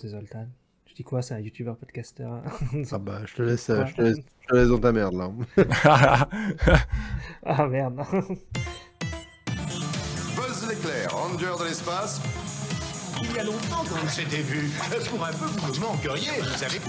Tu Je dis quoi, c'est un youtubeur podcaster hein? Ah bah, je te laisse, je laisse, dans ta merde là. ah merde. Buzz l'éclair, ranger de l'espace. Il y a longtemps on s'était vu Pour un peu, vous me manqueriez, vous savez.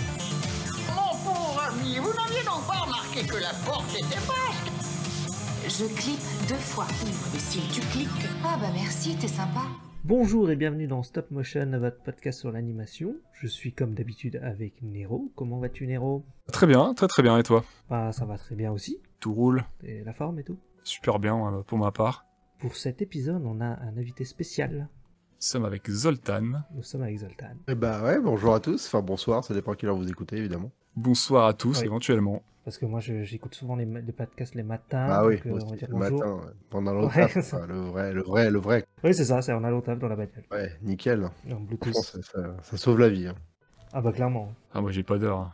Mon pauvre ami, vous n'aviez donc pas remarqué que la porte était basse Je clique deux fois. Mais si tu cliques. Ah bah merci, t'es sympa. Bonjour et bienvenue dans Stop Motion, votre podcast sur l'animation. Je suis comme d'habitude avec Nero. Comment vas-tu Nero Très bien, très très bien et toi Bah ça va très bien aussi. Tout roule. Et la forme et tout Super bien euh, pour ma part. Pour cet épisode, on a un invité spécial. Nous sommes avec Zoltan. Nous sommes avec Zoltan. Eh bah ouais, bonjour à tous, enfin bonsoir, ça dépend à quelle heure vous écoutez évidemment bonsoir à tous, éventuellement. Parce que moi, j'écoute souvent les, podcasts les matins. Ah oui, donc, euh, on va matin, pendant le vrai, le vrai, le vrai. Oui, c'est ça, c'est on a dans la bataille. Ouais, nickel. Bluetooth. ça, sauve la vie. Hein. Ah bah clairement. Ah moi, j'ai pas d'heure.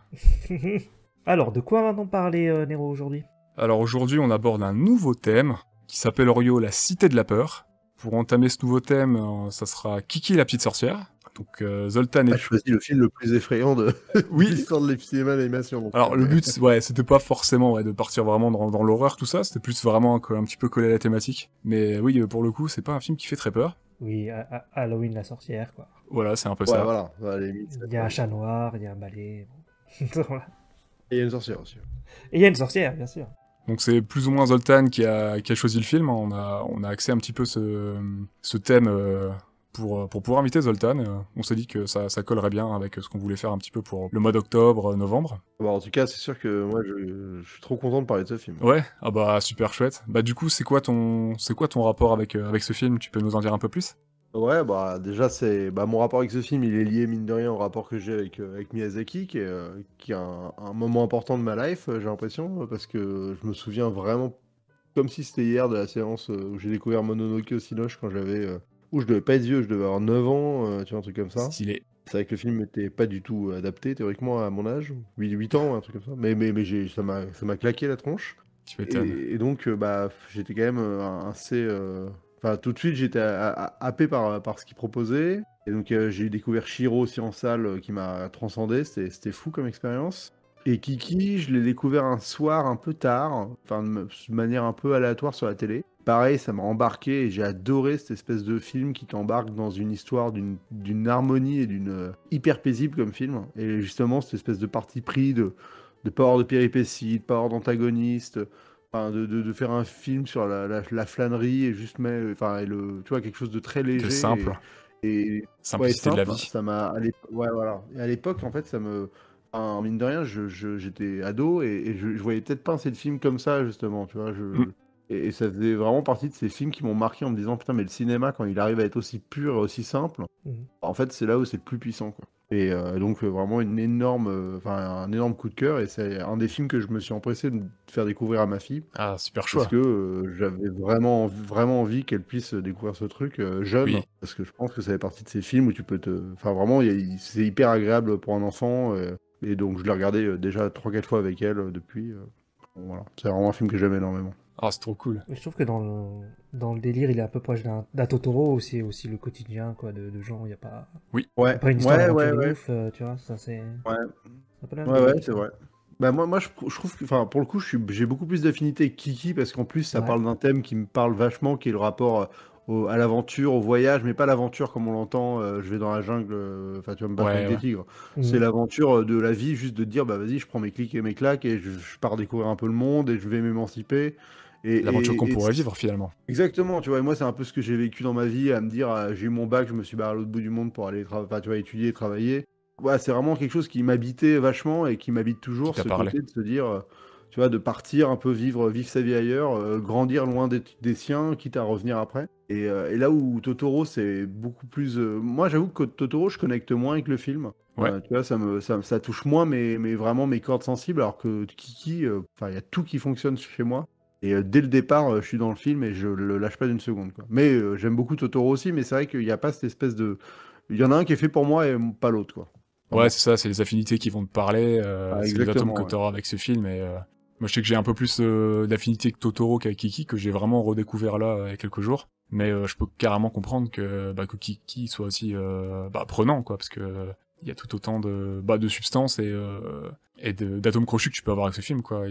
Hein. Alors, de quoi va-t-on parler, euh, Nero, aujourd'hui Alors aujourd'hui, on aborde un nouveau thème qui s'appelle Orio, la cité de la peur. Pour entamer ce nouveau thème, euh, ça sera Kiki la petite sorcière, donc euh, Zoltan est... Ah, choisi le film le plus effrayant de l'histoire de l'épisode d'animation. Alors le but, ouais, c'était pas forcément de partir vraiment dans, l'horreur tout ça, c'était plus vraiment un, petit peu coller à la thématique. Mais oui, pour le coup, c'est pas un film qui fait très peur. Oui, Halloween la sorcière quoi. Voilà, c'est un peu ça. Voilà, il y a un chat noir, il y a un balai. Et il y a une sorcière aussi. Et il y a une sorcière, bien sûr. Donc c'est plus ou moins Zoltan qui a, qui a choisi le film. On a, on a axé un petit peu ce, thème. Euh, pour, euh, pour pouvoir inviter Zoltan. Euh, on s'est dit que ça, ça, collerait bien avec ce qu'on voulait faire un petit peu pour le mois d'octobre, euh, novembre. Bah, en tout cas, c'est sûr que moi, je, je, suis trop content de parler de ce film. Ouais, ah bah super chouette. Bah du coup, c'est quoi ton, c'est quoi ton rapport avec, avec ce film Tu peux nous en dire un peu plus Ouais, bah déjà, c'est bah, mon rapport avec ce film, il est lié, mine de rien, au rapport que j'ai avec, avec Miyazaki, qui est, qui un, moment important de ma life, j'ai l'impression, parce que je me souviens vraiment comme si c'était hier de la séance où j'ai découvert Mononoke au Cinoche quand j'avais ou je devais pas être vieux, je devais avoir 9 ans, euh, tu vois, un truc comme ça. C'est vrai que le film n'était pas du tout euh, adapté théoriquement à mon âge, 8, 8 ans, un truc comme ça. Mais, mais, mais ça, m'a, claqué la tronche. Tu et, et, donc, euh, bah, j'étais quand même assez. Enfin, tout de suite, j'étais happé par, par ce qu'il proposait. Et donc, j'ai découvert Shiro aussi en salle qui m'a transcendé. C'était, c'était fou comme expérience. Et Kiki, je l'ai découvert un soir un peu tard, enfin de manière un peu aléatoire sur la télé. Pareil, ça m'a embarqué et j'ai adoré cette espèce de film qui t'embarque dans une histoire d'une harmonie et d'une euh, hyper paisible comme film. Et justement, cette espèce de parti pris de, de pas avoir de péripéties, de pas hors d'antagonistes, enfin, de, de, faire un film sur la, la, flânerie et juste mais, euh, enfin, le, tu vois, quelque chose de très léger. De simple. Et, Simplicité de la vie. Ça m'a, ouais, voilà. Et à l'époque, en fait, ça me, en ah, mine de rien, j'étais ado et, je, voyais peut-être pas assez de films comme ça, justement, tu vois. Mm. Et, ça faisait vraiment partie de ces films qui m'ont marqué en me disant, putain, mais le cinéma, quand il arrive à être aussi pur et aussi simple, mm. bah, en fait, c'est là où c'est le plus puissant, quoi. Et euh, donc, euh, vraiment une énorme, euh, enfin un énorme coup de cœur. Et c'est un des films que je me suis empressé de faire découvrir à ma fille. Ah, super choix. Parce que j'avais vraiment, vraiment envie qu'elle puisse découvrir ce truc jeune. Parce que je pense que ça fait partie de ces films où tu peux te. Enfin, vraiment, c'est hyper agréable pour un enfant. Et donc je l'ai regardé euh, déjà 3-4 fois avec elle euh, depuis. Euh, voilà. C'est vraiment un film que j'aime énormément. Ah, c'est trop cool. Je trouve que dans le, dans le délire, il est un peu proche d'un Totoro, aussi aussi le quotidien quoi, de, de gens, il n'y a pas. Oui, ouais. une histoire ouais, ouais, Ouf, tu vois, ça c'est. Ouais, ouais, ouais c'est vrai. Bah moi, moi je, trouve que, enfin, pour le coup, j'ai beaucoup plus d'affinité avec Kiki parce qu'en plus, ça parle d'un thème qui me parle vachement, qui est le rapport à l'aventure, au voyage, mais pas l'aventure comme on l'entend, euh, je vais dans la jungle, euh, enfin tu vas me battre avec des tigres. Mmh. C'est l'aventure euh, de la vie, juste de dire, bah vas-y, je prends mes clics et mes claques et je, pars découvrir un peu le monde et je vais m'émanciper. Et, L'aventure qu'on pourrait vivre finalement. Exactement, tu vois, et moi c'est un peu ce que j'ai vécu dans ma vie, à me dire, ah, j'ai eu mon bac, je me suis barré à l'autre bout du monde pour aller étudier travailler. Ouais, c'est vraiment quelque chose qui m'habitait vachement et qui m'habite toujours, qui ce de se dire tu vois, de partir un peu vivre, vivre sa vie ailleurs, euh, grandir loin des, des, siens, quitte à revenir après. Et, euh, et là où Totoro, c'est beaucoup plus. Euh, moi, j'avoue que Totoro, je connecte moins avec le film. Ouais. tu vois, ça me, ça, touche moins, mais, mais vraiment mes cordes sensibles. Alors que Kiki, il y a tout qui fonctionne chez moi. Et dès le départ, je suis dans le film et je le lâche pas d'une seconde. Quoi. Mais j'aime beaucoup Totoro aussi, mais c'est vrai qu'il n'y a pas cette espèce de. Il y en a un qui est fait pour moi et pas l'autre, quoi. Ouais, c'est ça, c'est les affinités qui vont te parler. Ah, c'est exactement que tu auras avec ce film. Et, moi, je sais que j'ai un peu plus euh, d'affinité que Totoro qu'avec Kiki, que j'ai vraiment redécouvert là euh, il y a quelques jours. Mais euh, je peux carrément comprendre que, bah, Kiki soit aussi bah, prenant, quoi, parce que il y a tout autant de, bah, substances et, d'atomes crochus que tu peux avoir avec ce film, quoi.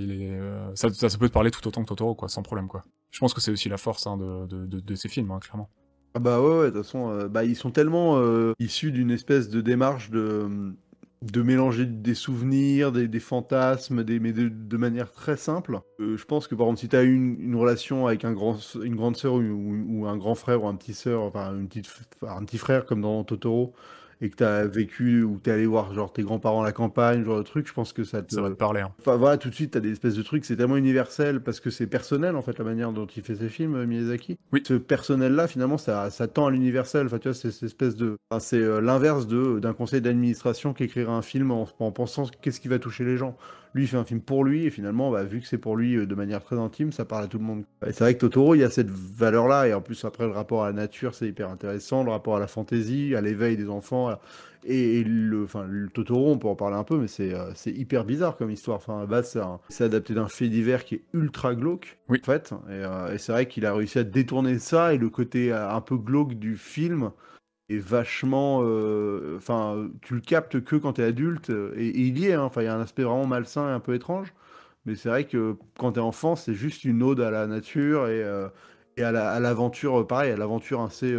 ça, peut te parler tout autant que Totoro, quoi, sans problème, quoi. Je pense que c'est aussi la force hein, de, ces films, hein, clairement. Ah bah ouais, de toute façon, bah, ils sont tellement issus d'une espèce de démarche de de mélanger des souvenirs, des, fantasmes, mais de, manière très simple. Euh, je pense que par exemple, si tu as une, une relation avec un grand, une grande sœur ou, un grand frère ou un petit sœur, enfin un petit frère comme dans Totoro, et que tu as vécu ou tu es allé voir genre tes grands-parents à la campagne, genre le truc, je pense que ça te, ça parler. Hein. Enfin voilà, tout de suite tu as des espèces de trucs, c'est tellement universel parce que c'est personnel en fait la manière dont il fait ses films euh, Miyazaki. Oui. Ce personnel là finalement ça, tend à l'universel, enfin tu vois c'est de c'est euh, l'inverse de d'un conseil d'administration qui écrirait un film en pensant qu'est-ce qui va toucher les gens. Lui, fait un film pour lui, et finalement, bah, vu que c'est pour lui euh, de manière très intime, ça parle à tout le monde. Et c'est vrai que Totoro, il y a cette valeur-là, et en plus, après, le rapport à la nature, c'est hyper intéressant, le rapport à la fantaisie, à l'éveil des enfants, et, le, enfin, Totoro, on peut en parler un peu, mais c'est, euh, c'est hyper bizarre comme histoire. Enfin, bah, c'est, c'est adapté d'un fait divers qui est ultra glauque, en fait, et, euh, et c'est vrai qu'il a réussi à détourner ça, et le côté un peu glauque du film, vachement. Euh, enfin, tu le captes que quand t'es adulte, euh, et, il y est, hein. enfin, il y a un aspect vraiment malsain et un peu étrange, mais c'est vrai que quand t'es enfant, c'est juste une ode à la nature et, euh, et à l'aventure, pareil, à l'aventure assez.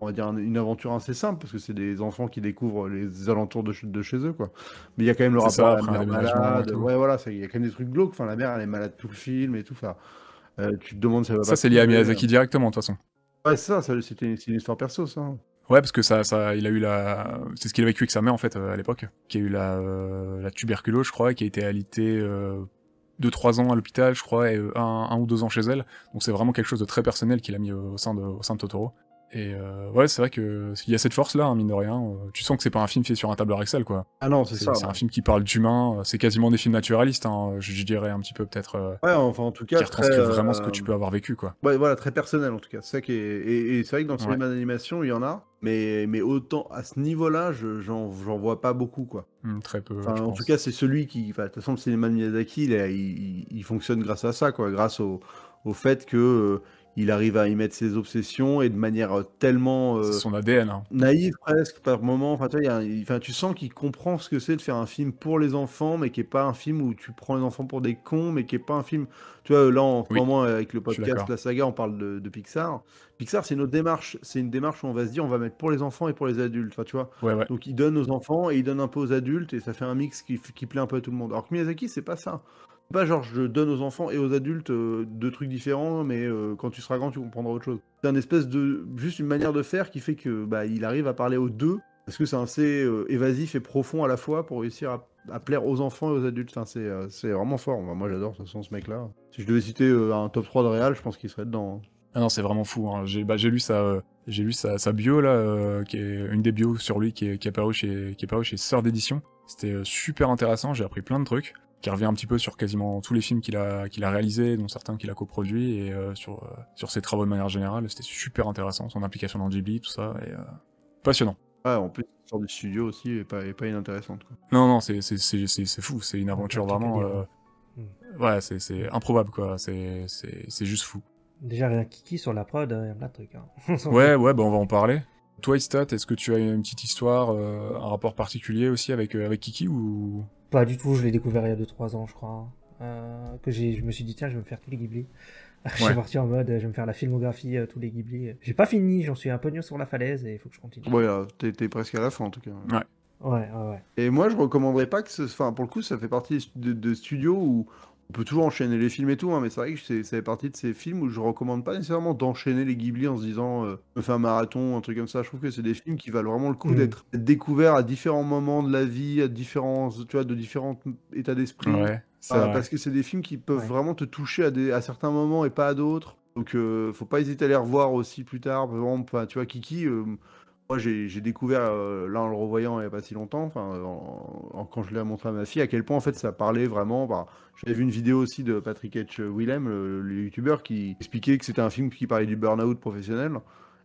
on va dire une aventure assez simple, parce que c'est des enfants qui découvrent les alentours de, chez eux, quoi. Mais il y a quand même le rapport à la ouais, voilà, il y a quand même des trucs glauques, enfin, la mère, elle est malade tout le film et tout, ça. tu te demandes ça va Ça, c'est lié à Miyazaki directement, de toute façon. Ouais, ça, c'était une, histoire perso, ça. Ouais, parce que ça, ça, il a eu la, c'est ce qu'il a vécu avec sa mère en fait euh, à l'époque, qui a eu euh, la, tuberculose, je crois, qui a été alitée euh, deux, trois 3 ans à l'hôpital, je crois, et un, ou deux ans chez elle. Donc c'est vraiment quelque chose de très personnel qu'il a mis au sein de, au sein de Totoro. Et euh, ouais, c'est vrai que y a cette force-là, hein, mine de rien. Euh, tu sens que c'est pas un film fait sur un tableur Excel, quoi. Ah non, c'est ça. C'est un film qui parle d'humain. Euh, c'est quasiment des films naturalistes, hein, je, dirais un petit peu peut-être. ouais, enfin en tout cas. Qui retranscrivent vraiment ce que tu peux avoir vécu, quoi. Ouais, voilà, très personnel en tout cas. C'est Et, c'est vrai que dans le cinéma d'animation, il y en a, mais, mais autant à ce niveau-là, j'en vois pas beaucoup, quoi. Hmm, très peu. en tout cas, c'est celui qui. De toute façon, le cinéma de Miyazaki, il, il, fonctionne grâce à ça, quoi, grâce au, au fait que il arrive à y mettre ses obsessions et de manière euh, tellement euh, son ADN hein. naïve presque par moment. Enfin, tu, il tu sens qu'il comprend ce que c'est de faire un film pour les enfants, mais qui est pas un film où tu prends les enfants pour des cons, mais qui est pas un film. Tu vois, là en ce moment avec le podcast La Saga, on parle de, Pixar. Pixar, c'est notre démarche. C'est une démarche où on va se dire, on va mettre pour les enfants et pour les adultes. Enfin, tu vois. Donc, il donne aux enfants et il donne un peu aux adultes et ça fait un mix qui, plaît un peu à tout le monde. Alors Miyazaki, c'est pas ça pas bah, genre je donne aux enfants et aux adultes euh, deux trucs différents, mais euh, quand tu seras grand, tu comprendras autre chose. C'est un espèce de juste une manière de faire qui fait que bah, il arrive à parler aux deux parce que c'est assez euh, évasif et profond à la fois pour réussir à, plaire aux enfants et aux adultes. c'est vraiment fort. moi j'adore ce mec-là. Si je devais citer un top 3 de Real, je pense qu'il serait dedans. Hein. Ah non, c'est vraiment fou. Hein. Bah, j'ai lu ça j'ai lu sa, sa, bio là, qui est une des bios sur lui qui est, qui est chez, qui est chez Sœur d'édition. C'était super intéressant, j'ai appris plein de trucs qui revient un petit peu sur quasiment tous les films qu'il a, qu'il a réalisés, dont certains qu'il a coproduits, et euh, sur, euh, sur ses travaux de manière générale. C'était super intéressant, son implication dans Ghibli, tout ça, et euh, passionnant. Ouais, en plus, sort du studio aussi n'est pas, inintéressante. Quoi. Non, non, c'est fou, c'est une aventure vraiment. Hein. Ouais, c'est improbable, quoi, c'est juste fou. Déjà, rien kiki sur la prod, il y a plein de trucs. ouais, ouais, bah on va en parler. Toi, Istat, est-ce que tu as une petite histoire, un rapport particulier aussi avec, avec Kiki ou pas du tout, je l'ai découvert il y a 2-3 ans, je crois. Euh, que j'ai, je me suis dit, tiens, je vais me faire tous les Ghibli. Je suis parti en mode, je vais me faire la filmographie, euh, tous les Ghibli. J'ai pas fini, j'en suis un peu sur la falaise et il faut que je continue. Ouais, euh, t'es, presque à la fin en tout cas. Ouais. Ouais, ouais, Et moi, je recommanderais pas que ce. Enfin, pour le coup, ça fait partie de, de studios où on peut toujours enchaîner les films et tout, hein, mais c'est vrai que c'est fait partie de ces films où je recommande pas nécessairement d'enchaîner les Ghibli en se disant me euh, fais un marathon, un truc comme ça. Je trouve que c'est des films qui valent vraiment le coup mm. d'être découverts à différents moments de la vie, à différents, tu vois, de différents états d'esprit. parce que c'est des films qui peuvent vraiment te toucher à, des, à certains moments et pas à d'autres. Donc, euh, faut pas hésiter à les revoir aussi plus tard. Bon, tu vois, Kiki, euh, moi, j'ai découvert, euh, là, en le revoyant il n'y a pas si longtemps, quand je l'ai montré à ma fille, à quel point, en fait, ça parlait vraiment. J'avais vu une vidéo aussi de Patrick H. Willem, le, youtubeur, qui expliquait que c'était un film qui parlait du burn-out professionnel.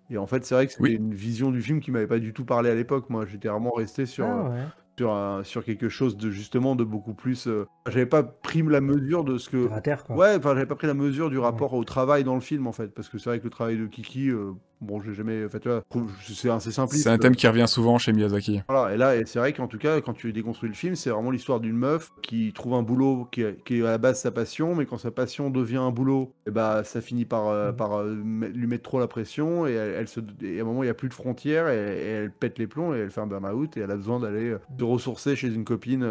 Et en fait, c'est vrai que c'était une vision du film qui m'avait pas du tout parlé à l'époque. Moi, j'étais vraiment resté sur, ah euh, sur, quelque chose de justement de beaucoup plus. Euh, j'avais pas pris la mesure de ce que. Ouais, enfin, j'avais pas pris la mesure du rapport au travail dans le film en fait, parce que c'est vrai que le travail de Kiki, Bon, j'ai jamais. fait, tu c'est assez simpliste. C'est un thème qui revient souvent chez Miyazaki. Voilà, et là, c'est vrai qu'en tout cas, quand tu déconstruis le film, c'est vraiment l'histoire d'une meuf qui trouve un boulot qui est, à la base sa passion, mais quand sa passion devient un boulot, et eh bah, ben, ça finit par, euh, mhm. par euh, lui mettre trop la pression, et, elle, se, à un moment, il n'y a plus de frontières, et, elle pète les plombs, et elle fait un burn-out, et elle a besoin d'aller euh, se ressourcer chez une copine.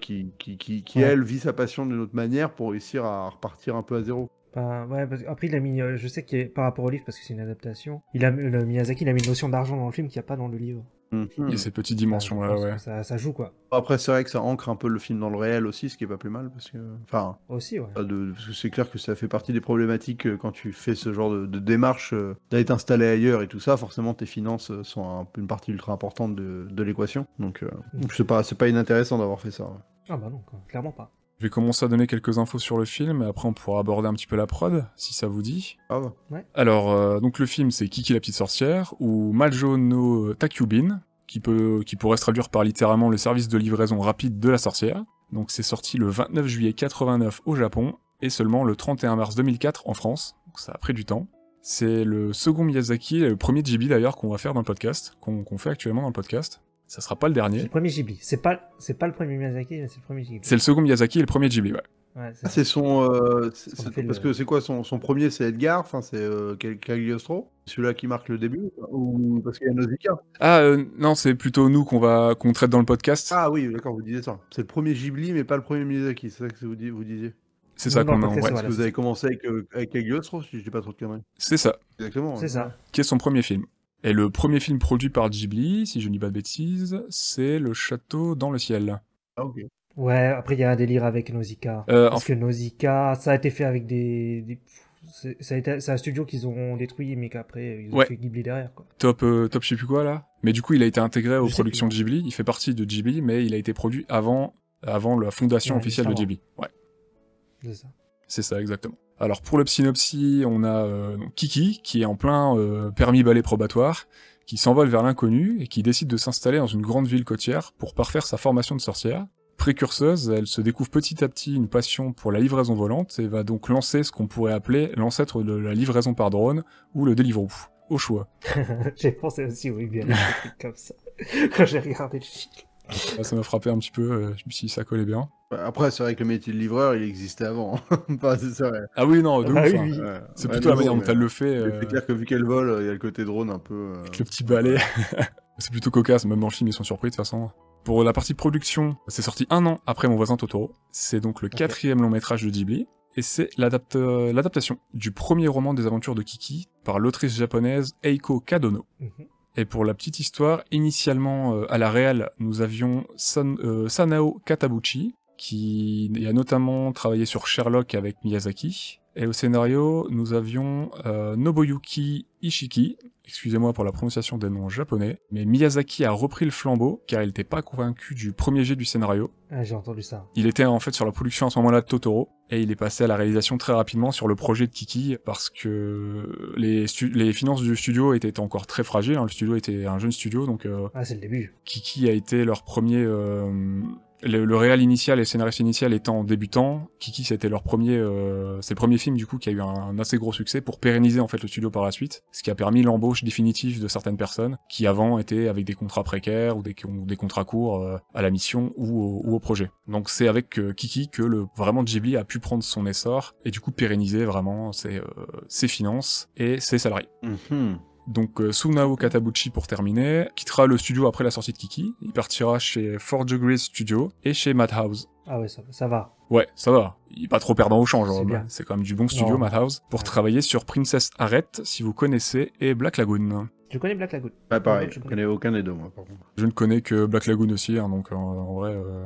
qui, qui, qui, qui elle, vit sa passion d'une autre manière pour réussir à repartir un peu à zéro. Euh, ouais, après, euh, je sais que par rapport au livre, parce que c'est une adaptation, il a, le Miyazaki, il a mis une notion d'argent dans le film qu'il n'y a pas dans le livre. Mhm. Il y a ces petites dimensions-là, ouais. Ça, joue, quoi. Après, c'est vrai que ça ancre un peu le film dans le réel aussi, ce qui est pas plus mal, parce que... Enfin... Aussi, ouais. parce que c'est clair que ça fait partie des problématiques euh, quand tu fais ce genre de, de démarche, d'aller t'installer ailleurs et tout ça, forcément, tes finances sont une partie ultra importante de, l'équation. Donc, euh... Mm. c'est pas... inintéressant d'avoir fait ça, Ah bah non, clairement pas. Je vais commencer à donner quelques infos sur le film, et après on pourra aborder un petit peu la prod, si ça vous dit. Ah ouais. Alors, euh, donc le film, c'est Kiki la petite sorcière, ou Majo no Takubin, qui, peut, qui pourrait se traduire par littéralement le service de livraison rapide de la sorcière. Donc c'est sorti le 29 juillet 89 au Japon, et seulement le 31 mars 2004 en France, donc ça a pris du temps. C'est le second Miyazaki, le premier JB d'ailleurs qu'on va faire dans le podcast, qu'on fait actuellement dans le podcast. Ça sera pas le dernier. C'est le premier Ghibli. C'est pas, c'est pas le premier Miyazaki, mais c'est le premier Ghibli. C'est le second Miyazaki et le premier Ghibli, ouais. Ah, c'est son. Euh, parce euh. que c'est quoi son, son premier C'est Edgar, enfin c'est euh, Cagliostro, celui-là qui marque le début Ou parce qu'il y a Nozika Ah euh, non, c'est plutôt nous qu'on va qu'on traite dans le podcast. Ah oui, d'accord, vous disiez ça. C'est le premier Ghibli, mais pas le premier Miyazaki, c'est ça que vous, disiez c'est ça qu'on a en Parce que vous avez commencé avec, euh, avec Cagliostro, si je dis pas trop de conneries. C'est ça. Exactement. C'est ça. Qui est son premier film. Et le premier film produit par Ghibli, si je ne dis pas de bêtises, c'est Le Château dans le ciel. Ah, ok. Ouais, après il y a un délire avec Nausicaa. Euh, parce que Nausicaa, ça a été fait avec des. C'est un studio qu'ils ont détruit, mais qu'après ils ont fait Ghibli derrière. Quoi. Top, euh, top, je sais plus quoi là. Mais du coup, il a été intégré aux productions de Ghibli. Il fait partie de Ghibli, mais il a été produit avant, avant la fondation officielle de Ghibli. Ouais. C'est ça. C'est ça, exactement. Alors pour le synopsis, on a euh, Kiki qui est en plein euh, permis balai probatoire, qui s'envole vers l'inconnu et qui décide de s'installer dans une grande ville côtière pour parfaire sa formation de sorcière. Précurseuse, elle se découvre petit à petit une passion pour la livraison volante et va donc lancer ce qu'on pourrait appeler l'ancêtre de la livraison par drone ou le Deliveroo, au choix. j'ai pensé aussi, au bien, comme ça, quand j'ai regardé le film ça m'a frappé un petit peu, euh, je me suis dit ça collait bien. Après, c'est vrai que le métier de livreur, il existait avant. Ah oui, non, de ah hein. C'est plutôt la manière dont elle le fait. C'est euh, clair que vu qu'elle vole, il y a le côté drone un peu. Euh, le petit balai. c'est plutôt cocasse, même en film, ils sont surpris de toute façon. Pour la partie production, c'est sorti un an après Mon voisin Totoro. C'est donc le quatrième long métrage de Ghibli. Et c'est l'adaptation du premier roman des aventures de Kiki par l'autrice japonaise Eiko Kadono. Mhm. Et pour la petite histoire, initialement euh, à la Real, nous avions euh, Sanao Katabuchi, qui a notamment travaillé sur Sherlock avec Miyazaki, et au scénario, nous avions euh, Noboyuki Ishiki, excusez-moi pour la prononciation des noms japonais, mais Miyazaki a repris le flambeau car il n'était pas convaincu du premier jet du scénario. Ah, j'ai entendu ça. Il était en fait sur la production à ce moment-là de Totoro et il est passé à la réalisation très rapidement sur le projet de Kiki parce que les, finances du studio étaient encore très fragiles. Hein. Le studio était un jeune studio donc. Euh, ah, c'est le début. Kiki a été leur premier. Euh, le, le réal initial et le scénariste initial étant débutant, Kiki c'était leur premier, euh, ses premiers films du coup qui a eu un, assez gros succès pour pérenniser en fait le studio par la suite, ce qui a permis l'embauche définitive de certaines personnes qui avant étaient avec des contrats précaires ou des, des contrats courts euh, à la mission ou au, projet. Donc c'est avec euh, Kiki que le vraiment Ghibli a pu prendre son essor et du coup pérenniser vraiment ses, euh, ses finances et ses salariés. Mm-hmm. Donc euh, Sunao Katabuchi pour terminer, quittera le studio après la sortie de Kiki, il partira chez 4 Degrees Studio et chez Madhouse. Ah ouais, ça, va. Ouais, ça va. Il est pas trop perdant au change. C'est hein, quand même du bon studio, Madhouse, pour travailler sur Princess Arrête, si vous connaissez, et Black Lagoon. Je connais Black Lagoon. Ouais pareil, je connais aucun des deux, moi, par contre. Je ne connais que Black Lagoon aussi, hein, donc en, vrai, euh,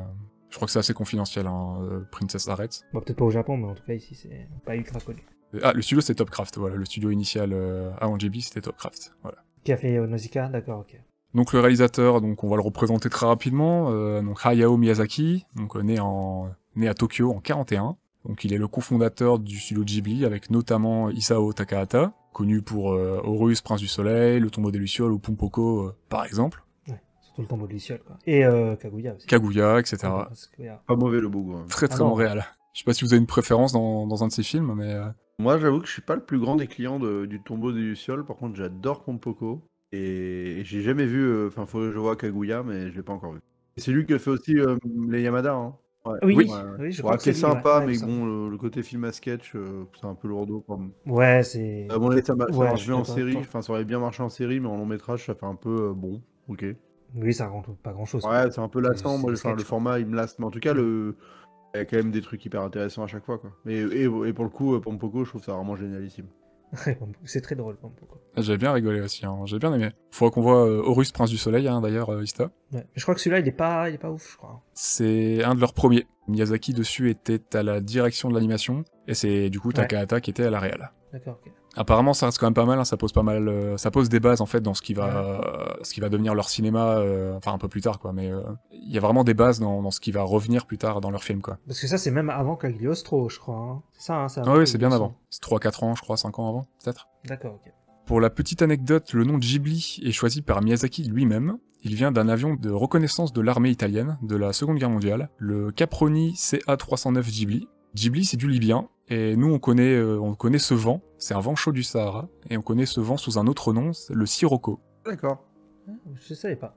je crois que c'est assez confidentiel, hein, euh, Princess Arrête. Bon, peut-être pas au Japon, mais en tout cas, ici, c'est pas ultra connu. Ah, le studio c'est Topcraft, voilà, le studio initial avant euh, JB c'était Topcraft, voilà. Qui a d'accord, ok. Donc le réalisateur, donc on va le représenter très rapidement, euh, donc Hayao Miyazaki, donc euh, né en né à Tokyo en 41. Donc il est le cofondateur du studio Ghibli avec notamment Isao Takahata, connu pour Horus, Prince du Soleil, Le Tombeau des Lucioles ou Pompoko par exemple. Ouais, surtout Le Tombeau des Lucioles quoi. Et euh, Kaguya aussi. Kaguya, etc. Pas mauvais le beau Très très bon ah Je sais pas si vous avez une préférence dans, dans un de ces films, mais moi, j'avoue que je suis pas le plus grand des clients du tombeau des Lucioles. Par contre, j'adore Pompoko. Et j'ai jamais vu. Euh, enfin, faut que je vois Kaguya, mais je l'ai pas encore vu. C'est lui qui a fait aussi euh, les Yamada. Hein. Oui, oui, je crois que c'est sympa, mais bon, le, côté film à sketch, euh, c'est un peu lourdeau quand Ouais, c'est. bon, ça, en série, enfin, ça aurait bien marché en série, mais en long métrage, ça fait un peu bon, ok. Oui, ça rend pas grand chose. Ouais, c'est un peu lassant, moi, le format, il me lasse, mais en tout cas, le, y a quand même des trucs hyper intéressants à chaque fois. Quoi. Mais, et, pour le coup, Pompoko, je trouve ça vraiment génialissime. C'est très drôle, Pompoko. Ah, j'ai bien rigolé aussi, hein. j'ai bien aimé. Faudra qu'on voit euh, Horus, Prince du Soleil, hein, d'ailleurs, euh, Ista. Ouais. Je crois que celui-là, il est pas, pas ouf, je crois. C'est un de leurs premiers. Miyazaki, dessus, était à la direction de l'animation, et c'est du coup Takahata qui était à la réelle. D'accord, ok. Apparemment, ça reste quand même pas mal. Hein, ça pose pas mal, euh, ça pose des bases en fait dans ce qui va, euh, ce qui va devenir leur cinéma, euh, enfin un peu plus tard quoi. Mais il y a vraiment des bases dans, dans, ce qui va revenir plus tard dans leur film quoi. Parce que ça, c'est même avant Cagliostro, je crois. Hein. C'est ça. Hein, ah oui, c'est bien avant. C'est 3-4 ans, je crois, 5 ans avant, peut-être. D'accord. ok. Pour la petite anecdote, le nom Ghibli est choisi par Miyazaki lui-même. Il vient d'un avion de reconnaissance de l'armée italienne de la Seconde Guerre mondiale, le Caproni CA-309 Ghibli, Ghibli c'est du Libyen, et nous, on connaît, euh, on connaît ce vent, c'est un vent chaud du Sahara, et on connaît ce vent sous un autre nom, le sirocco. D'accord. Ah, je savais pas.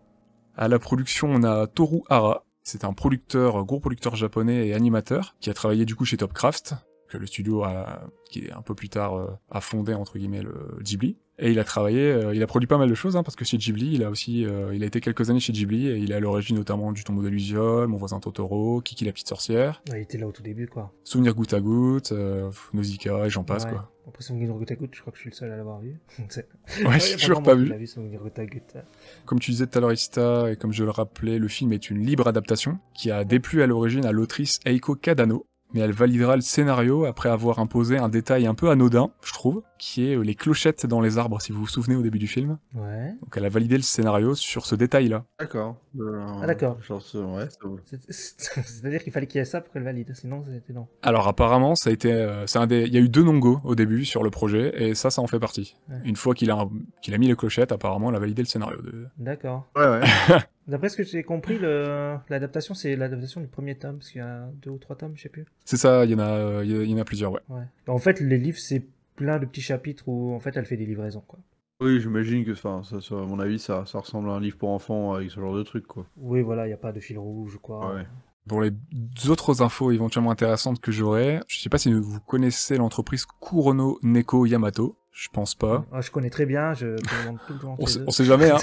À la production, on a Toru Hara, c'est un producteur, gros producteur japonais et animateur, qui a travaillé du coup chez Topcraft, que le studio a, qui est un peu plus tard euh, a fondé entre guillemets le Ghibli. Et il a travaillé, euh, il a produit pas mal de choses, hein, parce que chez Ghibli, il a aussi, euh, il a été quelques années chez Ghibli, et il est à l'origine notamment du Tombeau d'Illusion, Mon voisin Totoro, Kiki la petite sorcière. il était là au tout début, quoi. Souvenir goutte à goutte, euh, et j'en passe, quoi. Après Souvenir goutte à goutte, je crois que je suis le seul à l'avoir vu. ouais, j'ai toujours pas vu. Comme tu disais tout à l'heure, Ista, et comme je le rappelais, le film est une libre adaptation, qui a déplu à l'origine à l'autrice Eiko Kadano, mais elle validera le scénario après avoir imposé un détail un peu anodin, je trouve, qui est euh, les clochettes dans les arbres, si vous vous souvenez au début du film. Ouais. Donc elle a validé le scénario sur ce détail-là. D'accord. Euh, ah d'accord. Ouais, C'est-à-dire qu'il fallait qu'il y ait ça pour qu'elle valide, sinon c'était non. Alors apparemment, ça a été, euh, c'est un des... il y a eu deux non-go au début sur le projet, et ça, ça en fait partie. Une fois qu'il a, qu'il a mis les clochettes, apparemment, elle a validé le scénario. De... D'accord. Ouais, ouais. D'après ce que j'ai compris, l'adaptation, c'est l'adaptation du premier tome, parce qu'il y a deux ou trois tomes, je sais plus. C'est ça, il y, en a, il y en a plusieurs, ouais. En fait, les livres, c'est plein de petits chapitres où, en fait, elle fait des livraisons, quoi. Oui, j'imagine que, ça, à mon avis, ça, ressemble à un livre pour enfants avec ce genre de truc, quoi. Oui, voilà, il n'y a pas de fil rouge, quoi. Ouais. Pour les autres infos éventuellement intéressantes que j'aurais, je sais pas si vous connaissez l'entreprise Kurono Neko Yamato. Je pense pas. Ah, je connais très bien, je tout le temps on, sait, jamais, hein.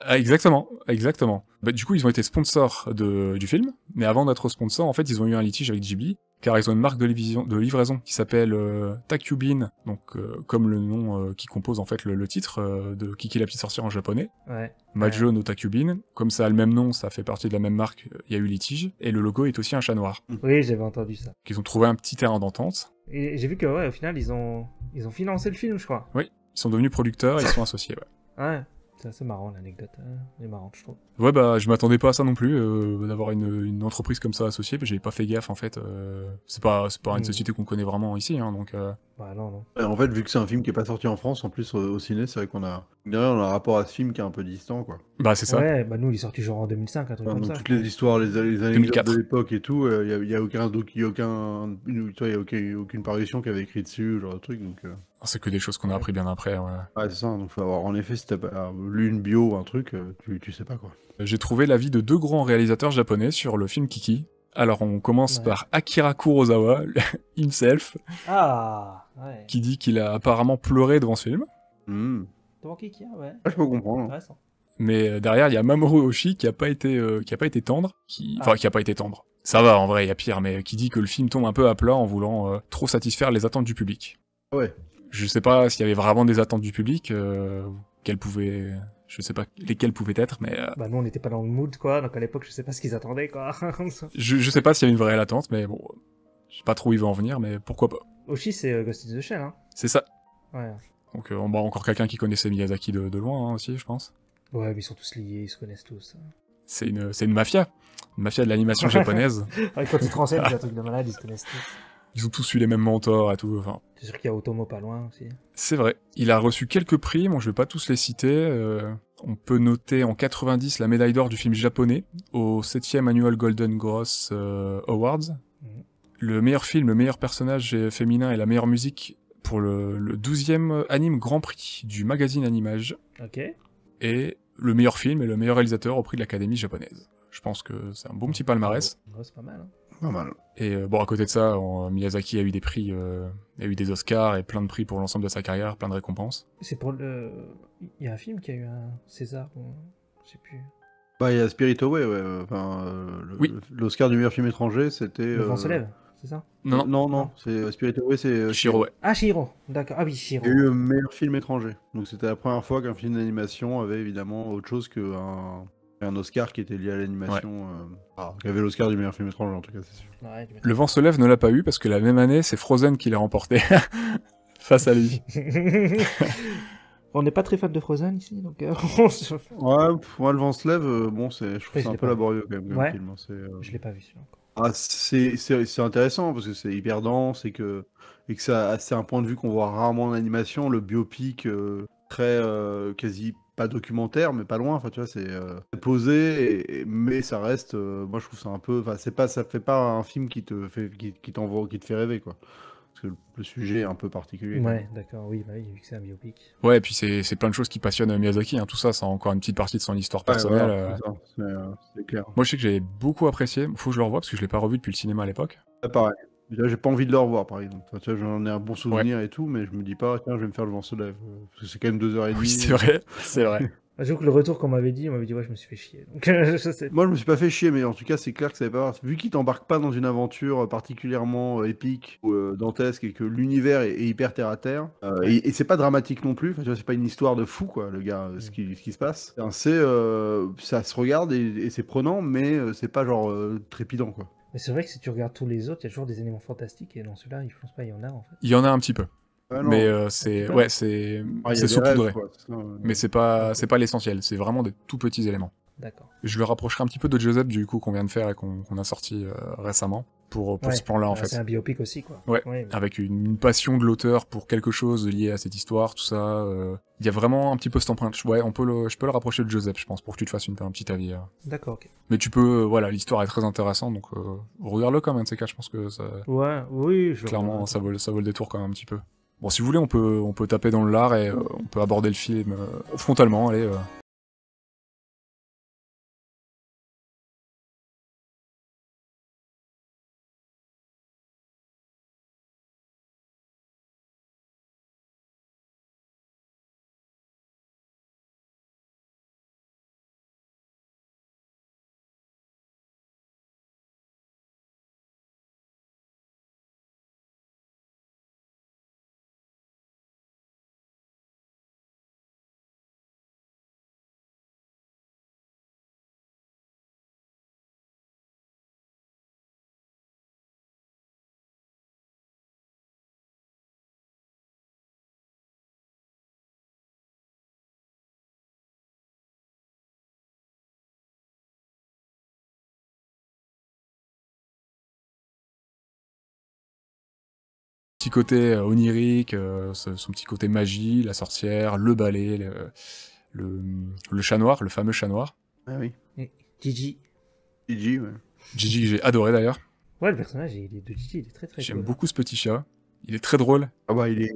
Ah, exactement, exactement. Bah, du coup, ils ont été sponsors du film, mais avant d'être sponsors, en fait, ils ont eu un litige avec Ghibli, car ils ont une marque de, livraison, qui s'appelle euh, Takubin, donc euh, comme le nom euh, qui compose en fait le, titre de Kiki la petite sorcière en japonais. Ouais. Majo no Takubin, comme ça a le même nom, ça fait partie de la même marque, il y a eu litige, et le logo est aussi un chat noir. Mm. Oui, j'avais entendu ça. Qu'ils ont trouvé un petit terrain d'entente. Et j'ai vu que ouais, au final ils ont ils ont financé le film, je crois. Oui, ils sont devenus producteurs, et ils sont associés, ouais. Ouais. C'est marrant l'anecdote, hein. elle est marrante je trouve. Ouais bah je m'attendais pas à ça non plus, euh, d'avoir une, entreprise comme ça associée, j'avais pas fait gaffe en fait. Euh, c'est pas, pas une hmm. société qu'on connaît vraiment ici, hein, donc euh, bah non, non. Euh, en fait, vu que c'est un film qui est pas sorti en France, en plus euh, au, ciné, c'est vrai qu'on a... un rapport à ce film qui est un peu distant, quoi. Bah c'est ça. Ouais, bah nous, il est sorti genre en 2005, un truc donc, Toutes les histoires, les, années de l'époque et tout, il euh, n'y a, aucun, il y a aucun, a aucune parution qui avait écrit dessus, genre de truc, donc. Ah, c'est que des choses qu'on a appris bien après, ouais. Ouais, c'est ça, donc faut avoir, en effet, si t'as lu une bio ou un truc, tu, tu sais pas, quoi. J'ai trouvé l'avis de deux grands réalisateurs japonais sur le film Kiki. Alors, on commence par Akira Kurosawa, himself. Ah qui dit qu'il a apparemment pleuré devant ce film. Hmm. ouais. Ah, je peux comprendre. Hein. Mais euh, derrière, il y a Mamoru Oshii qui a pas été, euh, qui a pas été tendre, ah. enfin qui a pas été tendre. Ça va, en vrai, il y a pire, mais euh, qui dit que le film tombe un peu à plat en voulant trop satisfaire les attentes du public. Ouais. Je sais pas s'il y avait vraiment des attentes du public, qu'elles pouvaient, je sais pas lesquelles pouvaient être, mais. Bah nous, on n'était pas dans le mood, quoi. Donc à l'époque, je sais pas ce qu'ils attendaient, quoi. je, sais pas s'il y a une vraie attente, mais bon, je sais pas trop où il va en venir, mais pourquoi pas. Oshi, c'est euh, Ghost in the Shell. Hein. C'est ça. Ouais. Donc, euh, bah, encore quelqu'un qui connaissait Miyazaki de, loin hein, aussi, je pense. Ouais, mais ils sont tous liés, ils se connaissent tous. Hein. C'est une, une mafia. Une mafia de l'animation japonaise. quand ils te renseignent, c'est un truc de malade, ils se connaissent tous. Ils ont tous eu les mêmes mentors et tout. Enfin... C'est sûr qu'il y a Otomo pas loin aussi. C'est vrai. Il a reçu quelques prix, moi je vais pas tous les citer. Euh, on peut noter en 90 la médaille d'or du film japonais au 7e Annual Golden Gross Awards. Mhm le meilleur film, le meilleur personnage féminin et la meilleure musique pour le, 12e Anime Grand Prix du magazine Animage. Ok. Et le meilleur film et le meilleur réalisateur au prix de l'Académie japonaise. Je pense que c'est un bon petit palmarès. c'est pas mal. Hein. Pas mal. Et euh, bon, à côté de ça, Miyazaki a eu des prix, euh, a eu des Oscars et plein de prix pour l'ensemble de sa carrière, plein de récompenses. C'est pour le. Il y a un film qui a eu un César, ou... je sais plus. Bah, il y a Spirit Away, ouais. Euh, enfin, l'Oscar du meilleur film étranger, c'était. Le vent c'est ça Non, non, non, c'est euh, Spirited c'est euh, Shiro. Ah, Shiro, d'accord. Ah oui, Shiro. Il y a eu le euh, meilleur film étranger. Donc c'était la première fois qu'un film d'animation avait évidemment autre chose qu'un un Oscar qui était lié à l'animation. Il y avait l'Oscar du meilleur film étranger, en tout cas, c'est sûr. le vent se lève ne l'a pas eu parce que la même année, c'est Frozen qui l'a remporté face à lui. on n'est pas très fan de Frozen ici, donc. ouais, le vent se lève, bon, c'est, je trouve un peu laborieux quand même. film, hein, je l'ai pas vu celui ah, c'est intéressant parce que c'est hyper dense et que, c'est un point de vue qu'on voit rarement en animation, le biopic euh, très euh, quasi pas documentaire mais pas loin. Enfin tu vois c'est euh, posé mais ça reste. moi je trouve ça un peu. Enfin c'est pas ça fait pas un film qui te fait t'envoie qui te fait rêver quoi le sujet est un peu particulier. Ouais, d'accord, oui, bah vu que c'est un biopic. Ouais, et puis c'est plein de choses qui passionnent euh, Miyazaki, hein. tout ça, c'est encore une petite partie de son histoire personnelle. Euh. Euh, c'est clair. Moi, je sais que j'ai beaucoup apprécié, faut que je le revoie parce que je l'ai pas revu depuis le cinéma à l'époque. pareil. Là, j'ai pas envie de le revoir, par exemple. j'en ai un bon souvenir et tout, mais je me dis pas, tiens, je vais me faire le vent se lève. Euh, parce que c'est quand même deux heures et demie. Oui, c'est vrai, c'est vrai. Ah, j'avoue que le retour qu'on m'avait dit, on m'avait dit, ouais, je me suis fait chier. Donc, Moi, je me suis pas fait chier, mais en tout cas, c'est clair que ça pas. Vu qu'il t'embarque pas dans une aventure euh, particulièrement euh, épique ou dantesque et que l'univers est, hyper terre à terre, et, c'est pas dramatique non plus. Enfin, c'est pas une histoire de fou, quoi, le gars, ce, qui, ce qui se passe. c'est, ça se regarde et, et c'est prenant, mais c'est pas genre trépidant, quoi. Mais c'est vrai que si tu regardes tous les autres, il y a toujours des éléments fantastiques et dans celui-là, ne pense pas il y en a en fait. Il y en a un petit peu. mais euh, c'est ouais, c'est saupoudré. Mais c'est pas c'est pas l'essentiel, c'est vraiment des tout petits éléments. D'accord. Je le rapprocherai un petit peu de Joseph du coup qu'on vient de faire et qu'on a sorti euh, récemment pour, pour ce plan-là en fait. C'est un biopic aussi quoi. Ouais. Avec une, passion de l'auteur pour quelque chose lié à cette histoire, tout ça. Euh, il y a vraiment un petit peu cette empreinte. Ouais, on peut le, je peux le rapprocher de Joseph, je pense, pour que tu te fasses une, un petit avis. Euh. D'accord. ok. Mais tu peux, euh, voilà, l'histoire est très intéressante, donc regarde-le quand même, ces cas. Je pense que ça. Ouais, oui. Je Clairement, ça vaut, ça vaut le détour quand même un petit peu. Bon, si vous voulez, on peut, on peut taper dans le lard et on peut aborder le film frontalement. Allez. côté euh, onirique, euh, son petit côté magie, la sorcière, le balai, le, chat noir, le fameux chat noir. Ah oui. Gigi. Gigi, ouais. Gigi, j'ai adoré d'ailleurs. Ouais, le personnage il est de Gigi, il est très très J'aime beaucoup ce petit chat. Il est très drôle. Ah bah, il est.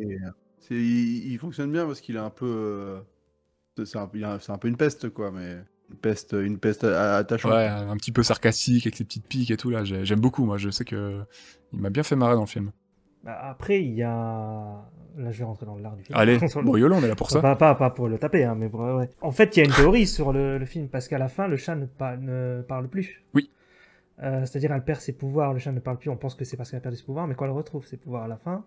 Il, fonctionne bien parce qu'il est un peu. Euh, c'est un, peu une peste, quoi, mais une peste, une peste attachante. Ouais, un petit peu sarcastique avec ses petites piques et tout là. J'aime beaucoup, moi. Je sais que il m'a bien fait marrer dans le film. Bah, après, il y a. Là, je vais rentrer dans l'art du film. Allez, on est là pour ça. Pas, pas, pour le taper, hein, mais ouais. En fait, il y a une théorie sur le, film, parce qu'à la fin, le chat ne, parle plus. Oui. Euh, c'est-à-dire, elle perd ses pouvoirs, le chat ne parle plus. On pense que c'est parce qu'elle a perdu ses pouvoirs, mais quoi elle retrouve ses pouvoirs à la fin,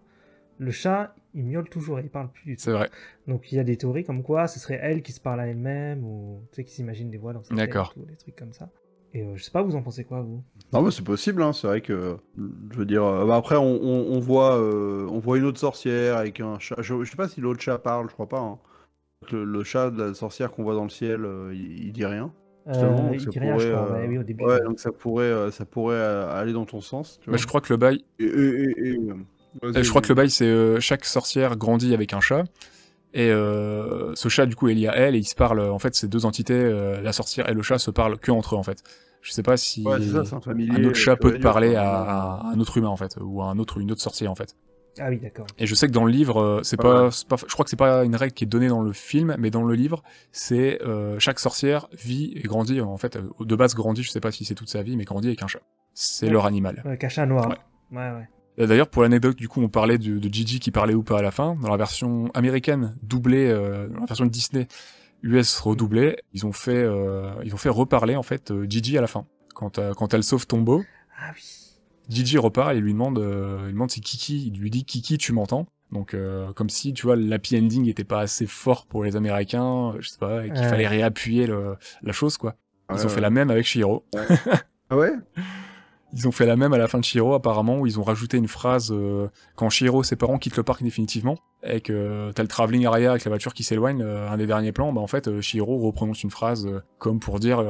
le chat, il miaule toujours et il parle plus C'est vrai. Donc, il y a des théories comme quoi ce serait elle qui se parle à elle-même, ou tu sais, qui s'imagine des voix dans sa tête, ou des trucs comme ça. Et euh, je sais pas, vous en pensez quoi, vous Non, mais c'est possible, hein, c'est vrai que. Je veux dire, euh, bah, après, on, voit, euh, on voit une autre sorcière avec un chat. Je, sais pas si l'autre chat parle, je crois pas. Hein. Le, chat de la sorcière qu'on voit dans le ciel, il, dit rien. il dit rien, je crois, oui, au début. Ouais, donc ça pourrait, ça pourrait aller dans ton sens. Tu bah, je crois que le bail. je crois que le bail, c'est chaque sorcière grandit avec un chat. Et euh, ce chat, du coup, est lié à elle, et ils se parlent, en fait, ces deux entités, euh, la sorcière et le chat, se parlent que entre eux, en fait. Je sais pas si un, autre euh, chat peut parler à, un autre humain, en fait, ou à un autre, une autre sorcière, en fait. Ah oui, d'accord. Et je sais que dans le livre, c'est pas, je crois que c'est pas une règle qui est donnée dans le film, mais dans le livre, c'est chaque sorcière vit et grandit, en fait, de base grandit, je sais pas si c'est toute sa vie, mais grandit avec un chat. C'est leur animal. avec un chat noir. ouais. ouais. D'ailleurs, pour l'anecdote, du coup, on parlait de, Gigi qui parlait ou pas à la fin. Dans la version américaine, doublée, euh, dans la version de Disney US redoublée, ils ont fait, euh, ils ont fait reparler en fait euh, Gigi à la fin. Quand, quand elle sauve Tombo, ah oui. Gigi repart et lui demande, il demande si Kiki, il lui dit Kiki, tu m'entends Donc comme si, tu vois, l'happy ending était pas assez fort pour les Américains, je sais pas, et qu'il fallait réappuyer la chose quoi. Ils ont fait la même avec Shiro. Ah ouais ils ont fait la même à la fin de Shiro, apparemment, où ils ont rajouté une phrase euh, quand Shiro, ses parents quittent le parc définitivement, et que euh, t'as le travelling arrière avec la voiture qui s'éloigne, euh, un des derniers plans, bah en fait, euh, Shiro reprononce une phrase comme pour dire,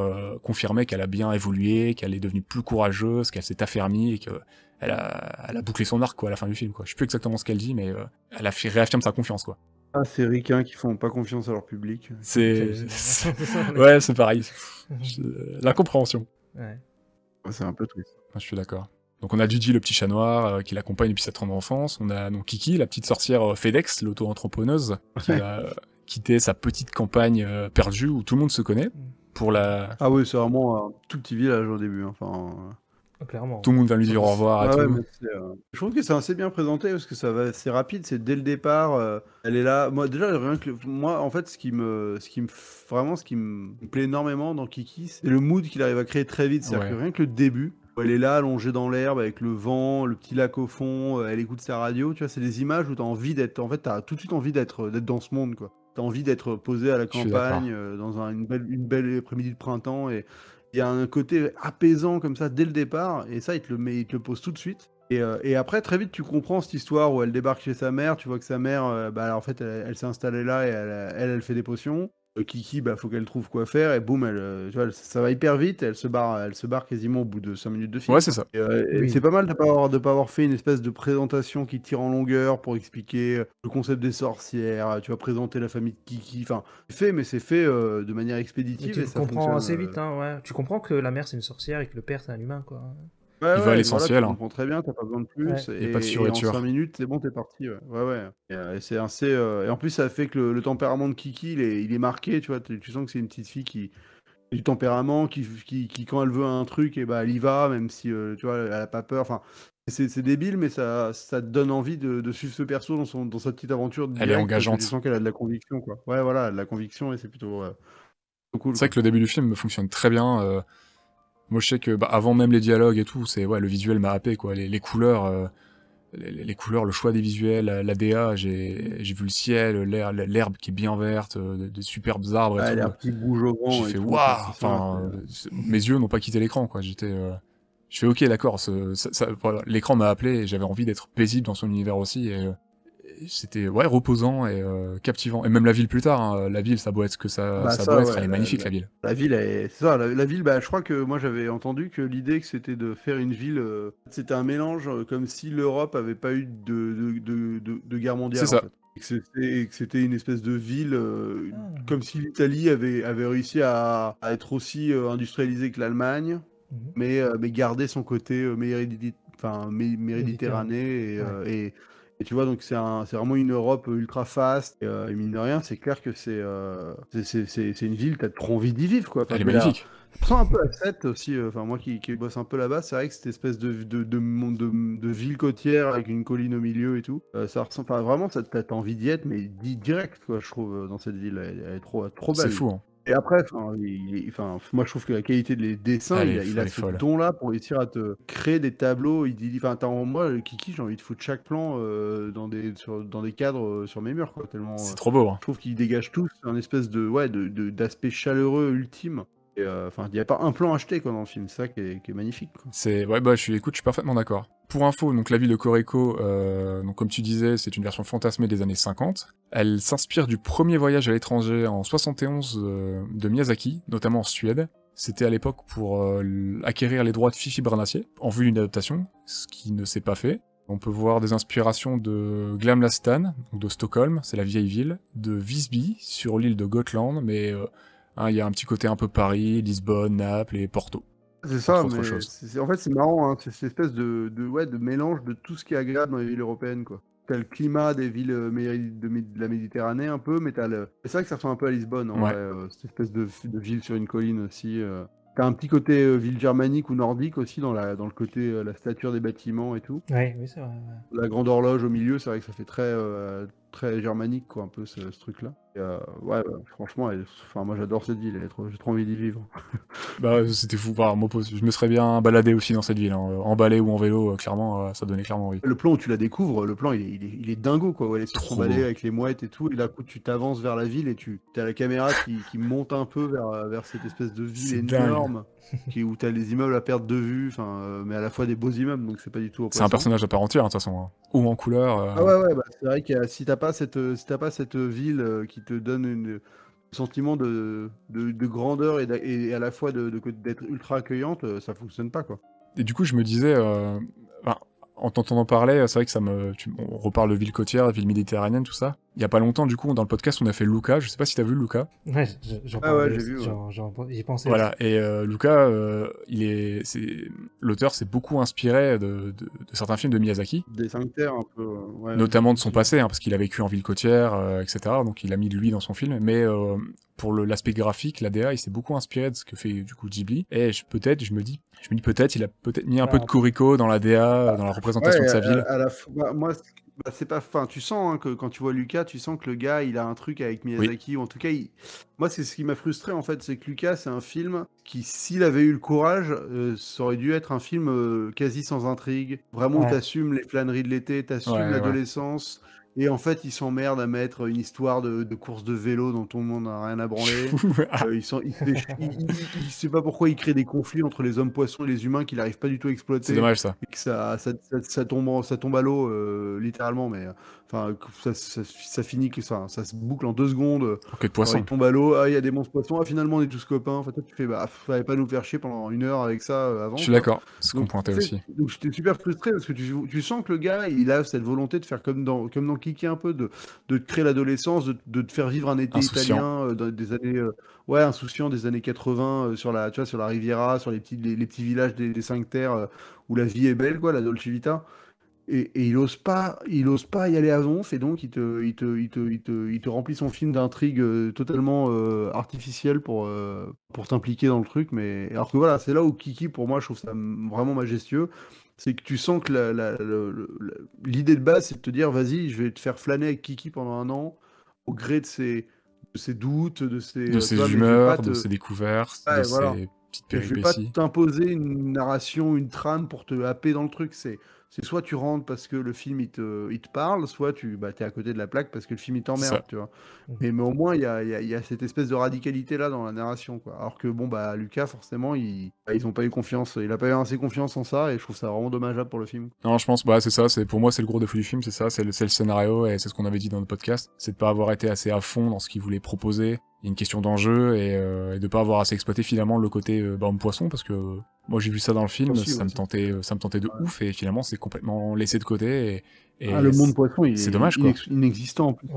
confirmer qu'elle a bien évolué, qu'elle est devenue plus courageuse, qu'elle s'est affermie, et qu'elle a, elle a bouclé son arc, quoi, à la fin du film, quoi. Je sais plus exactement ce qu'elle dit, mais elle a réaffirme sa confiance, quoi. Ah, c'est ricains hein, qui font pas confiance à leur public. C'est. ouais, c'est pareil. compréhension Ouais. C'est un peu triste. Ah, je suis d'accord. Donc on a Gigi le petit chat noir euh, qui l'accompagne depuis sa tendre enfance, on a donc Kiki, la petite sorcière euh, FedEx, l'auto-entrepreneuse, qui a euh, quitté sa petite campagne perdue où tout le monde se connaît mm. pour la... Ah oui, c'est vraiment un tout petit village au début, hein. enfin... Clairement. Tout le monde va lui dire au revoir. à euh, Je trouve que c'est assez bien présenté parce que ça va, c'est rapide, c'est dès le départ. Euh, elle est là. Moi, déjà, rien que moi, en fait, ce qui me, ce qui me, vraiment, ce qui me plaît énormément dans Kiki, c'est le mood qu'il arrive à créer très vite. C'est-à-dire que rien que le début, elle est là, allongée dans l'herbe avec le vent, le petit lac au fond, euh, elle écoute sa radio. Tu vois, c'est des images où t'as envie d'être. En fait, t'as tout de suite envie d'être, d'être dans ce monde, quoi. T'as envie d'être posé à la campagne, dans une belle, une belle après-midi de printemps et il y a un côté apaisant comme ça dès le départ, et ça, il te le, met, il te pose tout de suite. Euh, et, après, très vite, tu comprends cette histoire où elle débarque chez sa mère, tu vois que sa mère, euh, bah, en fait, elle, s'est installée là et elle, elle, fait des potions. Euh, Kiki, bah faut qu'elle trouve quoi faire et boum, elle, euh, tu vois, ça va hyper vite. Elle se barre, elle se barre quasiment au bout de 5 minutes de film. Ouais, c'est ça. Euh, c'est pas mal de pas avoir, de pas avoir fait une espèce de présentation qui tire en longueur pour expliquer le concept des sorcières. Tu vas présenter la famille de Kiki. Enfin, fait, mais c'est fait de manière expéditive. tu comprends assez vite, hein, Tu comprends que la mère c'est une sorcière et que le père c'est un humain, quoi. Bah il va à l'essentiel. tu hein. comprends très bien, t'as pas besoin de plus. Et, pas en 5 minutes, c'est bon, t'es parti. Ouais, ouais. Euh, et, c'est assez. Euh, et en plus, ça fait que le, tempérament de Kiki, il est, il est marqué. Tu vois, tu, sens que c'est une petite fille qui du tempérament, qui, qui, quand elle veut un truc, et eh bah, ben, elle y va, même si euh, tu vois, elle a pas peur. Enfin, c'est débile, mais ça, ça te donne envie de, suivre ce perso dans, son, dans sa petite aventure. Elle est engageante. Tu sens qu'elle a de la conviction, quoi. Ouais, voilà, la conviction, et c'est plutôt, plutôt, cool. C'est vrai que le début du film fonctionne très bien. Moi, je sais que bah, avant même les dialogues et tout, c'est ouais, le visuel m'a happé quoi. Les, les couleurs, euh, les, couleurs, le choix des visuels, l'ADA, j'ai vu le ciel, l'herbe qui est bien verte, euh, des, superbes arbres. Et J'ai fait waouh. Enfin, euh, mes yeux n'ont pas quitté l'écran quoi. J'étais, je fais ok d'accord. L'écran m'a appelé et j'avais envie d'être paisible dans son univers aussi c'était ouais reposant et euh, captivant et même la ville plus tard hein, la ville ça doit être que ça, doit bah, être est magnifique la, ville la ville la, ville bah, je crois que moi j'avais entendu que l'idée que c'était de faire une ville euh, c'était un mélange euh, comme si l'Europe avait pas eu de, de, guerre mondiale Et que c'était une espèce de ville, ah. comme si l'Italie avait, avait réussi à, être aussi industrialisée que l'Allemagne, mhm. mais, mais garder son côté méridité, et et tu vois, donc c'est un, vraiment une Europe ultra fast. Euh, et, mine de rien, c'est clair que euh, c'est c'est une ville, t'as trop envie d'y vivre. Quoi. Elle est magnifique. sens un peu à 7 aussi, euh, enfin moi qui, qui, bosse un peu là-bas, c'est vrai que cette espèce de de, de, de, de, ville côtière avec une colline au milieu et tout, ça ressemble, vraiment t'as envie d'y être, mais direct quoi, je trouve, dans cette ville, elle, est trop, trop belle. C'est fou. Hein. Et après, enfin, moi je trouve que la qualité des dessins, il, a, ce don-là pour réussir à te créer des tableaux. Il dit, enfin, moi, Kiki, j'ai envie de foutre chaque plan euh, dans des dans des cadres euh, sur mes murs, quoi. C'est euh, trop beau. Hein. Je trouve qu'il dégage tous un espèce de ouais d'aspect de, d'aspect chaleureux ultime euh, il n'y a pas un plan acheté quand dans le film, ça qui est, magnifique. C'est, ouais, bah, je suis, écoute, je suis parfaitement d'accord. Pour info, donc la ville de Koreko, euh, donc comme tu disais, c'est une version fantasmée des années 50. Elle s'inspire du premier voyage à l'étranger en 71 euh, de Miyazaki, notamment en Suède. C'était à l'époque pour acquérir les droits de Fifi Brunassier, en vue d'une adaptation, ce qui ne s'est pas fait. On peut voir des inspirations de Glamlastan, de Stockholm, c'est la vieille ville, de Visby sur l'île de Gotland, mais Hein, il y a un petit côté un peu Paris, Lisbonne, Naples et Porto. C'est ça, mais en fait c'est marrant, hein, c'est cette espèce de, ouais, de mélange de tout ce qui est agréable dans les villes européennes. quoi. T'as le climat des villes euh, de, la Méditerranée un peu, mais le... C'est vrai que ça ressemble un peu à Lisbonne, euh, cette espèce de, ville sur une colline aussi. Euh... T'as un petit côté euh, ville germanique ou nordique aussi dans, dans le côté la stature des bâtiments et tout. oui, c'est vrai. La grande horloge au milieu, c'est vrai que ça fait très, très germanique, quoi, un peu ce truc-là. Euh, ouais, euh, franchement, enfin, moi j'adore cette ville, j'ai trop envie d'y vivre. bah, c'était fou, moi, je me serais bien baladé aussi dans cette ville, emballé hein, euh, en balai ou en vélo, clairement, ça donnait clairement envie. Le plan où tu la découvres, le plan il est, dingo quoi, où elle est trop balai avec les mouettes et tout, et là coup tu t'avances vers la ville et tu as la caméra qui, monte un peu vers, vers cette espèce de ville énorme qui, où tu as les immeubles à perte de vue, mais à la fois des beaux immeubles, donc c'est pas du tout. C'est un personnage à part entière hein, de toute façon, hein. ou en couleur. Ah ouais, ouais, bah, c'est vrai que si t'as pas cette, si pas cette ville qui te donne un sentiment de, de, grandeur et, à la fois d'être de, d'être ultra accueillante, euh, ça fonctionne pas quoi. Et du coup, je me disais, euh, en t'entendant parler, c'est vrai que ça me. on reparle de ville côtière, ville méditerranéenne, tout ça. Il y a pas longtemps, du coup, dans le podcast, on a fait Luca. Je sais pas si t'as vu Luca. Ouais, j'en ah j'ai vu. Ouais. J'ai pensé. Voilà. Et euh, Luca, euh, il est, l'auteur s'est beaucoup inspiré de, de, de, certains films de Miyazaki. Des terres un peu. Ouais. Notamment de son passé, hein, parce qu'il a vécu en ville côtière, euh, etc. Donc il a mis de lui dans son film. Mais pour l'aspect graphique, la DA, il s'est beaucoup inspiré de ce que fait du coup Ghibli. Et peut-être, je me dis, je me dis peut-être, il a peut-être mis un peu de ah. Kuriko dans la DA, euh, dans la représentation de sa ville. À la, bah, moi, c'est bah, pas fin. Tu sens hein, que quand tu vois Lucas, tu sens que le gars, il a un truc avec Miyazaki. en tout cas, moi, c'est ce qui m'a frustré en fait, c'est que Lucas, c'est un film qui, s'il avait eu le courage, euh, ça aurait dû être un film euh, quasi sans intrigue. Vraiment, tu t'assumes les flâneries de l'été, t'assumes ouais, l'adolescence. Et en fait, ils s'emmerdent à mettre une histoire de, course de vélo dont tout le monde n'a rien à branler. Euh, ils sont, pas pourquoi ils créent des conflits entre les hommes poissons et les humains qu'ils n'arrivent pas du tout à exploiter. C'est dommage ça. Et ça, tombe, à l'eau euh, littéralement, mais Enfin, ça, ça, finit que ça, ça se boucle en deux secondes. Okay, de poisson. il tombe à l'eau, ah, il y a des monstres poissons, ah, finalement, on est tous copains. Enfin, toi, tu fais, bah, fallait pas nous faire chier pendant une heure avec ça euh, avant. Je suis d'accord, ce qu'on pointait aussi. Donc, j'étais super frustré parce que tu, sens que le gars, il a cette volonté de faire comme dans, comme dans Kiki un peu, de, de créer l'adolescence, de, te faire vivre un été italien euh, des années, euh, ouais, insouciant des années 80 sur la, tu vois, sur la Riviera, sur les petits, les, petits villages des, cinq terres où la vie est belle, quoi, la Dolce Vita et, il n'ose pas, il ose pas y aller à zonf et donc il te, il te, il te, il te, remplit son film d'intrigues euh, totalement euh, artificielles pour, euh, pour t'impliquer dans le truc. Mais alors que voilà, c'est là où Kiki, pour moi, je trouve ça vraiment majestueux, c'est que tu sens que l'idée de base, c'est de te dire, vas-y, je vais te faire flâner avec Kiki pendant un an au gré de ses, de ses doutes, de ses, de ses humeurs, de ses découvertes, de ses petites péripéties. Je vais pas t'imposer une narration, une trame pour te happer dans le truc. C'est c'est soit tu rentres parce que le film il te, parle, soit tu bah, es à côté de la plaque parce que le film il t'emmerde, tu vois. Mhm. Mais, mais au moins il y a, cette espèce de radicalité là dans la narration, quoi. Alors que bon bah Lucas forcément il, bah, ils ont pas eu confiance, il a pas eu assez confiance en ça et je trouve ça vraiment dommageable pour le film. Non je pense bah c'est ça, c'est pour moi c'est le gros défaut du film, c'est ça, c'est le, le, scénario et c'est ce qu'on avait dit dans le podcast, c'est de pas avoir été assez à fond dans ce qu'il voulait proposer, il y a une question d'enjeu et, euh, de ne pas avoir assez exploité finalement le côté euh, bah, poisson parce que euh, moi j'ai vu ça dans le film, ça, me tentait, euh, ça me tentait de ouf et finalement c'est complètement laissé de côté. Et, ah, le monde poisson, c'est dommage Inexistant en plus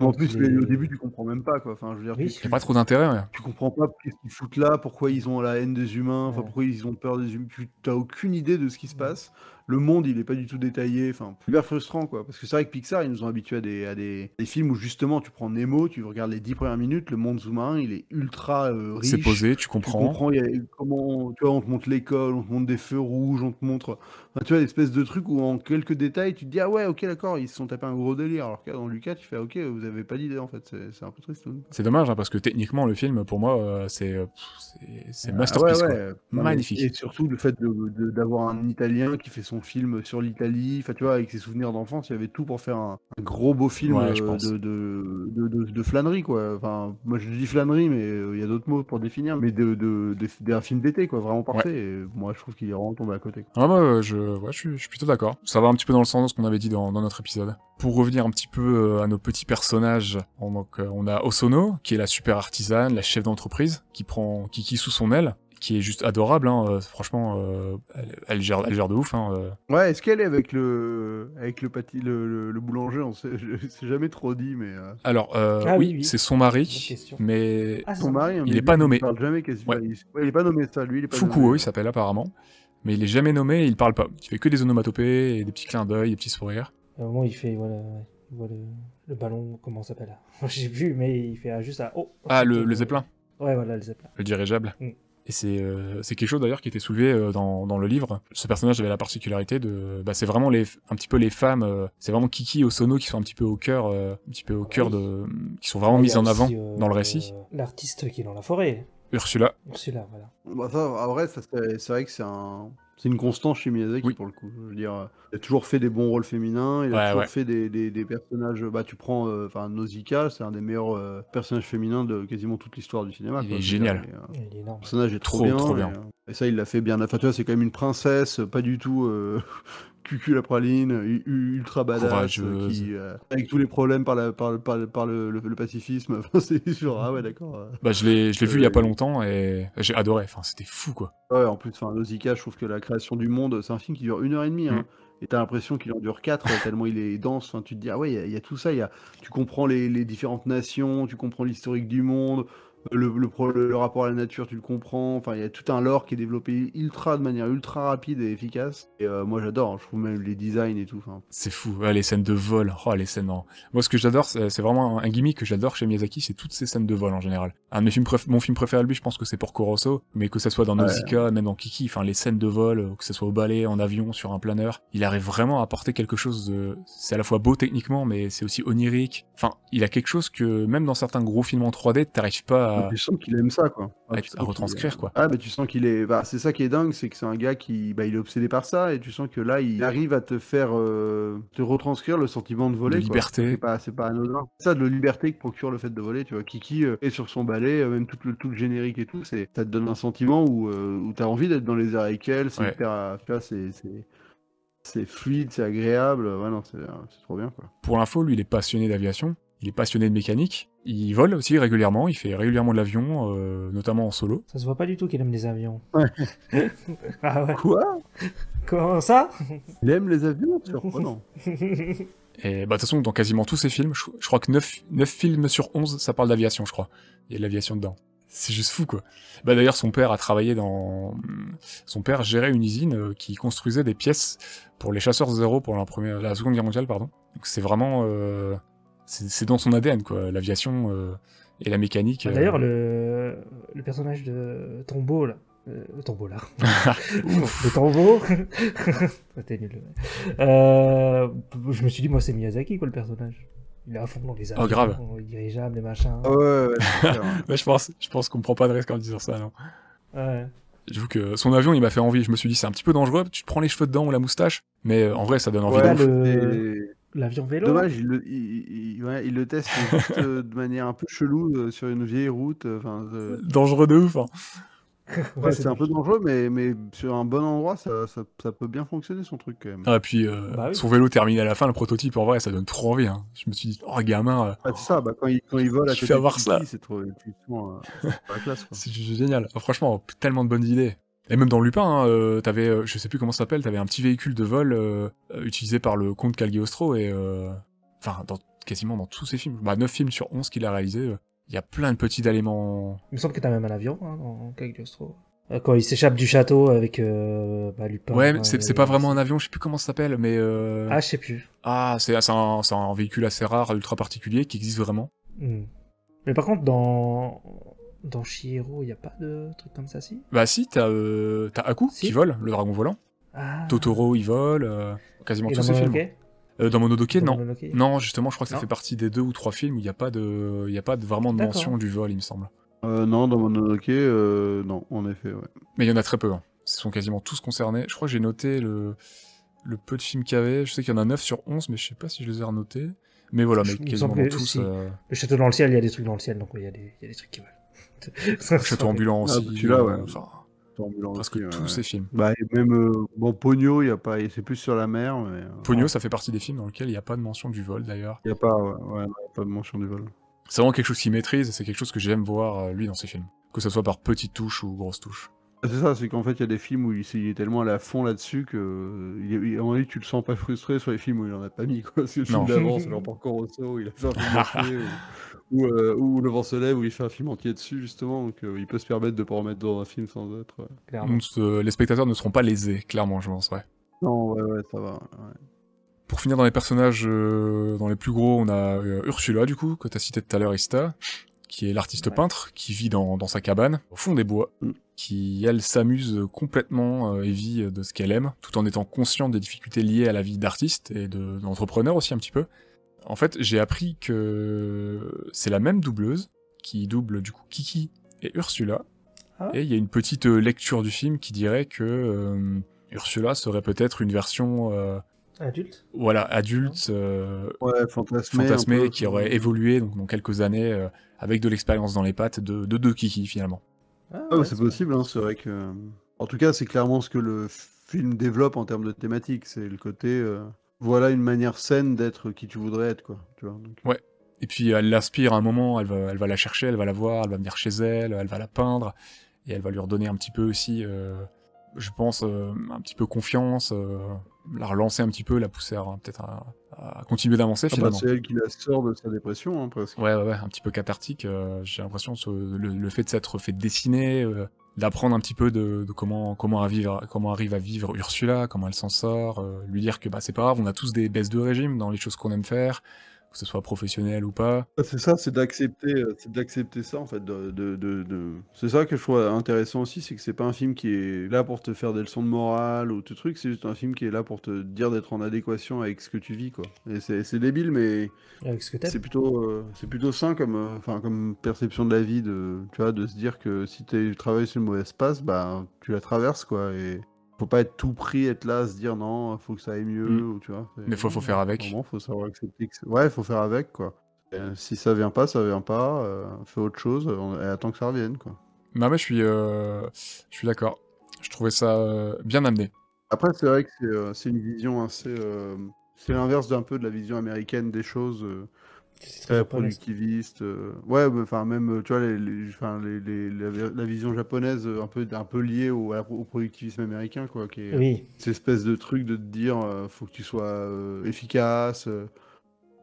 en plus, au début, tu comprends même pas quoi. Enfin, je veux dire, pas trop d'intérêt. Ouais. Tu comprends pas qu'est-ce qu'ils foutent là, pourquoi ils ont la haine des humains, enfin pourquoi ils ont peur des humains. Tu n'as aucune idée de ce qui se passe. Le monde, il n'est pas du tout détaillé. Enfin, hyper frustrant quoi. Parce que c'est vrai que Pixar, ils nous ont habitués à, des, à des, films où justement, tu prends Nemo, tu regardes les 10 premières minutes, le monde sous-marin, il est ultra euh, riche. C'est posé, tu comprends. Tu comprends comment, tu vois, on te montre l'école, on te montre des feux rouges, on te montre, tu vois, l'espèce de truc où en quelques détails, tu te dis ah ouais, ok, d'accord, ils se sont tapés un gros délire. Alors que dans Lucas, tu fais ok vous avez pas d'idée en fait, c'est un peu triste. Hein. C'est dommage hein, parce que techniquement, le film pour moi, c'est masterpiece. Magnifique. Et surtout le fait d'avoir un Italien qui fait son film sur l'Italie, tu vois, avec ses souvenirs d'enfance, il y avait tout pour faire un, gros beau film euh, de, de, flânerie quoi. Enfin, moi je dis flânerie, mais euh, il y a d'autres mots pour définir, mais de un film d'été quoi, vraiment parfait. moi je trouve qu'il est vraiment tombé à côté. Ah, bah, je, suis, plutôt d'accord. Ça va un petit peu dans le sens de ce qu'on avait dit dans notre épisode pour revenir un petit peu euh, à nos petits personnages, donc, on a Osono, qui est la super artisane, la chef d'entreprise, qui prend Kiki sous son aile, qui est juste adorable. Hein, euh, franchement, euh, elle, gère, elle, de ouf. Hein, ouais, est-ce qu'elle est avec le avec le, boulanger ne jamais trop dit, mais. Alors ah oui, c'est son mari, mais ah, hein, il n'est pas nommé. Il parle jamais il pas nommé ça, lui. il s'appelle apparemment, mais il est jamais nommé. Et il parle pas. Il fait que des onomatopées et des petits clins d'œil, des petits sourires moment, il fait, voilà, le, ballon, comment ça s'appelle J'ai vu, mais il fait ah, juste à. Oh, ah, le, zeppelin Ouais, voilà, le zeppelin. Le dirigeable mm. Et euh, c'est quelque chose d'ailleurs qui était soulevé euh, dans, le livre. Ce personnage avait la particularité de, bah, c'est vraiment les, un petit peu les femmes, euh, c'est vraiment Kiki et Osono qui sont un petit peu au cœur, un petit peu au cœur de, qui sont vraiment mises en avant dans le récit. L'artiste qui est dans la forêt. Ursula. Ursula, voilà. Bah ça, c'est vrai que c'est un, c'est une constante chez Miyazaki pour le coup. dire, il a toujours fait des bons rôles féminins, il a toujours fait des, personnages. Bah, tu prends euh, enfin Nausicaa, c'est un des meilleurs euh, personnages féminins de quasiment toute l'histoire du cinéma. Il est génial. est euh, Le personnage est trop, bien. Et, ça, il l'a fait bien. La tu c'est quand même une princesse, pas du tout cucu la praline, ultra badass, euh, avec tous les problèmes par, la, par, le, pacifisme. c'est sûr, ah ouais, d'accord. Euh. Bah, je l'ai vu il y a euh, pas longtemps et j'ai adoré, c'était fou quoi. Ouais, en plus, Nausicaa, je trouve que la création du monde, c'est un film qui dure une heure et demie. Hein. Mm. Et t'as l'impression qu'il en dure quatre, tellement il est dense. tu te dis, ah ouais, il y, a tout ça, y a, tu comprends les, les différentes nations, tu comprends l'historique du monde, le, le, rapport à la nature, tu le comprends. Enfin, il y a tout un lore qui est développé ultra de manière ultra rapide et efficace. Et euh, moi, j'adore. Hein. Je trouve même les designs et tout. C'est fou. Ah, les scènes de vol. Oh, les scènes. Moi, ce que j'adore, c'est vraiment un, gimmick que j'adore chez Miyazaki, c'est toutes ces scènes de vol en général. Un de mes films mon film préféré, lui, je pense que c'est pour Corosso mais que ce soit dans Nausicaa, même dans Kiki, enfin les scènes de vol, euh, que ce soit au ballet en avion, sur un planeur, il arrive vraiment à apporter quelque chose de. C'est à la fois beau techniquement, mais c'est aussi onirique. Enfin, il a quelque chose que même dans certains gros films en 3D, t'arrives pas à ah, tu sens qu'il aime ça, quoi. à, ah, retranscrire, quoi. Ah, mais tu sens qu'il est. Bah, c'est ça qui est dingue, c'est que c'est un gars qui bah, il est obsédé par ça, et tu sens que là, il arrive à te faire. Euh, te retranscrire le sentiment de voler. liberté. C'est pas, anodin. Ça, de la liberté que procure le fait de voler, tu vois. Kiki euh, est sur son balai, euh, même tout le, tout générique et tout, ça te donne un sentiment où, où t'as envie d'être dans les airs avec elle, c'est c'est fluide, c'est agréable, ouais, c'est trop bien. Quoi. Pour l'info, lui, il est passionné d'aviation, il est passionné de mécanique, il vole aussi régulièrement, il fait régulièrement de l'avion, euh, notamment en solo. Ça se voit pas du tout qu'il aime les avions. Ouais. ah ouais. Quoi Comment ça Il aime les avions, surprenant. Et bah, de toute façon, dans quasiment tous ses films, je, crois que 9, 9, films sur 11, ça parle d'aviation, je crois. Il y a de l'aviation dedans. C'est juste fou, quoi. Bah, d'ailleurs, son père a travaillé dans. Son père gérait une usine euh, qui construisait des pièces pour les chasseurs zéro pour la, première... la Seconde Guerre mondiale, pardon. Donc, c'est vraiment. Euh, c'est dans son ADN, quoi. L'aviation euh, et la mécanique. Euh. D'ailleurs, le, personnage de Tombeau, là. Euh, tombeau là. le tombeau. T'es nul. je me suis dit, moi, c'est Miyazaki, quoi, le personnage. Il est à fond dans les avions, oh, grave. les dirigeables, les machins. ouais, je pense, je pense qu'on prend pas de risque en disant ça, non. Ouais. J'avoue que son avion, il m'a fait envie. Je me suis dit, c'est un petit peu dangereux. Tu te prends les cheveux dedans ou la moustache, mais en vrai, ça donne envie. Ouais, l'avion vélo. Dommage, il le, teste euh, de manière un peu chelou euh, sur une vieille route. Euh, dangereux de ouf. Hein. c'est un peu dangereux, mais, mais sur un bon endroit, ça, peut bien fonctionner son truc Ah, et puis bah son vélo terminé à la fin, le prototype en vrai, ça donne trop envie. Hein. Je me suis dit, oh gamin. Ah, c'est ça, bah, quand, il, quand il vole à avoir ça. c'est trop, c'est génial. franchement, tellement de bonnes idées. Et même dans Lupin, hein, euh, t'avais, euh, je sais plus comment ça s'appelle, t'avais un petit véhicule de vol euh, utilisé par le comte Calgiostro, et. Enfin, dans, quasiment dans tous ses films. Bah, 9 films sur 11 qu'il a réalisé, il y a plein de petits éléments. Il me semble que t'as même un avion hein, dans Calgiostro. Quand il s'échappe du château avec bah, Lupin. Ouais, c'est pas vraiment un avion, je sais plus comment ça s'appelle, mais. Ah, je sais plus. Ah, c'est un, un, véhicule assez rare, ultra particulier, qui existe vraiment. Hmm. Mais par contre, dans dans Shihiro, il n'y a pas de truc comme ça, si Bah si, t'as euh, Aku qui vole, le dragon volant. Ah. Totoro, il vole, euh, quasiment tous ces films. Euh, dans Monodoke, dans non. Non, justement, je crois que ça fait partie des deux ou trois films où il n'y a pas de, il a pas de, vraiment de mention du vol, il me semble. non, dans Mononoke, non, en effet, ouais. Mais il y en a très peu. Hein. Ils sont quasiment tous concernés. Je crois que j'ai noté le, le peu de films qu'il y avait. Je sais qu'il y en a 9 sur 11, mais je sais pas si je les ai renotés. Mais voilà, mais quasiment tous. Le château dans le ciel, il y a des trucs dans le ciel, donc il y, y, a des trucs qui volent. Château ambulant aussi. ouais. presque tous ses ces films. Bah, et même euh, bon, Pogno, il y a pas, c'est plus sur la mer. Mais... Euh, Pogno, ça fait partie des films dans lesquels il n'y a pas de mention du vol d'ailleurs. Il n'y a pas, pas de mention du vol. C'est vraiment quelque chose qu'il maîtrise et c'est quelque chose que j'aime voir euh, lui dans ses films, que ce soit par petites touches ou grosses touches. Ah, c'est ça, c'est qu'en fait, il y a des films où il, est tellement à la fond là-dessus que, euh, il, à mon tu le sens pas frustré sur les films où il en a pas mis, quoi. C'est le film d'avance, c'est genre encore il a fait un film entier, ou, Le Vent se lève, où il fait un film entier dessus, justement, donc euh, il peut se permettre de pas en mettre dans un film sans être. Euh, clairement. les spectateurs ne seront pas lésés, clairement, je pense, ouais. Non, ouais, ouais, ça va, Pour finir dans les personnages, dans les plus gros, on a Ursula, du coup, que t'as cité tout à l'heure, Ista, qui est l'artiste peintre, qui vit dans, sa cabane, au fond des bois. Mm qui, elle, s'amuse complètement euh, et vit euh, de ce qu'elle aime, tout en étant consciente des difficultés liées à la vie d'artiste et d'entrepreneur aussi un petit peu. En fait, j'ai appris que c'est la même doubleuse qui double du coup Kiki et Ursula. Ah. Et il y a une petite euh, lecture du film qui dirait que Ursula serait peut-être une version adulte. Voilà, adulte, fantasmée, qui aurait évolué dans quelques années avec de l'expérience dans les pattes de deux Kiki finalement. Ah ah, c'est possible, hein, c'est vrai que. Euh, en tout cas, c'est clairement ce que le film développe en termes de thématique. C'est le côté. Euh, voilà une manière saine d'être qui tu voudrais être, quoi. Euh. Ouais. Et puis elle l'aspire à un moment, elle va, la chercher, elle va la voir, elle va venir chez elle, elle va la peindre, et elle va lui redonner un petit peu aussi je pense, euh, un petit peu confiance, euh, la relancer un petit peu, la pousser peut-être à, continuer d'avancer ah bah, finalement. c'est elle qui la sort de sa dépression, hein, presque. Ouais, un petit peu cathartique. Euh, j'ai l'impression le, le, fait de s'être fait dessiner, d'apprendre un petit peu de, comment comment, à vivre, comment arrive à vivre Ursula, comment elle s'en sort, lui dire que bah c'est pas grave, on a tous des baisses de régime dans les choses qu'on aime faire que ce soit professionnel ou pas. Ah, c'est ça, c'est d'accepter, euh, c'est d'accepter ça en fait. C'est ça que je trouve intéressant aussi, c'est que c'est pas un film qui est là pour te faire des leçons de morale ou tout truc, c'est juste un film qui est là pour te dire d'être en adéquation avec ce que tu vis quoi. Et c'est débile, mais c'est ce plutôt, euh, c'est plutôt sain comme, euh, enfin comme perception de la vie de, tu vois, de se dire que si tu travailles sur le mauvais espace, bah tu la traverses quoi et faut pas être tout pris, être là, se dire non, faut que ça aille mieux, mm. tu vois. Mais faut, faut faire avec. faut savoir accepter. Que ouais, faut faire avec quoi. Euh, si ça vient pas, ça vient pas. on euh, fais autre chose et attends que ça revienne quoi. Non mais je suis, euh, je suis d'accord. Je trouvais ça bien amené. Après c'est vrai que c'est une vision assez, c'est l'inverse d'un peu de la vision américaine des choses très productiviste. Euh, ouais, enfin même euh, tu vois les, les, la, vision japonaise euh, un peu un peu liée au, au productivisme américain quoi, qui est cette espèce de truc de te dire faut que tu sois efficace,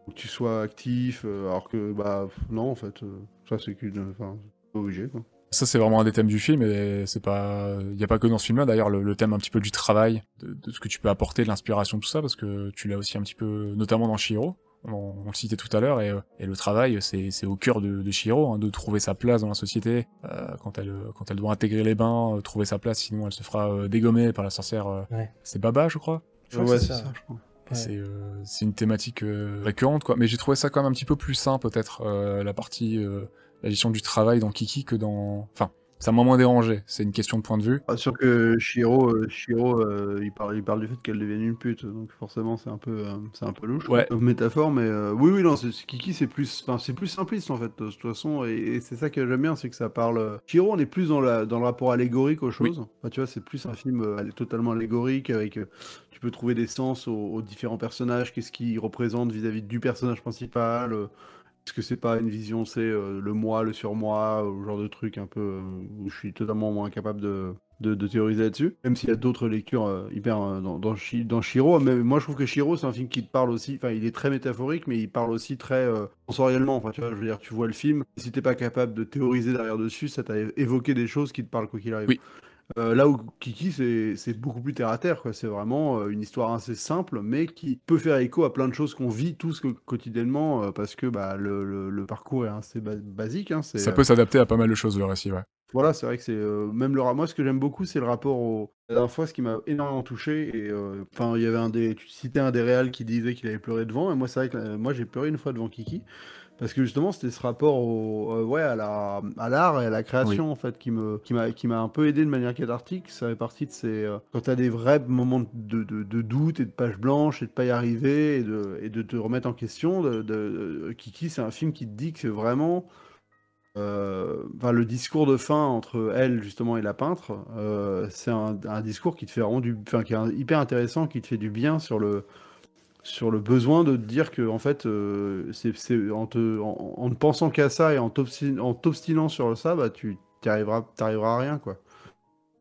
faut que tu sois actif, alors que bah non en fait ça c'est qu'une enfin pas obligé quoi. Ça, c'est vraiment un des thèmes du film, et c'est pas, il y a pas que dans ce film-là. D'ailleurs, le, thème un petit peu du travail, de, de, ce que tu peux apporter, de l'inspiration, tout ça, parce que tu l'as aussi un petit peu, notamment dans Shiro on, le citait tout à l'heure, et, euh, le travail, c'est au cœur de, de Shiro, hein, de trouver sa place dans la société, euh, quand, elle, euh, quand elle doit intégrer les bains, trouver sa place, sinon elle se fera euh, dégommer par la sorcière. C'est Baba, je crois. c'est ça. je crois. C'est une thématique récurrente, quoi. Mais j'ai trouvé ça quand même un petit peu plus sain, peut-être, la partie, la gestion du travail dans Kiki que dans. Enfin, ça m'a moins dérangé, c'est une question de point de vue. Pas sûr que Shiro, euh, euh, il, parle, du fait qu'elle devienne une pute, donc forcément c'est un peu, euh, c'est un peu louche ouais. métaphore, mais oui, oui, non, Kiki c'est plus, c'est plus simpliste en fait, de toute façon, et, c'est ça que j'aime bien, c'est que ça parle. Shiro, on est plus dans, la, dans le rapport allégorique aux choses, tu vois, c'est plus un film totalement allégorique avec tu peux trouver des sens aux, différents personnages, qu'est-ce qu'ils représentent vis-à-vis du personnage principal, est-ce que c'est pas une vision, c'est euh, le moi, le surmoi, ou genre de truc un peu euh, où je suis totalement moins capable de, de, théoriser là-dessus Même s'il y a d'autres lectures euh, hyper dans, dans, Shiro, mais moi je trouve que Shiro c'est un film qui te parle aussi, enfin il est très métaphorique, mais il parle aussi très sensoriellement. Enfin tu vois, je veux dire, tu vois le film, si t'es pas capable de théoriser derrière dessus, ça t'a évoqué des choses qui te parlent quoi qu'il arrive. Euh, là où Kiki, c'est beaucoup plus terre à terre. C'est vraiment euh, une histoire assez simple, mais qui peut faire écho à plein de choses qu'on vit tous quotidiennement, euh, parce que bah, le, le, parcours est assez basique. Hein, Ça peut s'adapter à pas mal de choses, le récit, ouais. Voilà, c'est vrai que c'est même le moi ce que j'aime beaucoup c'est le rapport au la dernière fois ce qui m'a énormément touché et enfin il y avait un des tu citais un des réals qui disait qu'il avait pleuré devant et moi c'est vrai que moi j'ai pleuré une fois devant Kiki parce que justement c'était ce rapport au, euh, ouais, à l'art la, à et à la création en fait qui me qui m'a qui m'a un peu aidé de manière cathartique ça fait partie de ces quand euh, quand t'as des vrais moments de, doute et de page blanche et de pas y arriver et de, et de te remettre en question de, Kiki c'est un film qui te dit que vraiment euh, le discours de fin entre elle justement et la peintre, c'est un, discours qui te fait rendu, enfin, qui est hyper intéressant, qui te fait du bien sur le, sur le besoin de dire que en fait euh, c'est en, ne pensant qu'à ça et en t'obstinant sur ça bah tu t'arriveras à rien quoi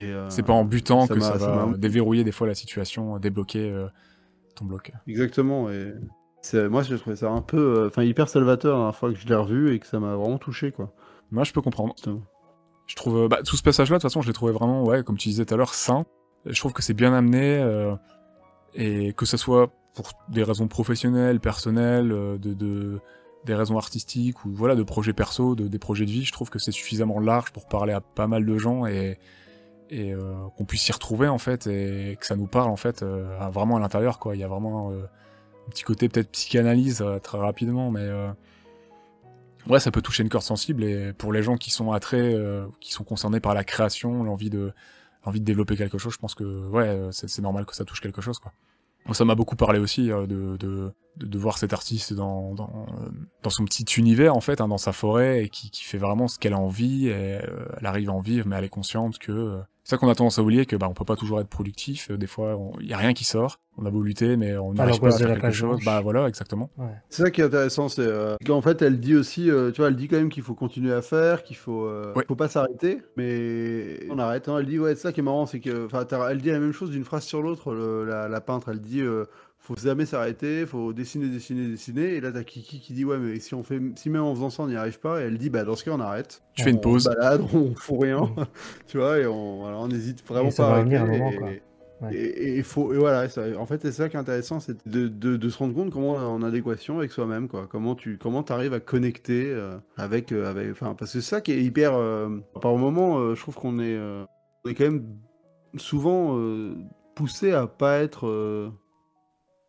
euh, c'est pas en butant que ça va déverrouiller des fois la situation euh, débloquer ton bloc exactement et moi je trouvais ça un peu enfin hyper salvateur la fois que je l'ai revu et que ça m'a vraiment touché quoi moi je peux comprendre je trouve bah, tout ce passage là de toute façon je l'ai trouvé vraiment ouais comme tu disais tout à l'heure sain je trouve que c'est bien amené et que ça soit pour des raisons professionnelles, personnelles, euh, de, de, des raisons artistiques ou voilà de projets perso, de, des projets de vie. Je trouve que c'est suffisamment large pour parler à pas mal de gens et, et euh, qu'on puisse s'y retrouver en fait et que ça nous parle en fait euh, vraiment à l'intérieur quoi. Il y a vraiment un petit côté peut-être psychanalyse très rapidement, mais ouais ça peut toucher une corde sensible et pour les gens qui sont attraits, qui sont concernés par la création, l'envie de l'envie de développer quelque chose, je pense que ouais c'est normal que ça touche quelque chose quoi ça m'a beaucoup parlé aussi euh, de, de, de, voir cet artiste dans, dans, euh, son petit univers, en fait, hein, dans sa forêt, et qui, qui fait vraiment ce qu'elle a envie. Et, euh, elle arrive à en vivre, mais elle est consciente que c'est ça qu'on a tendance à oublier que bah on peut pas toujours être productif. Euh, des fois, il y a rien qui sort. On a beau lutter, mais on a pas à faire quelque chose. Bah voilà, exactement. C'est ça qui est intéressant, c'est euh, qu'en fait elle dit aussi, euh, tu vois, elle dit quand même qu'il faut continuer à faire, qu'il faut, faut pas s'arrêter, mais on arrête. Hein. Elle dit ouais, c'est ça qui est marrant, c'est que, enfin, elle dit la même chose d'une phrase sur l'autre. La, la, peintre, elle dit faut jamais s'arrêter, faut dessiner, dessiner, dessiner. Et là, t'as Kiki qui dit ouais, mais si on fait, si même en faisant ça, on n'y arrive pas. Et elle dit bah dans ce cas, on arrête. Tu fais une pause. On balade, on fout rien, tu vois, et on, on hésite vraiment pas. à arrêter, un moment, et, quoi. Et, faut, et voilà, en fait, c'est ça qui est intéressant, c'est de, se rendre compte comment on est en adéquation avec soi-même, quoi. Comment tu comment arrives à connecter euh, avec, euh, avec, enfin, parce que c'est ça qui est hyper. Euh, par moment, je trouve qu'on est, on est quand même souvent poussé à pas être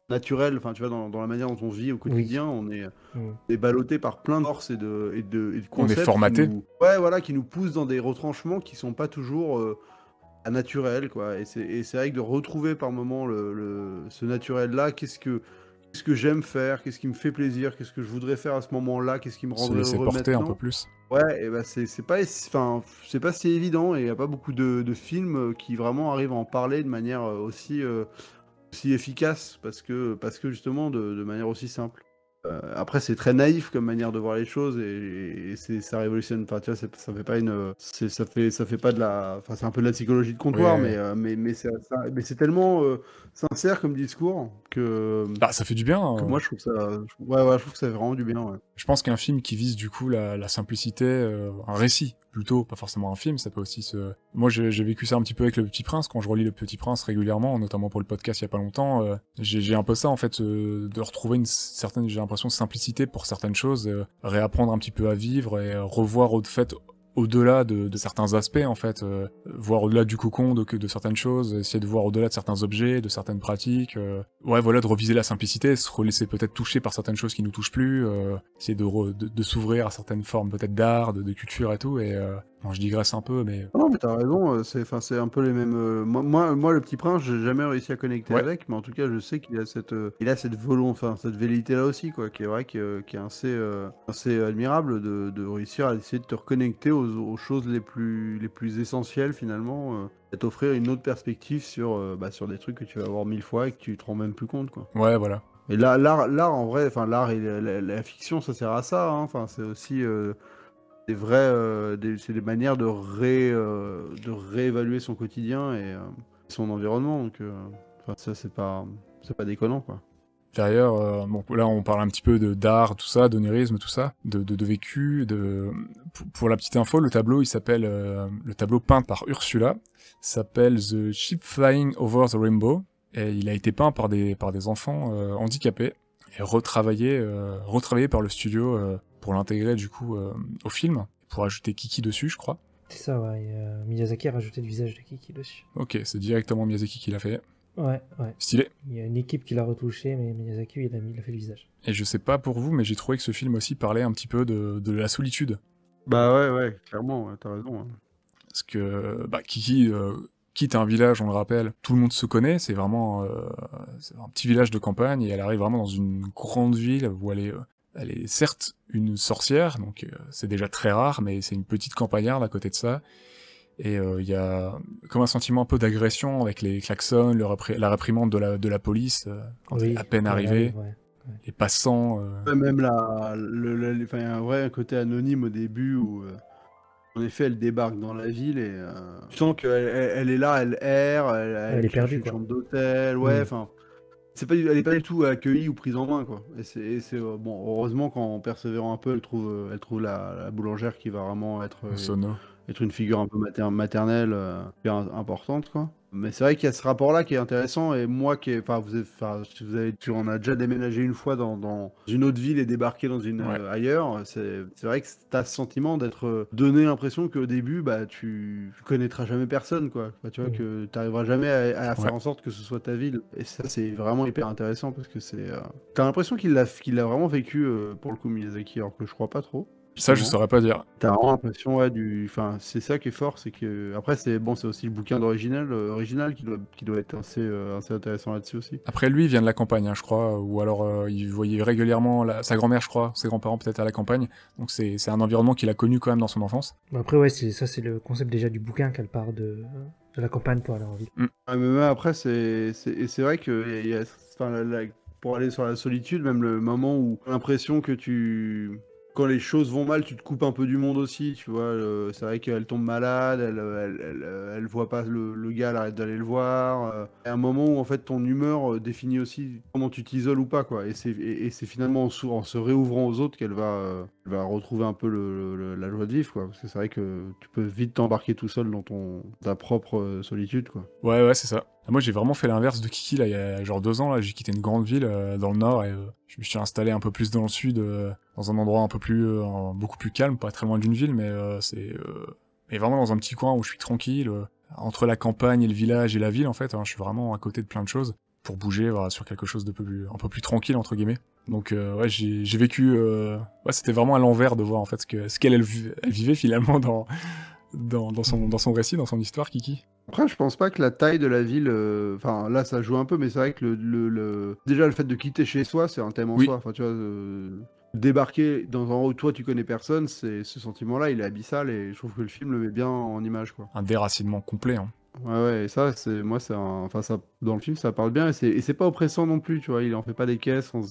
naturel, enfin tu vois, dans, dans, la manière dont on vit au quotidien, euh, mm. on est, ballotté par plein de forces et de, et de, concepts. On est formaté. ouais, voilà, qui nous poussent dans des retranchements qui sont pas toujours euh, naturels, quoi. Et c'est vrai que de retrouver par moment le, ce naturel-là, qu'est-ce que, ce que j'aime faire, qu'est-ce qui me fait plaisir, qu'est-ce que je voudrais faire à ce moment-là, qu'est-ce qui me rend heureux porter un peu plus. Ouais, et ben c'est pas, enfin pas si évident et il y a pas beaucoup de, de, films qui vraiment arrivent à en parler de manière euh, aussi si efficace parce que, parce que justement de, de manière aussi simple. Euh, après, c'est très naïf comme manière de voir les choses et, c'est ça révolutionne. Enfin, tu vois, ça fait pas une, ça fait, ça fait pas de la, enfin, c'est un peu de la psychologie de comptoir, mais, euh, mais, mais, c'est, mais c'est tellement euh, sincère comme discours que. Bah, ça fait du bien. Hein. moi, je trouve ça, ouais, ouais, je trouve que ça fait vraiment du bien. Ouais. Je pense qu'un film qui vise du coup la simplicité, un récit pas forcément un film, ça peut aussi se... Moi j'ai vécu ça un petit peu avec Le Petit Prince, quand je relis Le Petit Prince régulièrement, notamment pour le podcast il y a pas longtemps, euh, j'ai un peu ça en fait, euh, de retrouver une certaine, j'ai l'impression, simplicité pour certaines choses, euh, réapprendre un petit peu à vivre et revoir au fait au-delà de, certains aspects en fait, euh, voir au-delà du cocon de, certaines choses, essayer de voir au-delà de certains objets, de certaines pratiques, euh, ouais voilà de reviser la simplicité, se relaisser peut-être toucher par certaines choses qui nous touchent plus, euh, essayer de, de s'ouvrir à certaines formes peut-être d'art, de, culture et tout, et Bon, je digresse un peu, mais. Euh, non, mais t'as raison, euh, c'est un peu les mêmes. Euh, moi, moi, le petit prince, j'ai jamais réussi à connecter avec, mais en tout cas, je sais qu'il a cette, il cette volonté, enfin, cette vélité-là aussi, quoi, qui est vrai, qui, est assez, assez admirable de, réussir à essayer de te reconnecter aux, choses les plus, les plus essentielles, finalement, et t'offrir une autre perspective sur, bah, sur des trucs que tu vas voir mille fois et que tu te rends même plus compte, quoi. Ouais, voilà. Et l'art, l'art en vrai, enfin l'art et la, fiction, ça sert à ça. Hein, enfin, c'est aussi euh, c'est des manières de, euh, de réévaluer son quotidien et euh, son environnement. Donc, ça, c'est pas, pas déconnant, quoi. là on parle un petit peu de d'art, tout ça, d'onirisme, tout ça, de, de vécu. De... pour la petite info, le tableau, il s'appelle le tableau peint par Ursula, s'appelle The Ship Flying Over the Rainbow, et il a été peint par des par des enfants handicapés et retravaillé retravaillé par le studio pour l'intégrer du coup euh, au film, pour ajouter Kiki dessus, je crois. C'est ça, ouais. Euh, Miyazaki a rajouté le visage de Kiki dessus. Ok, c'est directement Miyazaki qui l'a fait. Ouais, ouais. Stylé. Il y a une équipe qui l'a retouché, mais Miyazaki, il a, mis, il a, fait le visage. Et je sais pas pour vous, mais j'ai trouvé que ce film aussi parlait un petit peu de, la solitude. Bah ouais, ouais, clairement, t'as raison. Hein. Parce que bah, Kiki euh, quitte un village, on le rappelle, tout le monde se connaît, c'est vraiment un petit village de campagne, et elle arrive vraiment dans une grande ville où elle est elle est certes une sorcière, donc euh, c'est déjà très rare, mais c'est une petite campagnarde à côté de ça. Et euh, il y a comme un sentiment un peu d'agression avec les klaxons, la réprimande de la, police euh, quand elle est à peine arrivée. Les passants. Même là le, y a un vrai côté anonyme au début où, en effet, elle débarque dans la ville et tu sens qu'elle elle, est là, elle erre, elle, est perdue. chambre d'hôtel, ouais, mm. enfin pas, elle n'est pas du tout accueillie ou prise en main. Quoi. Et c'est, euh, bon, heureusement qu'en persévérant un peu, elle trouve, euh, elle trouve la, boulangère qui va vraiment être, euh, être une figure un peu maternelle importante. Quoi. Mais c'est vrai qu'il y a ce rapport-là qui est intéressant. Et moi, qui enfin, vous, vous avez, tu en as déjà déménagé une fois dans, dans une autre ville et débarqué dans une euh, ailleurs. C'est vrai que tu as ce sentiment d'être euh, donné l'impression qu'au début, bah, tu, connaîtras jamais personne, quoi. Bah, tu vois, mm. que tu arriveras jamais à, faire en sorte que ce soit ta ville. Et ça, c'est vraiment hyper intéressant parce que c'est. Euh, t'as Tu as l'impression qu'il l'a vraiment vécu pour le coup, Miyazaki, alors que je crois pas trop. Ça, je saurais pas dire. T'as vraiment l'impression, ouais, du. Enfin, c'est ça qui est fort, c'est que. Après, c'est bon, c'est aussi le bouquin d'original euh, original qui doit, qui doit être euh, assez, intéressant là-dessus aussi. Après, lui, il vient de la campagne, hein, je crois, ou alors euh, il voyait régulièrement sa grand-mère, je crois, ses grands-parents peut-être à la campagne. Donc, c'est un environnement qu'il a connu quand même dans son enfance. Après, ouais, ça, c'est le concept déjà du bouquin qu'elle part de, de, la campagne pour aller en ville. Mm. Ah, mais après, c'est vrai que Enfin, pour aller sur la solitude, même le moment où l'impression que tu quand les choses vont mal, tu te coupes un peu du monde aussi, tu vois. c'est vrai qu'elle tombe malade, elle, elle, voit pas le, gars, elle arrête d'aller le voir. Euh, un moment où en fait ton humeur euh, définit aussi comment tu t'isoles ou pas, quoi. Et c'est, et, c'est finalement en, se réouvrant aux autres qu'elle va, euh, va retrouver un peu la joie de vivre, quoi. Parce que c'est vrai que tu peux vite t'embarquer tout seul dans ton, ta propre euh, solitude, quoi. Ouais, ouais, c'est ça. Ah, moi, j'ai vraiment fait l'inverse de Kiki, là, il y a genre deux ans, là, j'ai quitté une grande ville euh, dans le nord et euh, je me suis installé un peu plus dans le sud, euh, dans un endroit un peu plus, beaucoup plus calme, pas très loin d'une ville, mais c'est. mais vraiment dans un petit coin où je suis tranquille, entre la campagne et le village et la ville, en fait, hein. je suis vraiment à côté de plein de choses pour bouger sur quelque chose de plus, un peu plus tranquille, entre guillemets. Donc, ouais, j'ai vécu. ouais, c'était vraiment à l'envers de voir, en fait, ce qu'elle ce elle vivait finalement dans dans, son, dans son récit, dans son histoire, Kiki après, je pense pas que la taille de la ville. Euh, enfin, là, ça joue un peu, mais c'est vrai que le, déjà le fait de quitter chez soi, c'est un thème en soi. Enfin, tu vois, euh, débarquer dans un endroit où toi tu connais personne, c'est ce sentiment-là, il est abyssal et je trouve que le film le met bien en image, quoi. Un déracinement complet. Hein. Ouais, ouais, et ça, c'est moi, c'est enfin ça dans le film, ça parle bien et c'est pas oppressant non plus, tu vois. Il en fait pas des caisses en,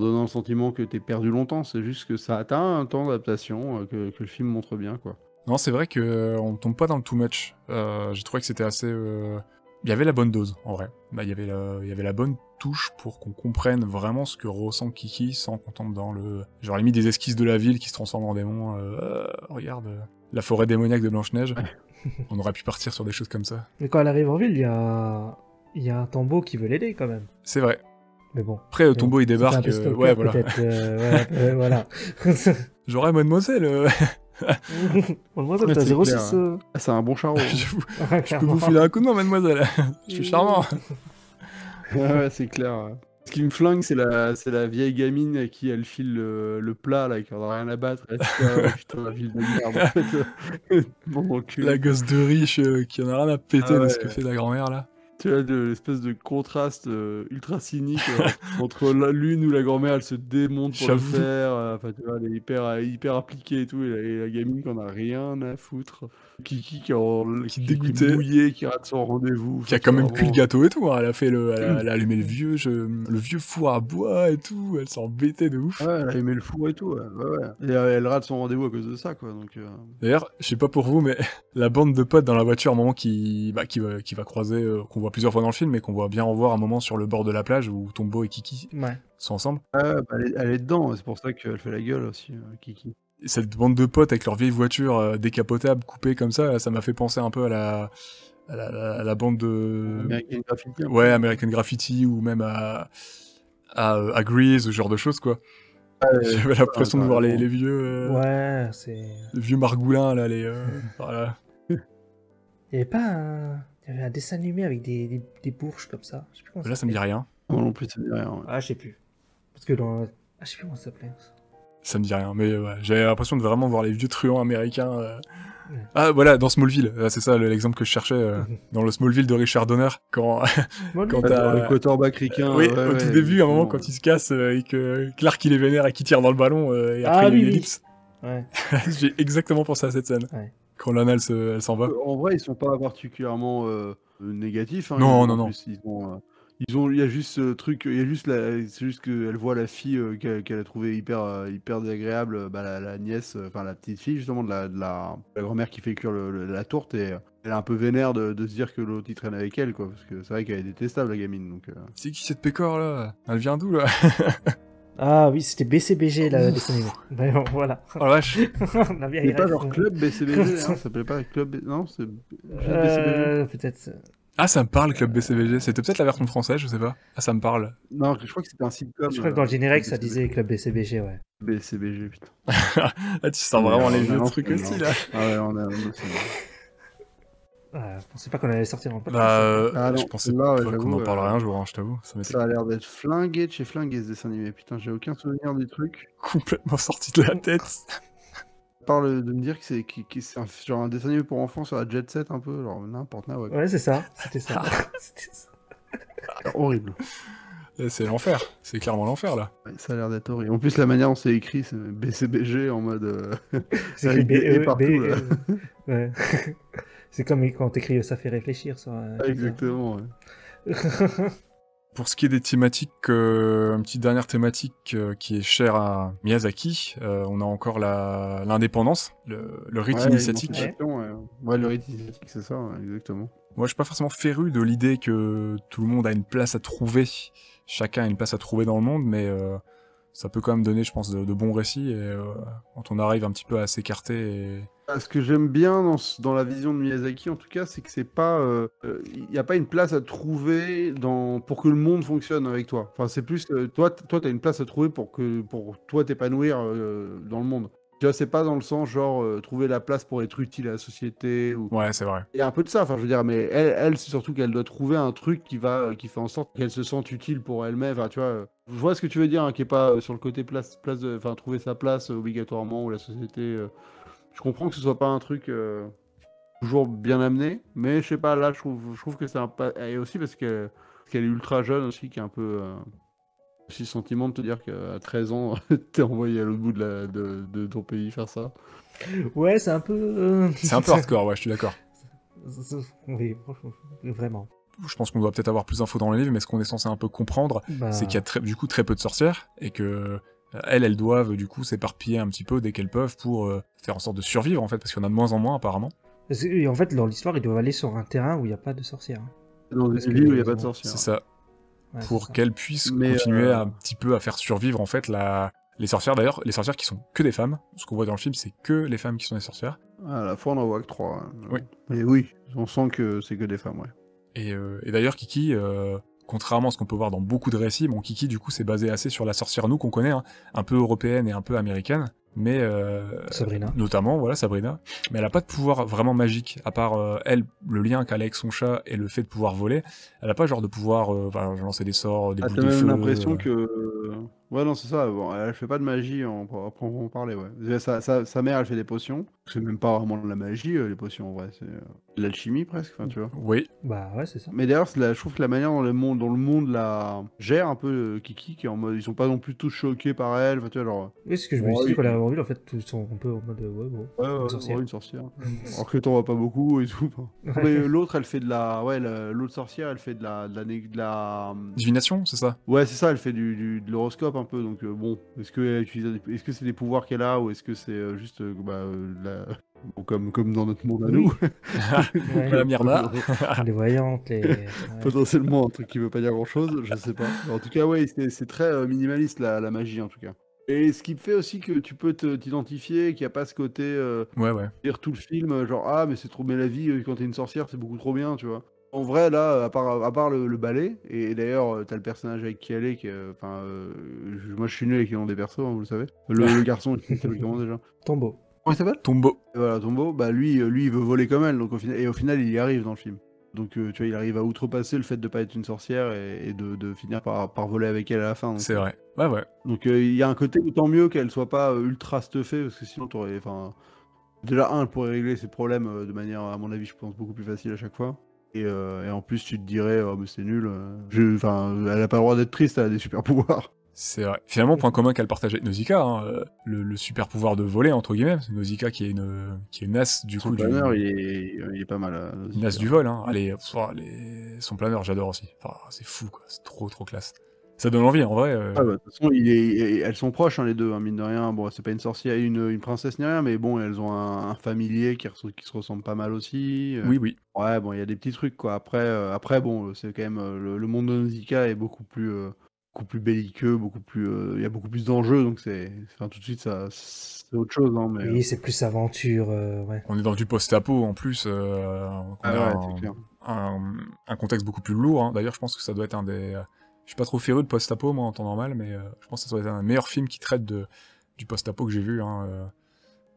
donnant le sentiment que t'es perdu longtemps. C'est juste que ça atteint un temps d'adaptation euh, que le film montre bien, quoi. Non, c'est vrai que euh, on tombe pas dans le too much. Euh, j'ai trouvé que c'était assez. Euh, il y avait la bonne dose, en vrai. Bah, il, y avait la... il y avait la bonne touche pour qu'on comprenne vraiment ce que ressent Kiki sans qu'on tombe dans le. Genre, limite des esquisses de la ville qui se transforment en démon. regarde, la forêt démoniaque de Blanche-Neige. On aurait pu partir sur des choses comme ça. Mais quand elle arrive en ville, il y a. Il un tombeau qui veut l'aider quand même. C'est vrai. Mais bon. Après, le tombeau, il débarque. ouais, voilà. Euh, ouais, voilà. J'aurais mademoiselle. mademoiselle, t'as 06. Euh, ah, c'est un bon charron. Ah, je, peux vous filer un coup de main, mademoiselle. je suis charmant. ah ouais, c'est clair. Ce qui me flingue, c'est la, c'est la vieille gamine à qui elle file le, plat, là, qui en a rien à battre. Oh, putain, la ville de merde, La gosse de riche euh, qui en a rien à péter ah de ce que fait la grand-mère, là tu as l'espèce de contraste euh, ultra cynique euh, entre la lune où la grand-mère elle se démonte pour le faire, euh, enfin tu vois, elle est hyper, hyper appliquée et tout, et la, et gamine qu'on a rien à foutre, Kiki qui, qui, qui, est mouillée, qui rate son rendez-vous, qui a quand même cuit le gâteau et tout, hein. elle a fait le, elle allumé mm. le vieux, le vieux four à bois et tout, elle s'embêtait de ouf. elle a allumé le four et tout, et elle rate son rendez-vous à cause de ça quoi. Donc. D'ailleurs, je sais pas pour vous, mais la bande de potes dans la voiture à un moment qui, bah, qui va, qui va croiser, qu'on plusieurs fois dans le film, mais qu'on voit bien en voir un moment sur le bord de la plage où Tombo et Kiki sont ensemble. Ah, bah, elle, est, dedans, c'est pour ça qu'elle fait la gueule aussi, euh, Kiki. Cette bande de potes avec leur vieille voiture euh, décapotable, coupée comme ça, ça m'a fait penser un peu à la, à la, bande de. American Graffiti. Ouais, American Graffiti ou même à, à, Grease, ce genre de choses, quoi. Ah, J'avais l'impression de bah, voir les, vieux. Euh, ouais, c'est. Les vieux margoulins, là, les. voilà. Il pas il y avait un dessin animé avec des, des, bourges comme ça. Je sais plus Là, ça, me dit rien. Moi non plus, ça me dit rien. Ah, je sais plus. Parce que dans. Ah, je sais plus comment ça s'appelait. Ça me dit rien, mais j'avais l'impression de vraiment voir les vieux truands américains. Euh. Ah, voilà, dans Smallville. Ah, c'est ça l'exemple que je cherchais. Euh, dans le Smallville de Richard Donner. Quand, quand ah, t'as. Le quarterback oui, au tout début, à un moment, quand il se casse euh, et que Clark il est vénère et qu'il tire dans le ballon et après ah, il y a une ellipse. Ouais. J'ai exactement pensé à cette scène quand elle, s'en va. En vrai, ils sont pas particulièrement euh, négatifs. Hein. Non, non, non. Euh, ils ont, il y a juste ce truc, il y juste c'est juste qu'elle voit la fille euh, qu'elle a trouvée hyper, hyper désagréable, bah, la, nièce, enfin la petite fille justement de la, grand-mère qui fait cuire la tourte et elle est un peu vénère de, se dire que l'autre il traîne avec elle quoi, parce que c'est vrai qu'elle est détestable la gamine donc. C'est qui cette pécore là Elle vient d'où là Ah oui, c'était BCBG la décennie. Ben voilà. Oh la vache. C'est pas genre club BCBG, hein, ça s'appelait pas club. Non, c'est. Euh, peut-être. Ah, ça me parle, Club BCBG. C'était peut-être la version française, je sais pas. Ah, ça me parle. Non, je crois que c'était un sitcom. Je crois que dans le générique, euh, ça disait Club BCBG, ouais. BCBG, putain. Ah, tu sors vraiment les vieux trucs aussi, là. Ah ouais, on a. Ah, je pensais pas qu'on allait sortir dans le Bah, euh, ah, je pensais là, pas qu'on en parlerait euh, un jour, hein, je t'avoue. Ça, ça, a l'air d'être flingué de chez flingué ce dessin animé. Putain, j'ai aucun souvenir du truc. Complètement sorti de la tête. parle de me dire que c'est un, dessin animé pour enfants sur la Jet Set un peu, genre n'importe quoi. Ouais, c'est ça. C'était ça. Ah. ça. horrible. Eh, c'est l'enfer, c'est clairement l'enfer là. ça a l'air d'être horrible. En plus, la manière dont c'est écrit, c'est BCBG en mode. Euh... c'est écrit e e partout. B, e, Ouais. C'est comme quand t'écris Ça fait réfléchir. Ça, euh, exactement. Pour ce qui est des thématiques, euh, une petite dernière thématique euh, qui est chère à Miyazaki, on a encore l'indépendance, le, rythme initiatique. Ouais. le rythme initiatique, c'est ça, exactement. Moi, je suis pas forcément féru de l'idée que tout le monde a une place à trouver, chacun a une place à trouver dans le monde, mais ça peut quand même donner, je pense, de, bons récits. Et euh, quand on arrive un petit peu à s'écarter. Ah, ce que j'aime bien dans, la vision de Miyazaki, en tout cas, c'est que c'est pas, euh, il n'y a pas une place à trouver dans, pour que le monde fonctionne avec toi. Enfin, c'est plus, que euh, toi, tu as une place à trouver pour que, pour toi t'épanouir dans le monde. Tu vois, c'est pas dans le sens genre euh, trouver la place pour être utile à la société. Ou... Ouais, c'est vrai. Il y a un peu de ça, enfin, je veux dire, mais elle, elle c'est surtout qu'elle doit trouver un truc qui va, euh, qui fait en sorte qu'elle se sente utile pour elle-même. Enfin, tu vois, euh. je vois ce que tu veux dire, hein, qui est pas sur le côté place, place enfin, trouver sa place obligatoirement ou la société. Je comprends que ce soit pas un truc toujours bien amené, mais je sais pas, là, je trouve, je trouve que c'est un pas. Et aussi parce qu'elle est ultra jeune aussi, qui est un peu aussi le sentiment de te dire qu'à 13 ans, t'es envoyé à l'autre bout de, la, de, ton pays faire ça. Ouais, c'est un peu. Euh, c'est un peu hardcore, ouais, je suis d'accord. Oui, vraiment. Je pense qu'on doit peut-être avoir plus d'infos dans le livre, mais ce qu'on est censé un peu comprendre, bah. c'est qu'il y a du coup très peu de sorcières et que euh, elles, elles doivent du coup s'éparpiller un petit peu dès qu'elles peuvent pour euh, faire en sorte de survivre en fait, parce qu'il y en a de moins en moins apparemment. Et en fait, dans l'histoire, ils doivent aller sur un terrain où il n'y a pas de sorcières. Hein. Dans des où il n'y a pas de sorcières. C'est ça pour qu'elle puisse continuer euh, un petit peu à faire survivre en fait la... les sorcières. D'ailleurs, les sorcières qui sont que des femmes, ce qu'on voit dans le film, c'est que les femmes qui sont des sorcières. Ah, à la fois, on en voit que trois. Hein. Oui. Mais oui, on sent que c'est que des femmes, ouais. Et, euh, d'ailleurs, Kiki, euh, contrairement à ce qu'on peut voir dans beaucoup de récits, bon Kiki, du coup, c'est basé assez sur la sorcière nous qu'on connaît, hein, un peu européenne et un peu américaine mais euh, Sabrina. notamment voilà Sabrina, mais elle a pas de pouvoir vraiment magique à part euh, elle le lien qu'elle a avec son chat et le fait de pouvoir voler, elle n'a pas genre de pouvoir je euh, lancer des sorts, des ah, boules de feu. l'impression que ouais non c'est ça, bon, elle fait pas de magie on va en parler ouais. sa mère elle fait des potions. C'est même pas vraiment de la magie, euh, les potions, en vrai. C'est euh, de l'alchimie, presque, enfin, tu vois. Oui. Bah ouais, c'est ça. Mais d'ailleurs, je trouve que la manière dont le monde, la gère un peu euh, Kiki, qui est en mode, ils sont pas non plus tous choqués par elle, enfin, tu vois, alors... Oui, ce que je me suis dit oui. quand la en en fait, ils sont un peu en mode ouais, bon. Ouais, une sorcière. alors que t'en vois pas beaucoup et tout. Mais l'autre, elle fait de la... Ouais, l'autre sorcière, elle fait de la... De la... Hum, Divination, c'est ça Ouais, c'est ça, elle fait du, de l'horoscope un peu, donc bon, est-ce que est-ce que c'est des pouvoirs qu'elle a ou est-ce que c'est juste bah, comme, comme dans notre monde à nous. la Myrna. les voyantes. Potentiellement un truc qui veut pas dire grand chose, je sais pas. En tout cas, ouais, c'est très euh, minimaliste la, magie en tout cas. Et ce qui fait aussi que tu peux t'identifier, qu'il n'y a pas ce côté. Euh, ouais, ouais. Dire tout le film, euh, genre ah, mais c'est trop. Mais la vie quand t'es une sorcière, c'est beaucoup trop bien, tu vois. En vrai, là, à part, à part le, balai ballet, et, d'ailleurs d'ailleurs, t'as le personnage avec qui elle est, enfin, moi je suis nul avec les des persos, hein, vous le savez. Le, garçon, c'est le déjà Tombeau. Comment il s'appelle Tombo. Voilà, Tombo, bah lui, euh, lui, il veut voler comme elle, donc au final, et au final, il y arrive dans le film. Donc, euh, tu vois, il arrive à outrepasser le fait de pas être une sorcière et, de, finir par, voler avec elle à la fin. C'est euh. vrai. Ouais ouais. Donc, il y a un côté tant mieux qu'elle soit pas ultra stuffée, parce que sinon, t'aurais. Enfin, déjà, un, elle pourrait régler ses problèmes de manière, à mon avis, je pense, beaucoup plus facile à chaque fois. Et, et en plus, tu te dirais, oh, mais c'est nul. Enfin, elle a pas le droit d'être triste, elle a des super pouvoirs. C'est vrai. Finalement, point mm. commun qu'elle partage avec Nausicaa, hein, euh, le, super pouvoir de voler, entre guillemets. Nausicaa qui est une, qui est une as du coup. Son planeur, Il, est, pas mal. Euh, une as du vol, hein. Allez, oh, Son planeur, j'adore aussi. c'est fou, quoi. C'est trop, trop classe. Ça donne envie, en vrai. Euh. Ah, bah, de toute façon, il est... elles sont proches, hein, les deux, hein, mine de rien. Bon, c'est pas une sorcière, une, une princesse ni rien, mais bon, elles ont un, familier qui, se ressemble pas mal aussi. Oui, oui. Ouais, bon, il y a des petits trucs, quoi. Après, Après bon, c'est quand même. Le, monde de Nausicaa est beaucoup plus plus belliqueux, beaucoup plus, euh, il y a beaucoup plus d'enjeux, donc c'est, tout de suite, ça, c'est autre chose. Hein, mais... Oui, euh. c'est plus aventure. Euh, on est dans du post-apo en plus. Ah un, contexte beaucoup plus lourd. Hein. D'ailleurs, je pense que ça doit être un des. Je suis pas trop féroce de post-apo, moi, en temps normal, mais je pense que ça doit être un meilleur film qui traite de, du post-apo que j'ai vu, hein,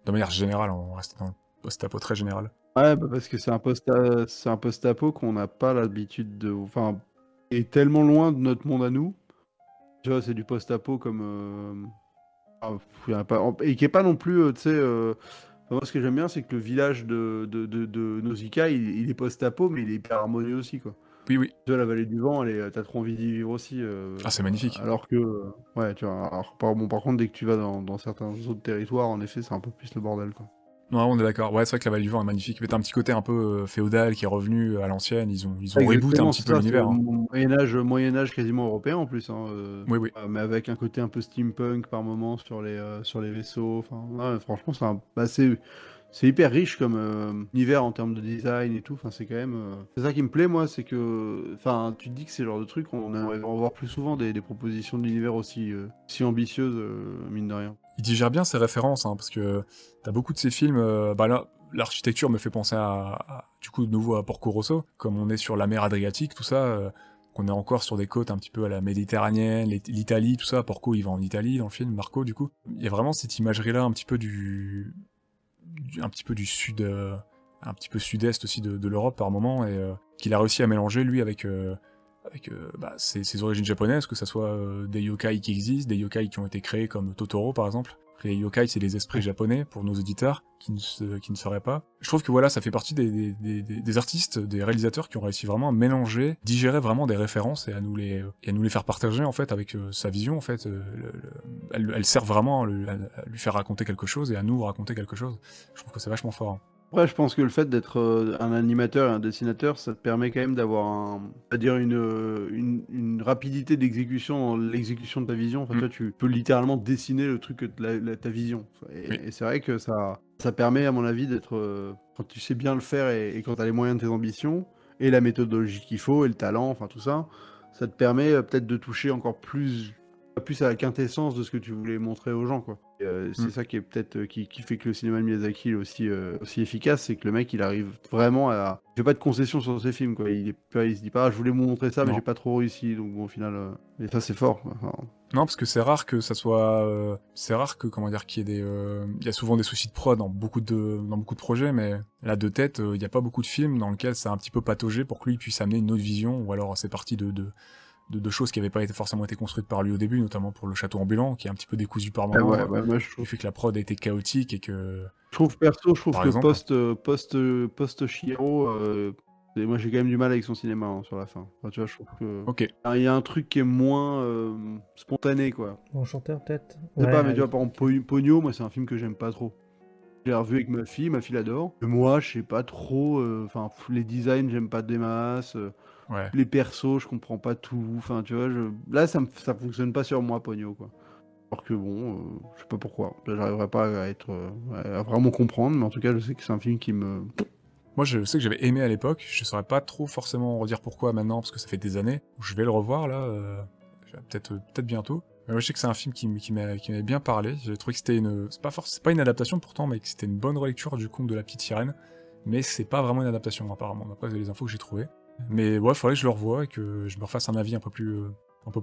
de manière générale. On reste dans le post-apo très général. Ouais, bah, parce que c'est un post-apo post qu'on n'a pas l'habitude de. Enfin, est tellement loin de notre monde à nous tu vois, c'est du post-apo comme. Euh, ah, et qui est pas non plus, euh, tu sais. Euh, moi, ce que j'aime bien, c'est que le village de, de, Nausicaa, il, est post-apo, mais il est hyper harmonieux aussi, quoi. Oui, oui. Tu vois, la vallée du vent, t'as trop envie d'y vivre aussi. ah, c'est magnifique. Alors que, ouais, tu vois, par, bon, par contre, dès que tu vas dans, dans certains autres territoires, en effet, c'est un peu plus le bordel, quoi. Non, on est d'accord. Ouais, c'est vrai que la Vallée du Vent est magnifique. Mais t'as un petit côté un peu euh, féodal qui est revenu euh, à l'ancienne. Ils ont, ils un petit peu l'univers. Hein. Moyen Âge, Moyen Âge quasiment européen en plus. Hein, euh, mais avec un côté un peu steampunk par moment sur les sur les vaisseaux. franchement, bah, c'est hyper riche comme univers en termes de design et tout. c'est ça qui me plaît moi, c'est que enfin tu te dis que c'est le genre de truc on va voir plus souvent des, propositions d'univers aussi ambitieuses mine de rien il digère bien ses références, hein, parce que t'as beaucoup de ces films. Euh, bah là, l'architecture me fait penser à, du coup, de nouveau à Porco Rosso, comme on est sur la mer Adriatique, tout ça. Euh, qu'on est encore sur des côtes un petit peu à la Méditerranée, l'Italie, tout ça. Porco, il va en Italie dans le film, Marco, du coup. Il y a vraiment cette imagerie-là un petit peu du, un petit peu du sud, euh, un petit peu sud-est aussi de, de l'Europe par moment, et qu'il a réussi à mélanger, lui, avec avec bah, ses, origines japonaises, que ce soit euh, des yokai qui existent, des yokai qui ont été créés comme Totoro par exemple. Les yokai, c'est les esprits japonais pour nos auditeurs qui ne, seraient qui ne pas. Je trouve que voilà, ça fait partie des, des, artistes, des réalisateurs qui ont réussi vraiment à mélanger, digérer vraiment des références et à nous les, à nous les faire partager en fait avec euh, sa vision en fait. Euh, elle, sert vraiment à, lui faire raconter quelque chose et à nous raconter quelque chose. Je trouve que c'est vachement fort. Hein. Après, je pense que le fait d'être euh, un animateur et un dessinateur, ça te permet quand même d'avoir à dire euh, une, une, rapidité d'exécution l'exécution de ta vision. Enfin, mm. toi, tu peux littéralement dessiner le truc de ta vision. Et, c'est vrai que ça, ça permet, à mon avis, d'être euh, quand tu sais bien le faire et, quand tu as les moyens de tes ambitions et la méthodologie qu'il faut et le talent, enfin tout ça, ça te permet peut-être de toucher encore plus plus à la quintessence de ce que tu voulais montrer aux gens. quoi. Euh, c'est mm. ça qui est peut-être euh, qui, fait que le cinéma de Miyazaki est aussi, euh, aussi efficace, c'est que le mec il arrive vraiment à. J'ai pas de concession sur ses films, quoi. Il, est, il se dit pas, ah, je voulais vous montrer ça, mais j'ai pas trop réussi. Donc au final, Mais ça c'est fort. Non, parce que c'est rare que ça soit, c'est rare que comment dire qu'il y ait des, il y a souvent des soucis de prod dans beaucoup de, dans beaucoup de projets, mais là de tête, il n'y a pas beaucoup de films dans lesquels c'est un petit peu patogé pour que lui puisse amener une autre vision, ou alors c'est parti de, de de, choses qui n'avaient pas été forcément été construites par lui au début, notamment pour le château ambulant, qui est un petit peu décousu par ah moment. ouais, bah, ouais, je trouve... fait que la prod a été chaotique et que. Je trouve perso, je trouve que post, euh, euh, post, Shiro, euh, moi j'ai quand même du mal avec son cinéma hein, sur la fin. tu vois, je trouve que. Ok. Il y a un truc qui est moins spontané quoi. Bon chanteur peut-être. Je pas, mais tu vois, par exemple, Pogno, moi c'est un film que j'aime pas trop. J'ai revu avec ma fille, ma fille l'adore. moi, je sais pas trop. Enfin, les designs, j'aime pas des masses. Les persos, je comprends pas tout. Enfin, tu vois, je... là, ça, ça fonctionne pas sur moi, Pogno, quoi. Alors que bon, euh, je sais pas pourquoi. J'arriverai pas à être euh, vraiment comprendre, mais en tout cas, je sais que c'est un film qui me. Moi, je sais que j'avais aimé à l'époque. Je saurais pas trop forcément redire pourquoi maintenant, parce que ça fait des années. Je vais le revoir là, euh, peut-être peut-être bientôt. Mais moi, je sais que c'est un film qui, qui m'avait bien parlé. J'ai trouvé que c'était une, c'est pas forcément pas une adaptation pourtant, mais que c'était une bonne relecture du conte de la petite sirène. Mais c'est pas vraiment une adaptation apparemment. d'après les infos que j'ai trouvées. Mais il faudrait que je le revoie et que je me refasse un avis un peu plus, euh,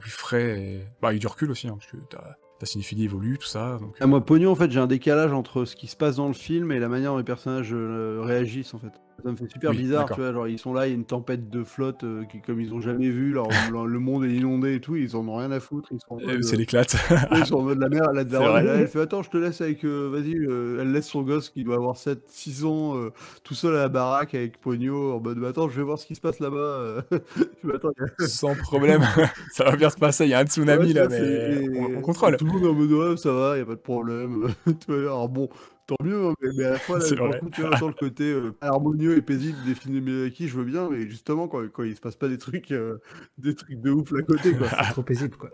frais et, bah, avec du recul aussi, hein, parce que ta signifie' évolue, tout ça. Ah, moi, Pognon, en fait, j'ai un décalage entre ce qui se passe dans le film et la manière dont les personnages euh, réagissent, en fait. Ça me fait super bizarre, tu vois. Genre, ils sont là, il y a une tempête de flotte euh, qui, comme ils ont jamais vu, le monde est inondé et tout, ils en ont rien à foutre. Ils sont c'est euh, l'éclate. ils sont en mode la mer, la dernière elle fait Attends, je te laisse avec. Euh, vas-y, elle laisse son gosse qui doit avoir 7, 6 ans tout seul à la baraque avec Pogno en mode bah, Attends, je vais voir ce qui se passe là-bas. Sans problème, ça va bien se passer, il y a un tsunami là, mais on, contrôle. Tout le monde en mode Ouais, ça va, il n'y a pas de problème. Alors bon, tant mieux, hein, mais, à la fois, tu vois, sur le côté euh, harmonieux et paisible des films de je veux bien, mais justement, quand, quand il se passe pas des trucs, euh, des trucs de ouf à côté, quoi. c'est trop paisible, quoi.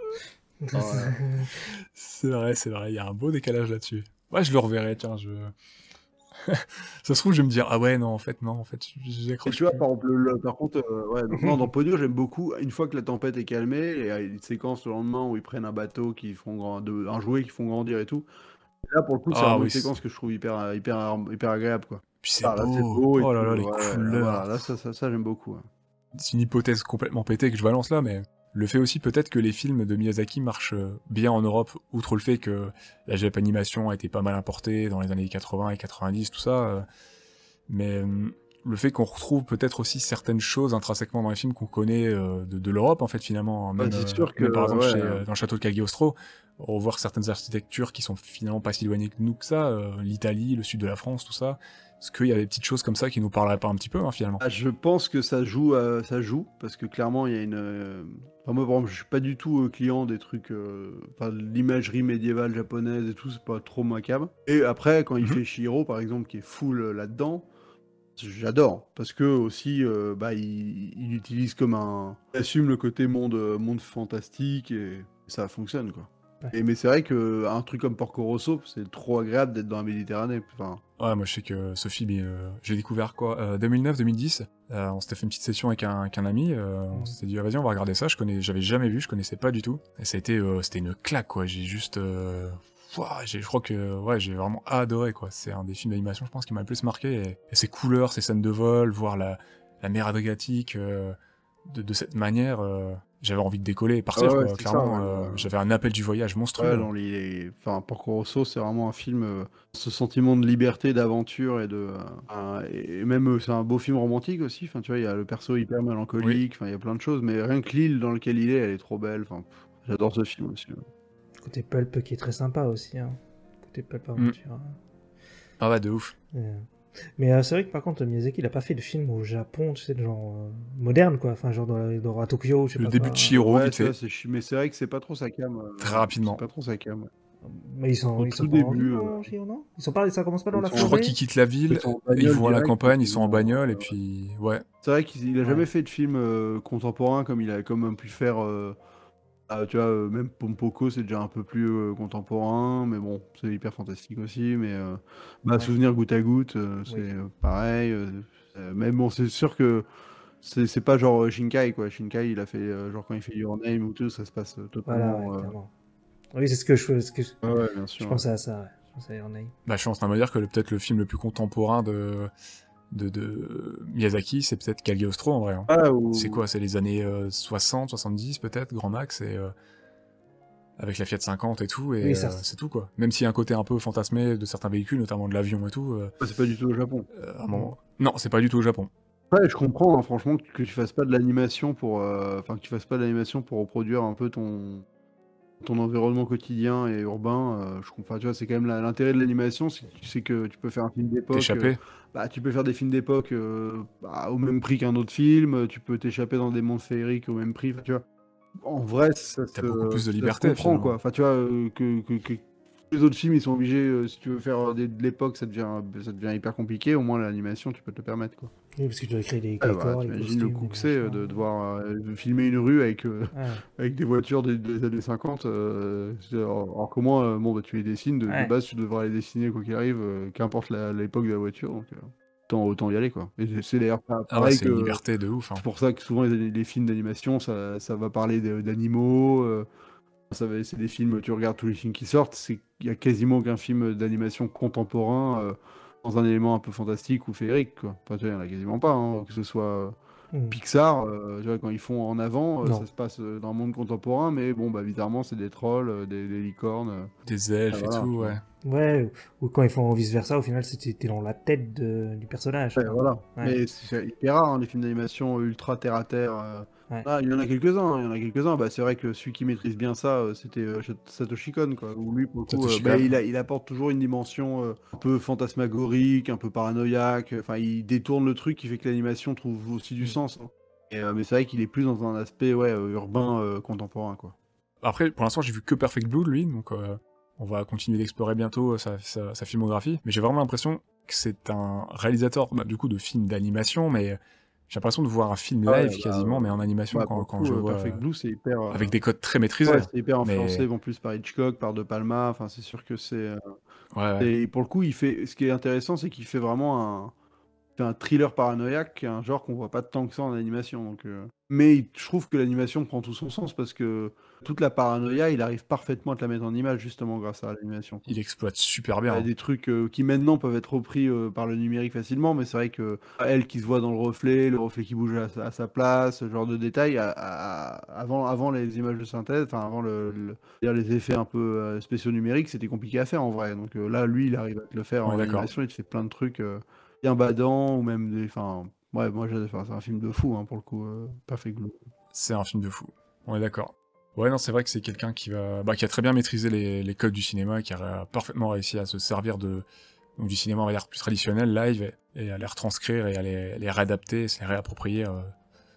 Oh c'est vrai, c'est vrai, il y a un beau décalage là-dessus. Ouais, je le reverrai, tiens, je. ça se trouve, je vais me dire, ah ouais, non, en fait, non, en fait, j'accroche. Tu vois, par, exemple, par contre, euh, ouais, dans Podio, j'aime beaucoup, une fois que la tempête est calmée, il y a une séquence le lendemain où ils prennent un bateau, qui font grand... un jouet qui font grandir et tout. Là, pour le coup, c'est ah une séquence que je trouve hyper, agréable. Quoi. Puis c'est ah, beau. oh les couleurs. ça, j'aime beaucoup. Hein. C'est une hypothèse complètement pétée que je balance là, mais le fait aussi peut-être que les films de Miyazaki marchent euh, bien en Europe, outre le fait que la Animation a été pas mal importée dans les années 80 et 90, tout ça. Euh, mais euh, le fait qu'on retrouve peut-être aussi certaines choses intrinsèquement dans les films qu'on connaît de, l'Europe, en fait, finalement. Hein, bah, même, que, par exemple, dans Château de Cagliostro, revoir certaines architectures qui sont finalement pas si éloignées que nous que ça, euh, l'Italie, le sud de la France, tout ça. Est-ce qu'il y a des petites choses comme ça qui nous parleraient pas un petit peu hein, finalement ah, Je pense que ça joue, euh, ça joue, parce que clairement il y a une. Euh, moi, par je suis pas du tout client des trucs, enfin, l'imagerie médiévale japonaise et tout, c'est pas trop macabre. Et après, quand il mhm. fait Shiro, par exemple, qui est full là-dedans, J'adore parce que aussi bah, il, utilise comme un il assume le côté monde monde fantastique et ça fonctionne quoi. Et, mais c'est vrai qu'un euh, truc comme Porco Rosso, c'est trop agréable d'être dans la Méditerranée. Enfin... Ouais, moi je sais que euh, Sophie film, euh, j'ai découvert quoi 2009-2010, on s'était fait une petite session avec un, ami, on mm. s'était dit ah, vas-y on va regarder ça, je connais, j'avais jamais vu, je connaissais pas du tout. Et ça a été, c'était une claque quoi, j'ai juste... je crois que ouais, j'ai vraiment adoré quoi. C'est un des films d'animation je pense qui m'a le plus marqué. Et, ses couleurs, ses scènes de vol, voir la, la mer Adriatique, de, cette manière, euh, j'avais envie de décoller et partir. clairement, euh, j'avais un appel du voyage monstrueux. Ouais, dans les... enfin, Porco Rosso, c'est vraiment un film, euh, ce sentiment de liberté, d'aventure et de. et même, c'est un beau film romantique aussi. Enfin, tu vois, il y a le perso hyper mélancolique, enfin, il y a plein de choses, mais rien que l'île dans laquelle il est, elle est trop belle. Enfin, j'adore ce film aussi. Hein. Côté pulp qui est très sympa aussi. Hein. Côté pulp mm. aventure. Hein. Ah bah, de ouf. Mais euh, c'est vrai que par contre, Miyazaki, il a pas fait de film au Japon, tu sais, de genre euh, moderne, quoi. Enfin, genre dans, à Tokyo, je sais Le début de Chihiro, vite fait. mais c'est vrai que c'est pas trop sa cam. Euh, Très rapidement. C'est pas trop sa cam. Mais ils sont, Au pas ils sont pas, ça commence pas dans la forêt. Je crois qu'ils quittent la ville, ils, vont à la campagne, ils sont en bagnole et puis ouais. C'est vrai qu'il a jamais fait de film contemporain comme il a quand même pu faire ah, tu vois, euh, même Pompoko, c'est déjà un peu plus euh, contemporain, mais bon, c'est hyper fantastique aussi. Mais ma euh, bah, Souvenir goutte à goutte, c'est pareil. mais bon, c'est sûr que c'est pas genre Shinkai, quoi. Shinkai, il a fait, genre quand il fait Your Name ou tout, ça se passe totalement. oui, c'est ce que je, ce je... pensais à ça, je pense à Your Name. Bah, je suis en me dire que peut-être le film le plus contemporain de de, Miyazaki, c'est peut-être Cagliostro en vrai. Hein. Ah, c'est quoi C'est les années 60, euh, 70 peut-être, grand max, et euh, avec la Fiat 50 et tout, et euh, c'est tout quoi. Même s'il y a un côté un peu fantasmé de certains véhicules, notamment de l'avion et tout. Ah, c'est pas du tout au Japon. Non, c'est pas du tout au Japon. Ouais, je comprends hein, franchement que tu fasses pas de l'animation pour, enfin, que tu fasses pas de l'animation pour reproduire un peu ton ton environnement quotidien et urbain. Euh, je comprends, tu vois, c'est quand même l'intérêt de l'animation, c'est que tu peux faire un film d'époque. Euh, bah, tu peux faire des films d'époque euh, bah, au même prix qu'un autre film. Tu peux t'échapper dans des mondes féeriques au même prix. Tu vois. En vrai, ça te beaucoup plus de liberté. quoi. Enfin, tu vois que, les autres films, ils sont obligés, si tu veux faire de l'époque, ça devient, ça devient hyper compliqué. Au moins, l'animation, tu peux te le permettre. Quoi. Oui, parce que tu dois créer des ah, bah, le coup que c'est euh, de, devoir euh, filmer une rue avec, euh, avec des voitures des, années 50. alors, comment bon, bah, tu les dessines de, base, tu devras les dessiner quoi qu'il arrive, qu'importe l'époque de la voiture. Donc, autant, autant y aller. quoi. c'est d'ailleurs pareil ah ouais, que. Une liberté de ouf. Hein. C'est pour ça que souvent les, films d'animation, ça, ça, va parler d'animaux. ça c'est des films, tu regardes tous les films qui sortent, il n'y a quasiment aucun film d'animation contemporain dans un élément un peu fantastique ou féerique. Quoi. Enfin, tu vois, il n'y en a quasiment pas, hein, que ce soit euh, hmm. Pixar, euh, quand ils font en avant, euh, ça se passe dans le monde contemporain, mais bon, bah, bizarrement, c'est des trolls, des, licornes. Des elfes ah, et tout, ouais. Ouais, ou, quand ils font vice-versa, au final, c'était dans la tête du personnage. Ouais, voilà. Mais c'est hyper rare, hein, les films d'animation ultra terre-à-terre. terre terre à terre bah, il y en a quelques-uns, hein, il y en a quelques-uns. Bah, c'est vrai que celui qui maîtrise bien ça, euh, c'était euh, Satoshi Kon, quoi. lui, euh, bah, il, apporte toujours une dimension un peu fantasmagorique, un peu paranoïaque. Enfin, il détourne le truc qui fait que l'animation trouve aussi du mm. sens. Hein. mais c'est vrai qu'il est plus dans un aspect ouais, urbain contemporain, quoi. Après, pour l'instant, j'ai vu que Perfect Blue, lui, donc on va continuer d'explorer bientôt sa, filmographie. Mais j'ai vraiment l'impression que c'est un réalisateur, bah, du coup, de films d'animation, mais j'ai l'impression de voir un film ah live bah, quasiment, mais en animation bah, quand, quand je euh, vois. Perfect Blue, c'est hyper. Euh, avec des codes très maîtrisés. c'est hyper influencé en plus par Hitchcock, par De Palma. Enfin, c'est sûr que c'est. Euh, et pour le coup, il fait. Ce qui est intéressant, c'est qu'il fait vraiment un. un thriller paranoïaque, un genre qu'on voit pas tant que ça en animation. Donc, Mais je trouve que l'animation prend tout son sens parce que toute la paranoïa, il arrive parfaitement à te la mettre en image justement grâce à l'animation. Il exploite super bien. Il y a hein. des trucs euh, qui maintenant peuvent être repris euh, par le numérique facilement, mais c'est vrai que euh, elle qui se voit dans le reflet, le reflet qui bouge à, sa place, ce genre de détails, avant, avant les images de synthèse, enfin avant le, les effets un peu spéciaux numériques, c'était compliqué à faire en vrai. Donc là, lui, il arrive à te le faire en animation, il te fait plein de trucs bien badants ou même des. Enfin, ouais, moi, c'est un film de fou hein, pour le coup, pas fait glou. C'est un film de fou, on est d'accord. Ouais, non, c'est vrai que c'est quelqu'un qui va, bah, qui a très bien maîtrisé les, les codes du cinéma, et qui a parfaitement réussi à se servir de du cinéma, à va plus traditionnel, live, et, à les retranscrire et à les, les réadapter, se les réapproprier euh,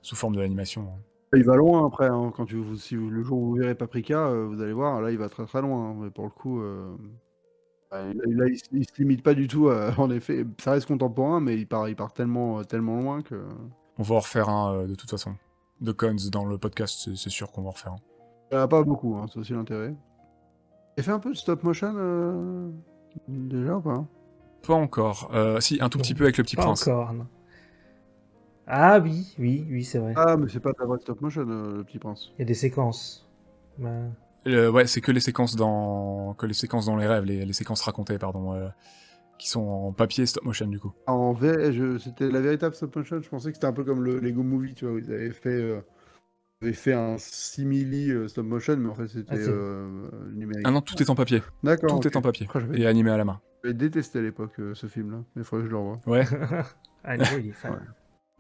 sous forme de l'animation. Hein. Il va loin après, hein, quand tu, si le jour où vous verrez Paprika, euh, vous allez voir, là il va très très loin, hein, mais pour le coup, euh, il, il, se limite pas du tout, en effet, ça reste contemporain, mais il part, il part tellement, tellement loin que... On va en refaire un de toute façon, de Cons dans le podcast, c'est sûr qu'on va en refaire un pas beaucoup, hein, c'est aussi l'intérêt. Et fait un peu de stop motion euh, déjà ou pas Pas encore. Euh, si, un tout petit peu avec le petit pas prince. Encore, Ah oui, oui, oui, c'est vrai. Ah, mais c'est pas de la vraie stop motion, euh, le petit prince. Il y a des séquences. Ben. ouais, c'est que les séquences dans que les séquences dans les rêves, les, les séquences racontées, pardon, qui sont en papier stop motion du coup. En vrai, c'était la véritable stop motion. Je pensais que c'était un peu comme le Lego Movie, tu vois, où ils avaient fait j'avais fait un simili euh, stop motion, mais en fait c'était ah, euh, numérique. Ah non, tout est en papier. D'accord. Tout est en papier et animé à la main. J'avais détesté à l'époque euh, ce film-là, mais il faudrait que je le revoie. Ouais. Ah, il est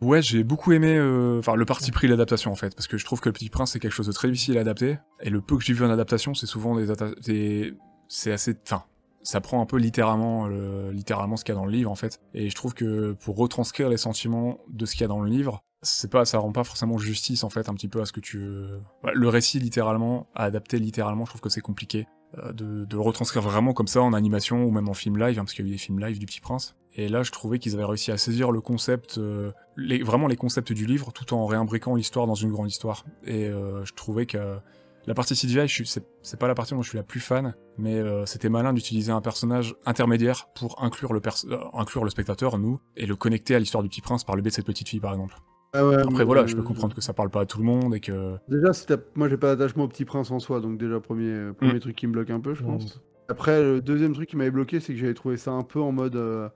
Ouais, j'ai beaucoup aimé enfin le parti pris de l'adaptation en fait, parce que je trouve que Le Petit Prince c'est quelque chose de très difficile à adapter, et le peu que j'ai vu en adaptation, c'est souvent des. C'est assez. Enfin, ça prend un peu littéralement, littéralement ce qu'il y a dans le livre en fait. Et je trouve que pour retranscrire les sentiments de ce qu'il y a dans le livre, c'est pas, ça rend pas forcément justice en fait un petit peu à ce que tu bah, Le récit littéralement, à adapter littéralement, je trouve que c'est compliqué euh, de, de, le retranscrire vraiment comme ça en animation ou même en film live, hein, parce qu'il y a eu des films live du Petit Prince. Et là, je trouvais qu'ils avaient réussi à saisir le concept, euh, les, vraiment les concepts du livre, tout en réimbriquant l'histoire dans une grande histoire. Et euh, je trouvais que la partie CGI, c'est pas la partie dont je suis la plus fan, mais c'était malin d'utiliser un personnage intermédiaire pour inclure le, inclure le spectateur, nous, et le connecter à l'histoire du Petit Prince par le biais de cette petite fille, par exemple. Ah Après, voilà, euh, je peux comprendre que ça parle pas à tout le monde et que. Déjà, moi, j'ai pas d'attachement au petit prince en soi, donc déjà, premier, euh, premier mm. truc qui me bloque un peu, je mm. pense. Après, le deuxième truc qui m'avait bloqué, c'est que j'avais trouvé ça un peu en mode. Euh,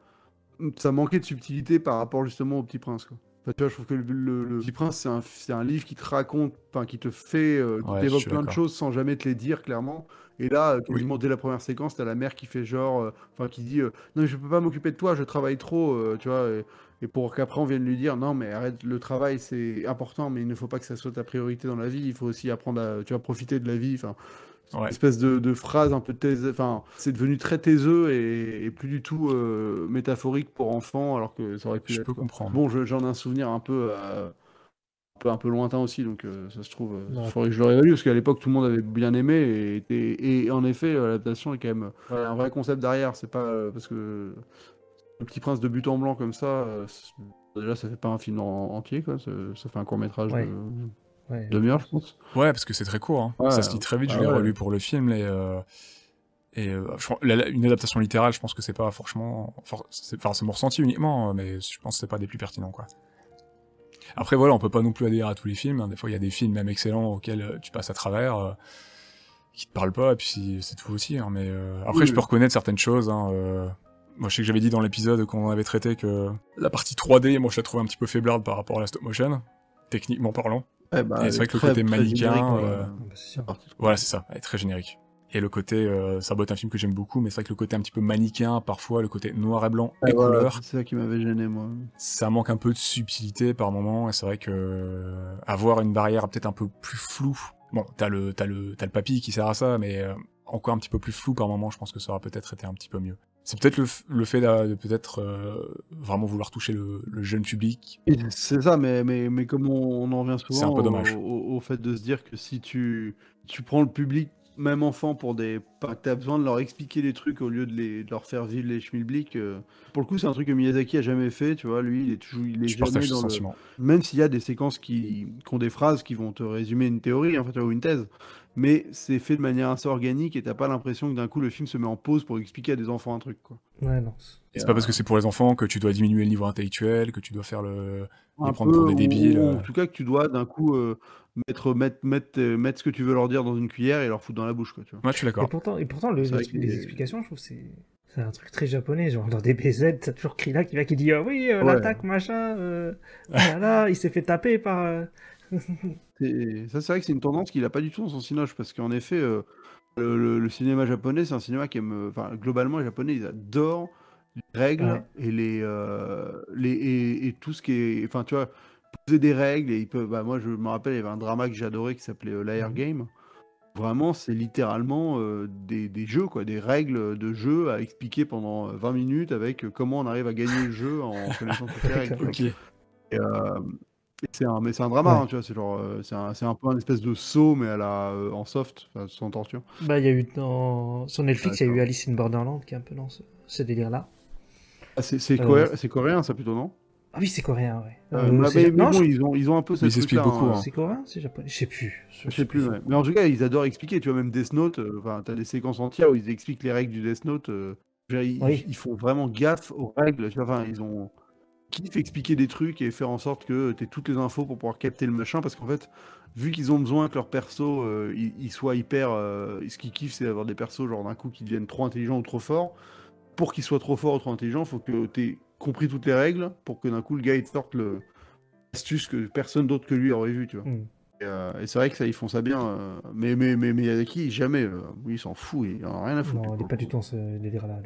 ça manquait de subtilité par rapport justement au petit prince, quoi. tu vois, je trouve que le, Petit Prince, c'est un, livre qui te raconte, enfin, qui te fait, qui plein de choses sans jamais te les dire clairement. Et là, quasiment dès la première séquence, t'as la mère qui fait genre, enfin, qui dit, non, je peux pas m'occuper de toi, je travaille trop, tu vois et pour qu'après on vienne lui dire non mais arrête le travail c'est important mais il ne faut pas que ça soit ta priorité dans la vie il faut aussi apprendre à tu vas profiter de la vie enfin une espèce de, phrase un peu taise enfin c'est devenu très taiseux et, plus du tout euh, métaphorique pour enfants alors que ça aurait pu je être, peux comprendre bon j'en ai un souvenir un peu euh, un peu, un peu lointain aussi, donc euh, ça se trouve, il faudrait que je le réévalue, parce qu'à l'époque, tout le monde avait bien aimé, et, et en effet, l'adaptation est quand même un vrai concept derrière, c'est pas parce que le petit prince de but en blanc comme ça, euh, déjà ça fait pas un film entier, Ça, fait un court métrage de demi-heure, je pense. Ouais, parce que c'est très court. Hein. ça se lit très vite. Ah je l'ai relu pour le film et. Euh, euh, une adaptation littérale, je pense que c'est pas forcément... enfin c'est mon ressenti uniquement, mais je pense que c'est pas des plus pertinents quoi. Après voilà, on peut pas non plus adhérer à tous les films. Hein. Des fois il y a des films même excellents auxquels tu passes à travers, qui te parlent pas, et puis c'est tout aussi. Hein, mais après je peux reconnaître certaines choses. Hein, moi, je sais que j'avais dit dans l'épisode qu'on avait traité que la partie 3D, moi, je la trouvais un petit peu faiblarde par rapport à la stop motion, techniquement parlant. Eh ben, et c'est vrai que le côté mannequin. Euh, voilà, c'est ça, elle est très générique. Et le côté, euh, ça botte un film que j'aime beaucoup, mais c'est vrai que le côté un petit peu mannequin, parfois, le côté noir et blanc et, couleur. C'est ça qui m'avait gêné, moi. Ça manque un peu de subtilité par moment, et c'est vrai que euh, avoir une barrière peut-être un peu plus floue. Bon, t'as le, le, papy qui sert à ça, mais encore un petit peu plus flou par moment, je pense que ça aurait peut-être été un petit peu mieux. C'est peut-être le, fait de, peut-être euh, vraiment vouloir toucher le, jeune public. C'est ça, mais, mais, mais comme on, en revient souvent Au, fait de se dire que si tu, tu prends le public même enfant, pour des. T'as besoin de leur expliquer les trucs au lieu de, les, leur faire vivre les schmilblick. Euh, pour le coup, c'est un truc que Miyazaki a jamais fait, tu vois. Lui, il est toujours. Il est Même s'il y a des séquences qui... ont des phrases qui vont te résumer une théorie, hein, en fait, ou une thèse. Mais c'est fait de manière assez organique et t'as pas l'impression que d'un coup le film se met en pause pour expliquer à des enfants un truc, Ouais, non. C'est pas parce que c'est pour les enfants que tu dois diminuer le niveau intellectuel, que tu dois faire le. prendre pour des débiles. Euh. en tout cas, que tu dois d'un coup euh, mettre, mettre, mettre, euh, mettre, ce que tu veux leur dire dans une cuillère et leur foutre dans la bouche. Quoi, tu vois. Moi, je suis d'accord. Et pourtant, et pourtant les, les, explications, je trouve, c'est. C'est un truc très japonais, genre dans DBZ t'as toujours Krila qui va qui dit ah oui, euh, l'attaque, machin, voilà, euh, ah il s'est fait taper par. ça, c'est vrai que c'est une tendance qu'il a pas du tout dans son cinéma, parce qu'en effet, le, le, cinéma japonais, c'est un cinéma qui aime. Enfin, globalement, les japonais, ils adorent les règles et, les, les et, tout ce qui est. Enfin, tu vois, poser des règles et ils peuvent. Bah, moi, je me rappelle, il y avait un drama que j'adorais qui s'appelait euh, Lair mhm. Game. Vraiment, c'est littéralement euh, des, jeux, quoi, des règles de jeu à expliquer pendant 20 euh, minutes avec comment on arrive à gagner le jeu en connaissant tout règles. c'est un, mais c'est un drama, hein, tu vois, c'est genre, c'est un, un, peu un espèce de saut, mais à la, en soft, sans torture. Bah, il y a eu dans, sur Netflix, il y a eu Alice in Borderland qui est un peu dans ce, délire-là. Ah, c'est, coréen, ça plutôt, non ah oui, c'est coréen, ouais. Euh, euh, mais bon, ils, ont, ils ont un peu cette Ils expliquent beaucoup. Hein. Hein. C'est coréen, c'est japonais Je sais plus. Je sais plus, Mais en tout cas, ils adorent expliquer. Tu vois, même Death Note, euh, tu as des séquences entières où ils expliquent les règles du Death Note. Ils, font vraiment gaffe aux règles. Enfin, ils ont kiff expliquer des trucs et faire en sorte que tu aies toutes les infos pour pouvoir capter le machin. Parce qu'en fait, vu qu'ils ont besoin que leur perso il ils, soient hyper. ce qu'ils kiffent, c'est d'avoir des persos, genre d'un coup, qui deviennent trop intelligents ou trop forts. Pour qu'ils soient trop forts ou trop intelligents, faut que tu compris toutes les règles pour que d'un coup le gars il sorte le astuce que personne d'autre que lui aurait vu, tu vois. Mm. Euh, et, c'est vrai que ça, ils font ça bien. Euh, mais mais, mais, mais, qui jamais. oui euh, il s'en fout, il en a rien à foutre. Non, il n'est pas du tout ce délire-là,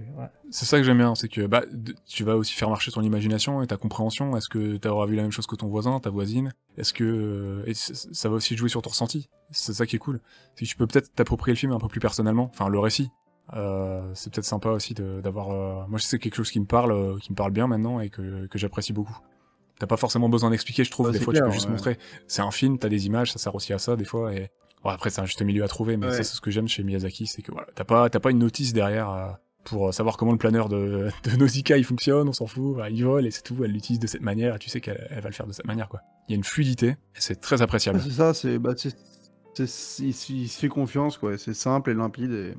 C'est ça que j'aime bien, c'est que bah, tu vas aussi faire marcher ton imagination et ta compréhension. Est-ce que tu auras vu la même chose que ton voisin, ta voisine Est-ce que. ça va aussi jouer sur ton ressenti. C'est ça qui est cool. si tu peux peut-être t'approprier le film un peu plus personnellement, enfin le récit. Euh, c'est peut-être sympa aussi d'avoir. Euh, moi, je c'est quelque chose qui me parle, euh, qui me parle bien maintenant et que, que j'apprécie beaucoup. T'as pas forcément besoin d'expliquer, je trouve. des fois, tu peux juste montrer. C'est un film, t'as des images, ça sert aussi à ça, des fois. Et bon, après, c'est un juste milieu à trouver, mais ça, c'est ce que j'aime chez Miyazaki, c'est que voilà, t'as pas, pas une notice derrière pour savoir comment le planeur de, de Nausicaa il fonctionne, on s'en fout, il vole et c'est tout, elle l'utilise de cette manière, et tu sais qu'elle va le faire de cette manière, quoi. Il y a une fluidité, c'est très appréciable. c'est ça, c'est. Bah, il, il se fait confiance, quoi. C'est simple et limpide et.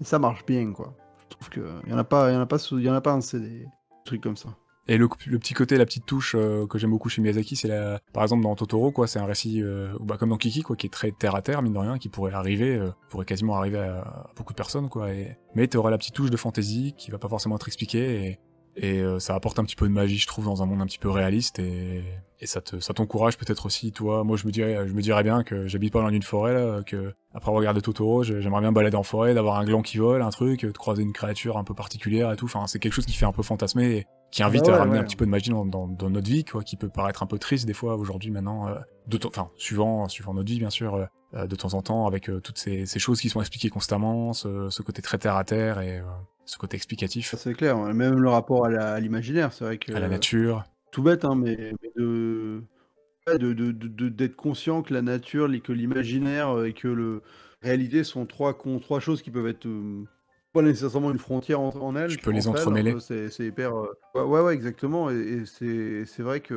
Et ça marche bien, quoi. Je trouve qu'il n'y en, a pas, y en, a pas a pas CD, des trucs comme ça. Et le, petit côté, la petite touche euh, que j'aime beaucoup chez Miyazaki, c'est la, par exemple dans Totoro, quoi, c'est un récit, euh, bah, comme dans Kiki, quoi, qui est très terre à terre, mine de rien, qui pourrait arriver, euh, pourrait quasiment arriver à, beaucoup de personnes, quoi. Et, mais auras la petite touche de fantasy qui va pas forcément être expliquée et, et ça apporte un petit peu de magie, je trouve, dans un monde un petit peu réaliste et et ça te ça t'encourage peut-être aussi toi moi je me dirais je me dirais bien que j'habite pas dans une forêt là que après avoir regardé Totoro j'aimerais bien balader en forêt d'avoir un gland qui vole un truc de croiser une créature un peu particulière et tout enfin c'est quelque chose qui fait un peu fantasmer qui ah invite à ramener un petit peu de magie dans, notre vie quoi qui peut paraître un peu triste des fois aujourd'hui maintenant euh, de enfin suivant suivant notre vie bien sûr euh, euh, de temps en temps avec toutes ces, choses qui sont expliquées constamment ce, côté très terre à terre et ce côté explicatif c'est clair même le rapport à l'imaginaire c'est vrai que à la nature tout bête, hein, mais, de d'être conscient que la nature, que l'imaginaire euh, et que le réalité sont trois, trois choses qui peuvent être euh, pas nécessairement une frontière en, en elles. Tu peux les entremêler. C'est hyper. Euh, ouais, ouais, exactement. Et, c'est vrai que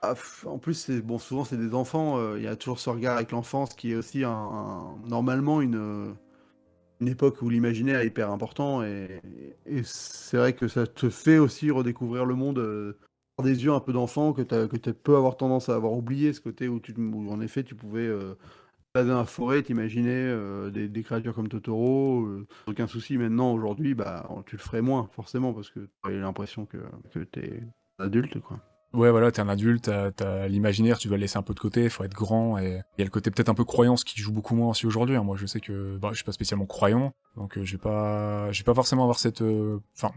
ah, en plus, bon, souvent c'est des enfants. Il y a toujours ce regard avec l'enfance qui est aussi un, normalement une époque où l'imaginaire est hyper important et c'est vrai que ça te fait aussi redécouvrir le monde des yeux un peu d'enfant que tu peux avoir tendance à avoir oublié ce côté où, tu, en effet tu pouvais dans euh, la forêt, t'imaginer euh, des, créatures comme Totoro. Euh, aucun souci maintenant, aujourd'hui, bah, tu le ferais moins forcément parce que tu aurais l'impression que, que tu es adulte. quoi. Ouais, voilà, t'es un adulte, t'as l'imaginaire, tu vas le laisser un peu de côté, il faut être grand, et il y a le côté peut-être un peu croyance qui joue beaucoup moins aussi aujourd'hui. Hein. Moi, je sais que bah, je suis pas spécialement croyant, donc je vais pas, pas forcément avoir cette, enfin,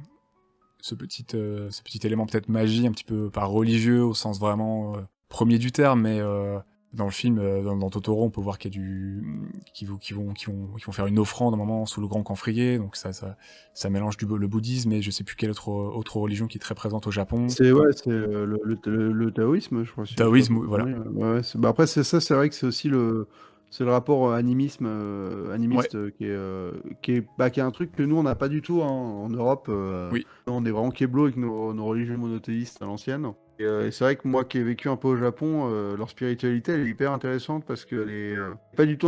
ce petit, euh, ce petit élément peut-être magie, un petit peu pas religieux au sens vraiment euh, premier du terme, mais euh, dans le film, dans, Totoro, on peut voir qu'il y a du, mm, qui vont, qui vont, qui vont, faire une offrande un moment sous le grand Canfrier. donc ça, ça, ça mélange du, le bouddhisme et je sais plus quelle autre, autre religion qui est très présente au Japon. C'est ouais, le, taoïsme, je crois. Taoïsme, voilà. Bah, après, c'est ça, c'est vrai que c'est aussi le c'est le rapport euh, animisme, euh, animiste euh, qui, est, est, bah, qui un truc que nous, on n'a pas du tout hein, en Europe. On est vraiment Keblo avec nos religions monothéistes à l'ancienne euh, c'est vrai que moi qui ai vécu un peu au Japon, euh, leur spiritualité elle est hyper intéressante parce qu'elle est euh, pas du tout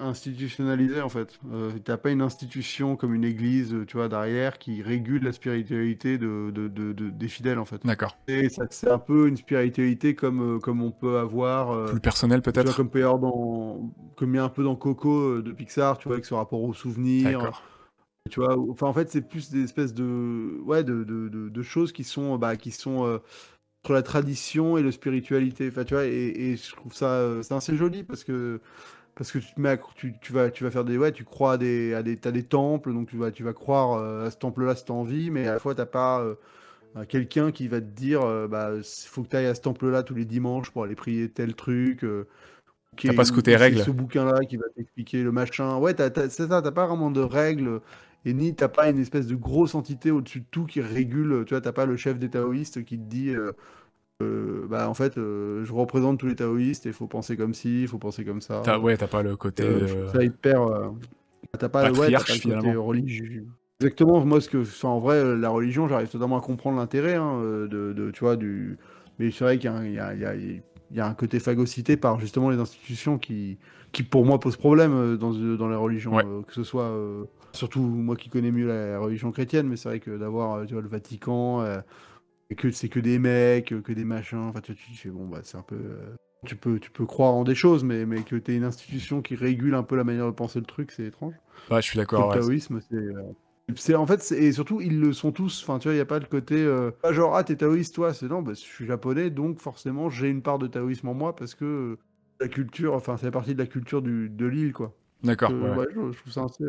institutionnalisée en fait. Euh, tu n'as pas une institution comme une église, tu vois, derrière qui régule la spiritualité de, des fidèles en fait. D'accord. C'est un peu une spiritualité comme, comme on peut avoir. Plus personnel peut-être. Comme peut dans. Comme il y a un peu dans Coco de Pixar, tu vois, avec ce rapport aux souvenirs. D'accord tu vois enfin en fait c'est plus des espèces de ouais de, de, choses qui sont bah, qui sont la tradition et la spiritualité. Enfin, tu vois, et, je trouve ça euh, c'est assez joli parce que parce que tu te mets à, tu, vas tu vas faire des ouais tu crois à des à des des temples donc tu vas tu vas croire euh, à ce temple là en envie mais à la fois t'as pas euh, quelqu'un qui va te dire bah faut que tu ailles à ce temple là tous les dimanches pour aller prier tel truc euh, t'as pas ce côté règles ce bouquin là qui va t'expliquer le machin ouais t'as, ça t'as pas vraiment de règles et ni t'as pas une espèce de grosse entité au-dessus de tout qui régule. Tu vois, t'as pas le chef des taoïstes qui te dit, euh, euh, bah en fait, euh, je représente tous les taoïstes et faut penser comme ci, il faut penser comme ça. T'as, ouais, t'as pas le côté. Ça hyper. Bah, t'as pas, pas le côté Exactement. Moi, ce que, enfin, en vrai, la religion, j'arrive totalement à comprendre l'intérêt hein, de, tu vois, du. Mais c'est vrai qu'il y a, y un côté phagocyté par justement les institutions qui, qui pour moi posent problème dans, dans les religions, que ce soit surtout moi qui connais mieux la religion chrétienne, mais c'est vrai que d'avoir euh, tu vois, le Vatican, euh, que c'est que des mecs, que des machins, enfin tu, fais bon bah c'est un peu euh, tu peux tu peux croire en des choses, mais mais que es une institution qui régule un peu la manière de penser le truc, c'est étrange. Ouais, je suis d'accord. Le taoïsme, c'est c'est en fait et surtout ils le sont tous. Enfin tu vois, il y a pas le côté pas genre ah t'es taoïste toi, c'est non, bah, je suis japonais donc forcément j'ai une part de taoïsme en moi parce que la culture, enfin c'est partie de la culture du, de l'île quoi. D'accord. je, trouve ça assez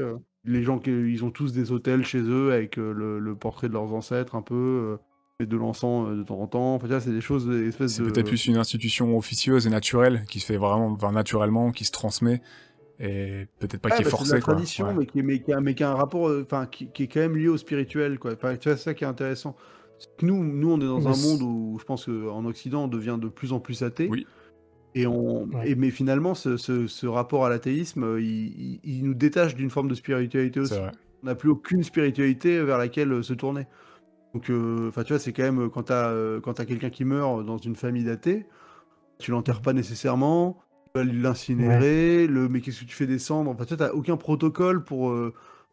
les gens qui ils ont tous des hôtels chez eux avec euh, le, portrait de leurs ancêtres un peu euh, et de l'encens euh, de temps en temps. c'est des choses, de. peut-être plus une institution officieuse et naturelle qui se fait vraiment, naturellement, qui se transmet et peut-être pas ah, qui est bah, forcée. C'est tradition, mais, qui, a, un rapport, enfin, qui, est quand même lié au spirituel, quoi. c'est ça qui est intéressant. nous, nous, on est dans un monde où je pense qu'en Occident, on devient de plus en plus athée. Oui. Et on, mais finalement, ce, rapport à l'athéisme, euh, il, nous détache d'une forme de spiritualité aussi. On n'a plus aucune spiritualité vers laquelle euh, se tourner. Donc, euh, enfin, tu vois, c'est quand même quand tu as quelqu'un qui meurt dans une famille d'athées, tu l'enterres pas nécessairement, tu vas l'incinérer, le mais qu'est-ce que tu fais descendre Enfin, tu n'as aucun protocole pour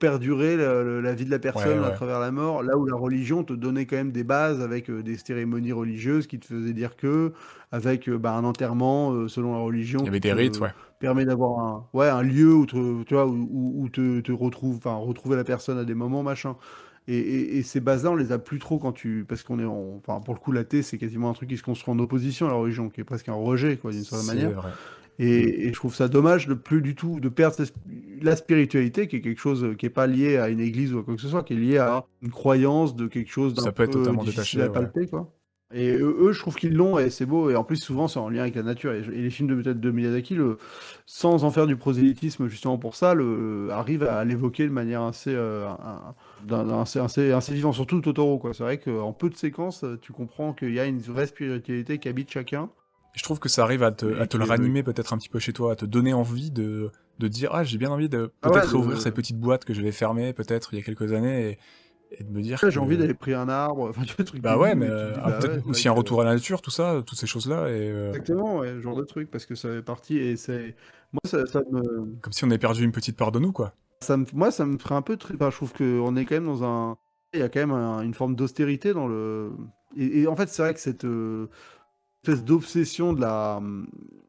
perdurer la, vie de la personne à travers la mort, là où la religion te donnait quand même des bases avec euh, des cérémonies religieuses qui te faisaient dire que, avec euh, bah, un enterrement euh, selon la religion. Il y avait des rites, ouais. Permet d'avoir un, ouais, un lieu où, tu vois, où, où, te, te retrouves, enfin, retrouver la personne à des moments, machin. Et, et, ces bases-là, on les a plus trop quand tu. Parce qu'on est. enfin, pour le coup, thé c'est quasiment un truc qui se construit en opposition à la religion, qui est presque un rejet, quoi, d'une certaine manière. Vrai. Et, je trouve ça dommage de plus du tout de perdre la spiritualité, qui est quelque chose euh, qui n'est pas lié à une église ou à quoi que ce soit, qui est lié à ah. une croyance de quelque chose d'un peu être totalement détaché, Et eux, je trouve qu'ils l'ont et c'est beau. Et en plus, souvent, c'est en lien avec la nature. Et, les films de peut-être de Miyazaki, sans en faire du prosélytisme justement pour ça, le, arrivent à l'évoquer de manière assez, euh, assez, assez, assez vivante, surtout Totoro. C'est vrai qu'en peu de séquences, tu comprends qu'il y a une vraie spiritualité qui habite chacun je trouve que ça arrive à te, le ranimer peut-être un petit peu chez toi, à te donner envie de, de dire Ah, j'ai bien envie de ah peut-être ouvrir réouvrir cette petite boîte que j'avais fermée peut-être il y a quelques années et, de me dire. J'ai envie d'aller prier un arbre, enfin, tu truc. Bah ouais, mais ah, bah aussi un retour à la nature, tout ça, toutes ces choses-là. Euh, Exactement, ouais, genre de truc, parce que ça est parti et c'est. Moi, ça, me. Comme si on avait perdu une petite part de nous, quoi. Ça Moi, ça me ferait un peu. je trouve qu'on est quand même dans un. Il y a quand même une forme d'austérité dans le. Et, en fait, c'est vrai que cette. Euh, espèce d'obsession de la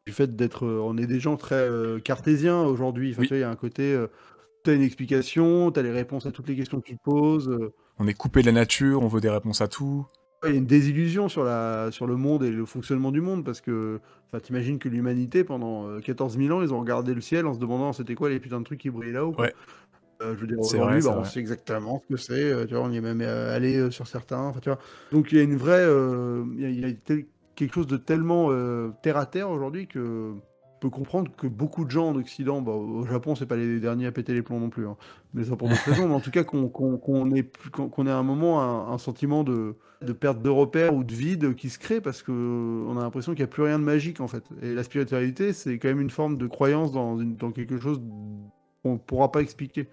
du fait d'être euh, on est des gens très euh, cartésiens aujourd'hui il y a un côté euh, tu as une explication tu as les réponses à toutes les questions que tu poses on est coupé de la nature on veut des réponses à tout il y a une désillusion sur, la, sur le monde et le fonctionnement du monde parce que imagines que l'humanité pendant 14 000 ans ils ont regardé le ciel en se demandant c'était quoi les putains de trucs qui brillaient là-haut je veux dire aujourd'hui bah, on sait exactement ce que c'est tu vois on y est même allé sur certains tu vois donc il y a une vraie quelque chose de tellement euh, terre à terre aujourd'hui que peut comprendre que beaucoup de gens en Occident, bah, au Japon, c'est pas les derniers à péter les plombs non plus, hein. mais ça pour d'autres raisons, mais en tout cas qu'on ait, à un moment un, sentiment de, perte de repère ou de vide qui se crée parce qu'on a l'impression qu'il n'y a plus rien de magique en fait. Et la spiritualité, c'est quand même une forme de croyance dans, dans quelque chose qu'on ne pourra pas expliquer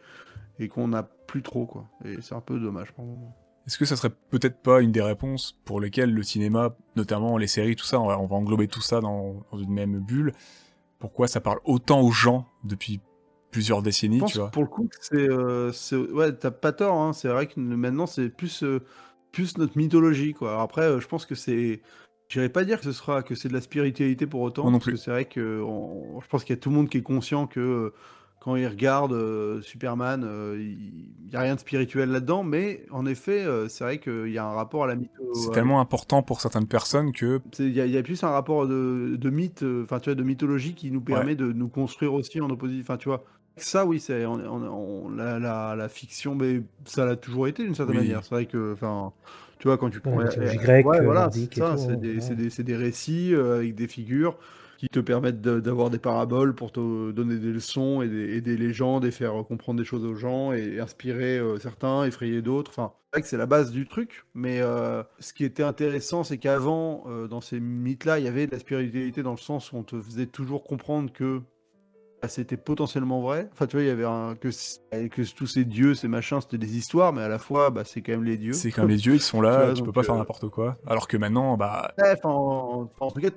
et qu'on n'a plus trop, quoi. Et c'est un peu dommage pour le moment. Est-ce que ça serait peut-être pas une des réponses pour lesquelles le cinéma, notamment les séries, tout ça, on va, englober tout ça dans, une même bulle Pourquoi ça parle autant aux gens depuis plusieurs décennies, tu vois Pour le coup, euh, c'est, ouais, t'as pas tort. Hein, c'est vrai que maintenant, c'est plus, euh, plus notre mythologie, quoi. après, euh, je pense que c'est, J'irais pas dire que ce sera que c'est de la spiritualité pour autant, parce que c'est vrai que je pense qu'il y a tout le monde qui est conscient que quand il regarde euh, Superman, euh, il n'y a rien de spirituel là-dedans, mais en effet, euh, c'est vrai qu'il y a un rapport à la mythologie. C'est tellement important pour certaines personnes que. Il y, a plus un rapport de, mythe, enfin tu vois, de mythologie qui nous permet de nous construire aussi en opposition. Enfin, tu vois, ça, oui, c'est la, fiction, mais ça l'a toujours été d'une certaine manière. C'est vrai que, enfin, tu vois, quand tu prends la mythologie grecque, c'est des, des, récits avec des figures qui te permettent d'avoir des paraboles pour te donner des leçons, et des, et des, légendes, et faire euh, comprendre des choses aux gens, et inspirer euh, certains, effrayer d'autres. Enfin, c'est c'est la base du truc, mais euh, ce qui était intéressant, c'est qu'avant, dans ces mythes-là, il y avait de la spiritualité dans le sens où on te faisait toujours comprendre que ah, c'était potentiellement vrai. Enfin, tu vois, il y avait un, que, tous ces dieux, ces machins, c'était des histoires, mais à la fois, bah, c'est quand même les dieux. C'est quand même les dieux, ils sont là, tu, peux pas faire euh, n'importe quoi. Alors que maintenant, bah. en, tout cas,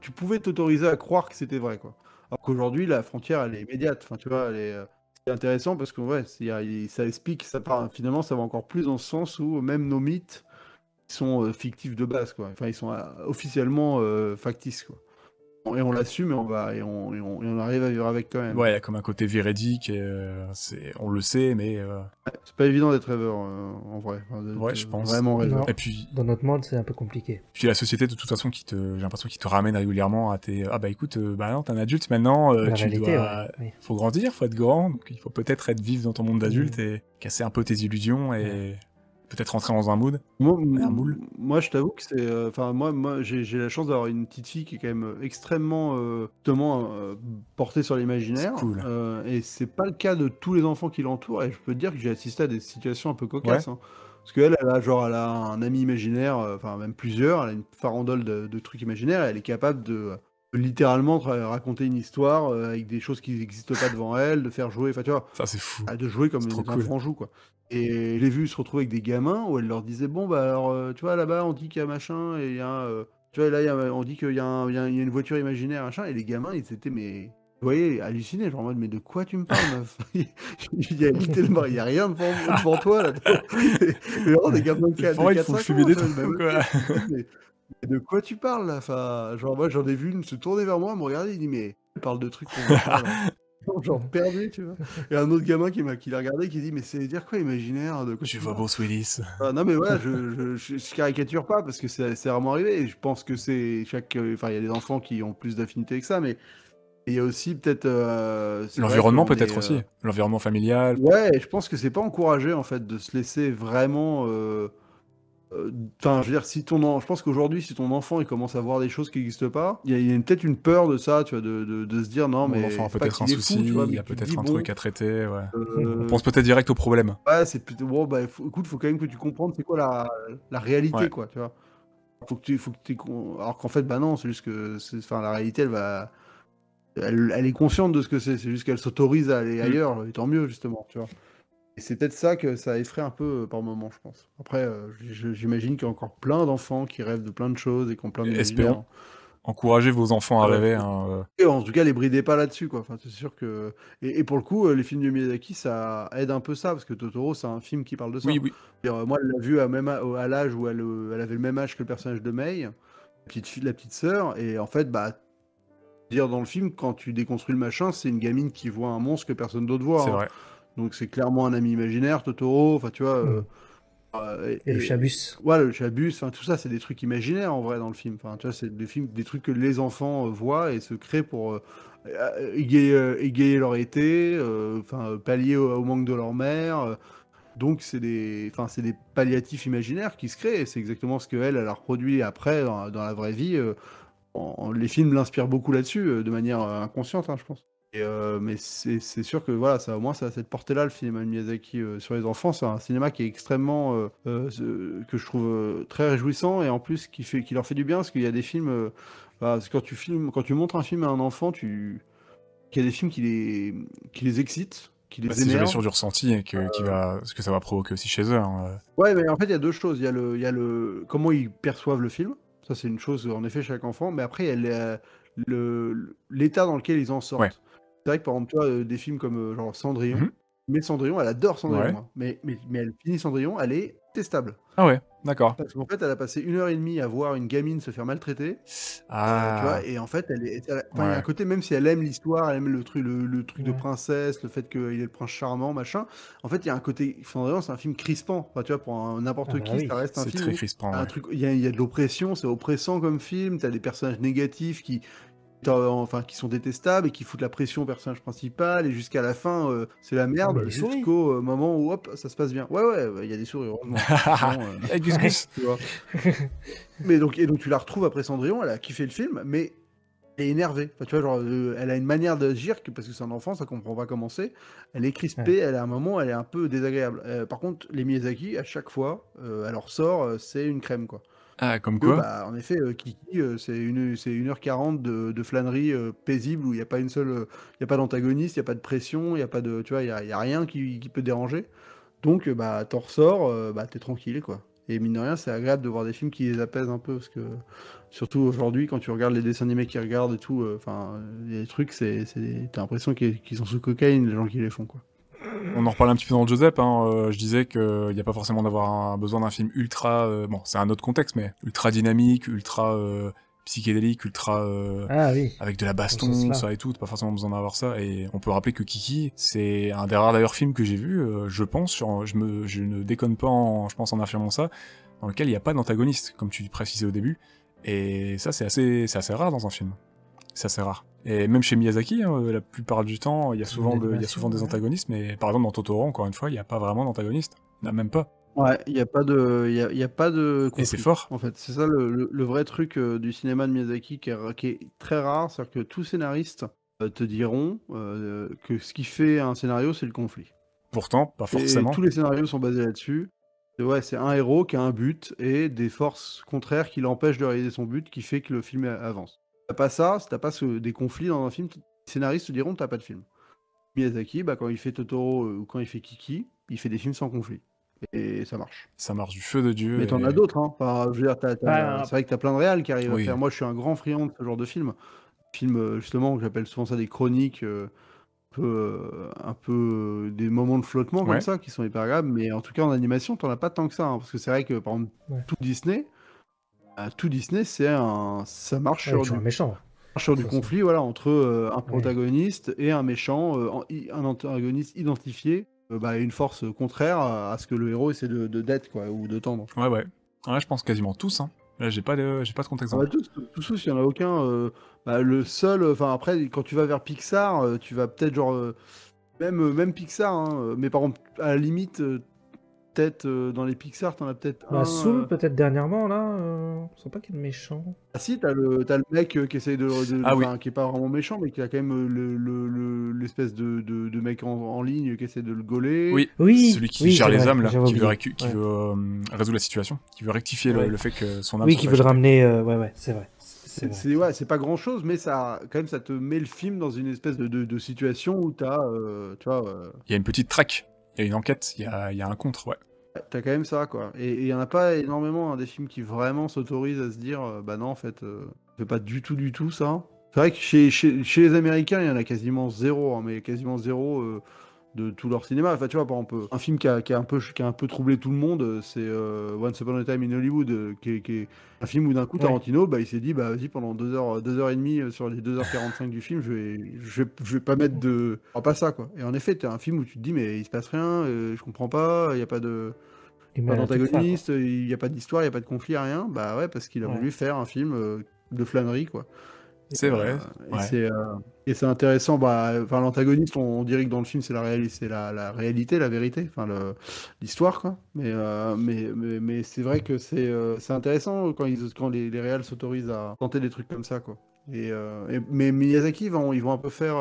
tu pouvais t'autoriser à croire que c'était vrai, quoi. Alors qu'aujourd'hui, la frontière, elle est immédiate. Enfin, tu vois, elle euh, C'est intéressant parce que ouais, ça explique, ça part, finalement, ça va encore plus dans le sens où même nos mythes sont euh, fictifs de base, quoi. Enfin, ils sont officiellement factices, quoi et on l'assume et on va et on, arrive à vivre avec quand même. Ouais, il y a comme un côté véridique. Euh, c'est, on le sait, mais euh, c'est pas évident d'être rêveur euh, en vrai. ouais, je pense. Vraiment rêveur. Et puis dans notre monde, c'est un peu compliqué. Puis la société, de toute façon, qui te, j'ai l'impression, qui te ramène régulièrement à tes. Ah bah écoute, bah non, t'es un adulte maintenant. tu dois... Faut grandir, faut être grand. Donc il faut peut-être être vif dans ton monde mmh. d'adulte et casser un peu tes illusions et peut-être rentrer dans un mood. Moi, un moi je t'avoue que c'est. Euh, enfin, moi, moi j'ai la chance d'avoir une petite fille qui est quand même euh, extrêmement euh, portée sur l'imaginaire. Cool. et c'est pas le cas de tous les enfants qui l'entourent. Et je peux te dire que j'ai assisté à des situations un peu cocasses. Hein. Parce qu'elle, elle a, genre, elle a un ami imaginaire, enfin, même plusieurs, elle a une farandole de, de trucs imaginaires, elle est capable de littéralement raconter une histoire euh, avec des choses qui n'existent pas devant elle, de faire jouer, enfin tu vois, ça c'est fou, de jouer comme un enfant joue quoi. Et les vu se retrouver avec des gamins où elle leur disait bon bah alors euh, tu vois là-bas on dit qu'il y a machin et il y a euh, tu vois là on dit qu'il y, a une voiture imaginaire machin et les gamins ils étaient mais vous voyez hallucinés genre en mais de quoi tu me parles il y a rien devant, toi là. gamins de des de quoi tu parles là enfin, Genre, moi j'en ai vu une se tourner vers moi, me regarder, il dit Mais tu parle de trucs qu'on Genre perdu, tu vois. Et un autre gamin qui, m'a, qui l'a regardé qui dit Mais c'est dire quoi imaginaire de quoi Je vois Bruce Willis. Ah, non, mais voilà, je, caricature pas parce que c'est, rarement arrivé. je pense que c'est chaque. Enfin, il y a des enfants qui ont plus d'affinité que ça, mais il y a aussi peut-être. Euh, L'environnement peut-être aussi. Euh, L'environnement familial. Ouais, je pense que c'est pas encouragé en fait de se laisser vraiment. Euh, je veux dire, si ton je pense qu'aujourd'hui, si ton enfant il commence à voir des choses qui n'existent pas, il y a, peut-être une peur de ça, tu vois, de, de, se dire non, mais. Mon enfant a peut-être un souci, il y a peut-être un truc à traiter, ouais. On euh, pense peut-être direct au problème. Ouais, c'est peut Bon, bah faut... écoute, faut quand même que tu comprennes c'est quoi la, la réalité, quoi, tu vois. Faut que tu, faut que Alors qu'en fait, bah non, c'est juste que. Enfin, la réalité, elle va. Elle, elle est consciente de ce que c'est, c'est juste qu'elle s'autorise à aller mm. ailleurs, et tant mieux, justement, tu vois. Et c'est peut-être ça que ça effraie un peu euh, par moment, je pense. Après, euh, j'imagine qu'il y a encore plein d'enfants qui rêvent de plein de choses et qui ont plein de. Espérons. Hein. Encouragez vos enfants à ah rêver. Hein, euh. Et en tout cas, les bridez pas là-dessus, quoi. Enfin, c'est sûr que. Et, pour le coup, les films de Miyazaki, ça aide un peu ça, parce que Totoro, c'est un film qui parle de ça. Oui, oui. moi, elle l'a vu à, même à l'âge où elle, avait le même âge que le personnage de Mei, la petite fille, la petite sœur, et en fait, bah, dire dans le film, quand tu déconstruis le machin, c'est une gamine qui voit un monstre que personne d'autre voit. C'est hein. vrai. Donc c'est clairement un ami imaginaire, Totoro, enfin tu vois. Hmm. Euh, euh, et, le Chabus. ouais, le Chabus, enfin tout ça, c'est des trucs imaginaires en vrai dans le film. Enfin, tu vois, c'est des films, des trucs que les enfants euh, voient et se créent pour égayer, leur été, enfin pallier au, manque de leur mère. donc c'est des, enfin c'est des palliatifs imaginaires qui se créent. C'est exactement ce que elle, a reproduit après dans, la vraie vie. les films l'inspirent beaucoup là-dessus, de manière inconsciente, hein, je pense. Euh, mais c'est sûr que voilà, ça, au moins ça a cette portée-là, le cinéma de Miyazaki euh, sur les enfants. C'est un cinéma qui est extrêmement, euh, que je trouve très réjouissant et en plus qui, fait, qui leur fait du bien parce qu'il y a des films, bah, quand, tu filmes, quand tu montres un film à un enfant, tu... il y a des films qui les, qui les excitent. Qui les c'est sur du ressenti et qui va, ce que ça va provoquer aussi chez eux. Hein, ouais, mais en fait, il y a deux choses. Il y, a le, y a le comment ils perçoivent le film. Ça, c'est une chose, en effet, chaque enfant. Mais après, il y a l'état dans lequel ils en sortent. C'est vrai que par exemple, tu vois, euh, des films comme euh, genre Cendrillon, mhm. mais Cendrillon, elle adore Cendrillon. Hein. Mais, mais, elle finit Cendrillon, elle est testable. Ah ouais, d'accord. Parce qu'en fait, elle a passé une heure et demie à voir une gamine se faire maltraiter. Ah. Euh, et en fait, elle est. y a un côté, même si elle aime l'histoire, elle aime le truc, le, truc de princesse, le fait qu'il est le prince charmant, machin. En fait, il y a un côté. Cendrillon, c'est un film crispant. tu vois, pour n'importe ah qui, bah ça reste un film. C'est très crispant. Il y, a, y, a de l'oppression, c'est oppressant comme film. T'as des personnages négatifs qui, enfin, qui sont détestables et qui foutent la pression au personnage principal, et jusqu'à la fin, euh, c'est la merde, ah bah, jusqu'au moment où hop, ça se passe bien. Ouais, ouais, il y a des sourires. Euh, mais donc, et donc, tu la retrouves après Cendrillon, elle a kiffé le film, mais elle est énervée. tu vois, genre, euh, elle a une manière d'agir que, parce que c'est un enfant, ça comprend pas comment c'est. Elle est crispée, elle a un moment, elle est un peu désagréable. par contre, les Miyazaki, à chaque fois, à sort, sort c'est une crème, quoi. Ah, comme quoi bah, En effet, euh, Kiki, euh, c'est une, 1h40 de, de flânerie euh, paisible où il n'y a pas une seule. Il a pas d'antagoniste, il n'y a pas de pression, il n'y a pas de. Tu vois, il a, a, rien qui, peut déranger. Donc, bah, t'en ressors, bah, t'es tranquille, quoi. Et mine de rien, c'est agréable de voir des films qui les apaisent un peu, parce que surtout aujourd'hui, quand tu regardes les dessins animés qu'ils regardent et tout, enfin, les trucs, c'est, c'est, t'as l'impression qu'ils sont sous cocaïne, les gens qui les font, quoi on en reparle un petit peu dans le Joseph. Hein, euh, je disais qu'il n'y a pas forcément d'avoir besoin d'un film ultra. Euh, bon, c'est un autre contexte, mais ultra dynamique, ultra euh, psychédélique, ultra ah avec de la baston, ça et tout. Pas forcément besoin d'avoir ça. Et on peut rappeler que Kiki, c'est un des rares d'ailleurs films que j'ai vu. je pense, je, ne déconne pas, en, je pense en affirmant ça, dans lequel il n'y a pas d'antagoniste, comme tu précisais au début. Et ça, c'est assez, assez rare dans un film c'est assez rare. Et même chez Miyazaki, hein, euh, la plupart du temps, il y a souvent, des antagonistes, mais par exemple dans Totoro, encore une fois, il n'y a pas vraiment d'antagoniste. même pas. Ouais, il n'y a pas de. il y a pas de conflit, Et c'est fort. En fait, c'est ça le, vrai truc euh, du cinéma de Miyazaki qui est, très rare, c'est-à-dire que tous scénariste euh, te diront que ce qui fait un scénario, c'est le conflit. Pourtant, pas forcément. Et tous les scénarios sont basés là-dessus. Ouais, c'est un héros qui a un but et des forces contraires qui l'empêchent de réaliser son but, qui fait que le film avance pas ça, si t'as pas des conflits dans un film, les scénaristes te diront t'as pas de film. Miyazaki, bah, quand il fait Totoro euh, ou quand il fait Kiki, il fait des films sans conflit. Et ça marche. Ça marche du feu de Dieu. Mais t'en et... as d'autres. Hein. c'est vrai que t'as plein de réals qui arrivent Moi, je suis un grand friand de ce genre de film. Film, euh, justement, que j'appelle souvent ça des chroniques, euh, un, peu, un peu des moments de flottement comme ça, qui sont hyper agréables. Mais en tout cas, en animation, t'en as pas tant que ça. Hein, parce que c'est vrai que, par exemple, tout Disney, à tout Disney, c'est un, ça marche sur du méchant. du conflit, voilà, entre euh, un protagoniste et un méchant, euh, un antagoniste identifié, euh, bah, une force contraire à, ce que le héros essaie de d'être, quoi, ou de tendre. Ouais, ouais. Ouais, je pense quasiment tous. Hein. Là, j'ai pas j'ai pas de contexte. tous, tous, il y en a aucun. Bah, le seul, enfin après, quand tu vas vers Pixar, tu vas peut-être genre, même, même Pixar, hein, mais par contre, à la limite peut-être euh, dans les Pixar, t'en as peut-être bah, un. Soul, euh. peut-être dernièrement, là. Euh... On sent pas qu'il y de méchant. Ah, si, t'as le, as le mec euh, qui essaie de. Ah qui est pas vraiment méchant, mais qui a quand même l'espèce le, de, de, mec en, ligne qui essaie de le gauler. Oui, oui. celui qui gère les âmes, là, qui veut, résoudre la situation, qui veut rectifier le, fait que son âme. Oui, qui veut le ramener. ouais, ouais, c'est vrai c'est ouais, c'est pas grand chose, mais ça, quand même, ça te met le film dans une espèce de, de, situation où t'as, tu vois. Il y a une petite traque il y a une enquête, il y a, un contre, ouais. T'as quand même ça, quoi. Et il y en a pas énormément hein, des films qui vraiment s'autorisent à se dire, euh, bah non, en fait, euh, pas du tout, du tout ça. C'est vrai que chez, les Américains, il y en a quasiment zéro, hein, mais quasiment zéro. Euh, de tout leur cinéma. Enfin, tu vois, par un film qui a, un, peu, qui un peu troublé tout le monde, c'est euh, Once Upon a Time in Hollywood, euh, qui, est, un film où d'un coup, Tarantino, bah, il s'est dit, bah, vas-y, pendant 2h, deux heures, deux heures euh, sur les 2h45 du film, je vais, je, vais, pas mettre de... pas ça, quoi. Et en effet, t'as un film où tu te dis, mais il se passe rien, je comprends pas, il n'y a pas de... d'antagoniste, il n'y a pas d'histoire, il n'y a pas de conflit, rien. Bah ouais, parce qu'il a voulu faire un film de flânerie, quoi. C'est vrai. Euh, euh, et c'est intéressant. Bah, enfin, l'antagoniste, on, dirait que dans le film, c'est la, la, réalité, la vérité, l'histoire, euh, Mais, mais, mais, c'est vrai que c'est, intéressant quand, ils, quand les, réels s'autorisent à tenter des trucs comme ça, quoi. Et, mais Miyazaki, vont, ils vont un peu faire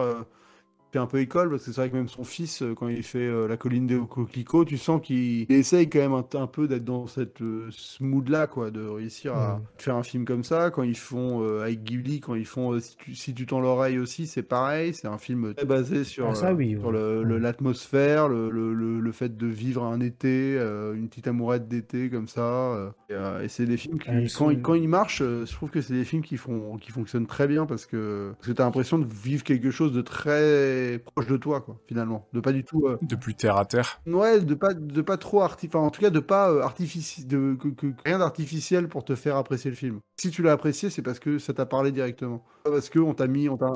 un peu école parce que c'est vrai que même son fils, euh, quand il fait euh, la colline des Coquelicot, tu sens qu'il essaye quand même un, peu d'être dans cette euh, ce mood là, quoi, de réussir à faire un film comme ça. Quand ils font avec Ghibli, quand ils font si tu, tends l'oreille aussi, c'est pareil. C'est un film très basé sur, l'atmosphère, le, le, le, fait de vivre un été, une petite amourette d'été comme ça. et, c'est des films qui, quand, ils, quand, ils marchent, je trouve que c'est des films qui font qui fonctionnent très bien parce que parce que t'as l'impression de vivre quelque chose de très proche de toi, quoi, finalement. De pas du tout. Euh, de plus terre à terre. Ouais, de pas, de pas trop artificiel. en tout cas, de pas euh, artificiel, de, rien d'artificiel pour te faire apprécier le film. Si tu l'as apprécié, c'est parce que ça t'a parlé directement. Parce que t'a mis, on t'a,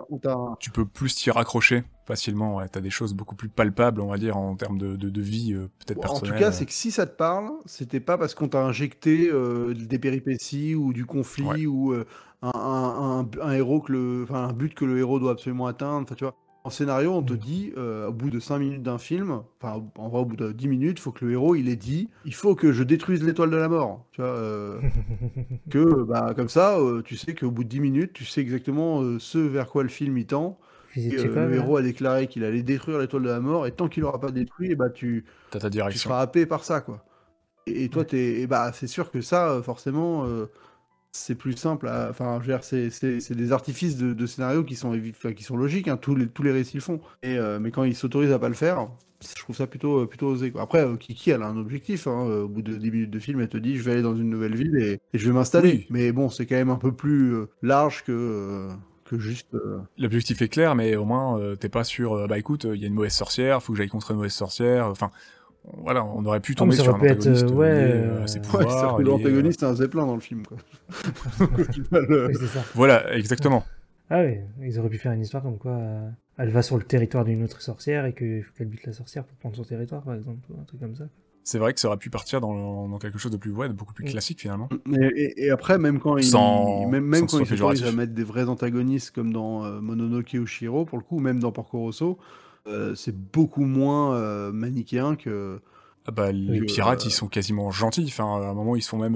Tu peux plus t'y raccrocher facilement. Ouais. T'as des choses beaucoup plus palpables, on va dire, en termes de, vie, euh, peut-être personnelle. En tout cas, c'est que si ça te parle, c'était pas parce qu'on t'a injecté des péripéties ou du conflit ou un, héros que le, enfin, un but que le héros doit absolument atteindre. Enfin, tu vois, en scénario, on te mm. dit, euh, au bout de 5 minutes d'un film, enfin, en vrai, au bout de 10 minutes, il faut que le héros, il ait dit, il faut que je détruise l'étoile de la mort. Tu vois, euh, que, bah, comme ça, euh, tu sais qu'au bout de 10 minutes, tu sais exactement ce vers quoi le film y tend. Et, le hein. héros a déclaré qu'il allait détruire l'étoile de la mort, et tant qu'il n'aura pas détruit, et eh bah, tu, seras happé par ça, quoi. Et, toi, t'es, bah, c'est sûr que ça, forcément, c'est plus simple. À... Enfin, c'est des artifices de, de scénario qui sont, qui sont logiques. Hein. Tous, les, tous les récits le font. Et, euh, mais quand ils s'autorisent à pas le faire, je trouve ça plutôt, euh, plutôt osé. Après, euh, Kiki, elle a un objectif. Hein, au bout de 10 minutes de film, elle te dit je vais aller dans une nouvelle ville et, je vais m'installer. Mais bon, c'est quand même un peu plus large que. Que juste. L'objectif est clair, mais au moins, t'es pas sur. bah écoute, il y a une mauvaise sorcière, faut que j'aille contre une mauvaise sorcière. Enfin, voilà, on aurait pu ah, tomber sur un antagoniste. Euh, ouais, euh, euh... c'est l'antagoniste un zeppelin dans le film. Quoi. Euh, voilà, exactement. Ah oui, ils auraient pu faire une histoire comme quoi elle va sur le territoire d'une autre sorcière et qu'il faut qu'elle bute la sorcière pour prendre son territoire, par exemple, un truc comme ça. C'est vrai que ça aurait pu partir dans, quelque chose de plus ouais, de beaucoup plus mm. classique finalement. Et, après, même quand ils, même, même quand ils à mettre des vrais antagonistes comme dans Mononoke ou Shiro, pour le coup, même dans Porco Rosso, euh, c'est beaucoup moins euh, manichéen que. Ah bah, les pirates, euh, ils sont quasiment gentils. Enfin, à un moment, ils sont même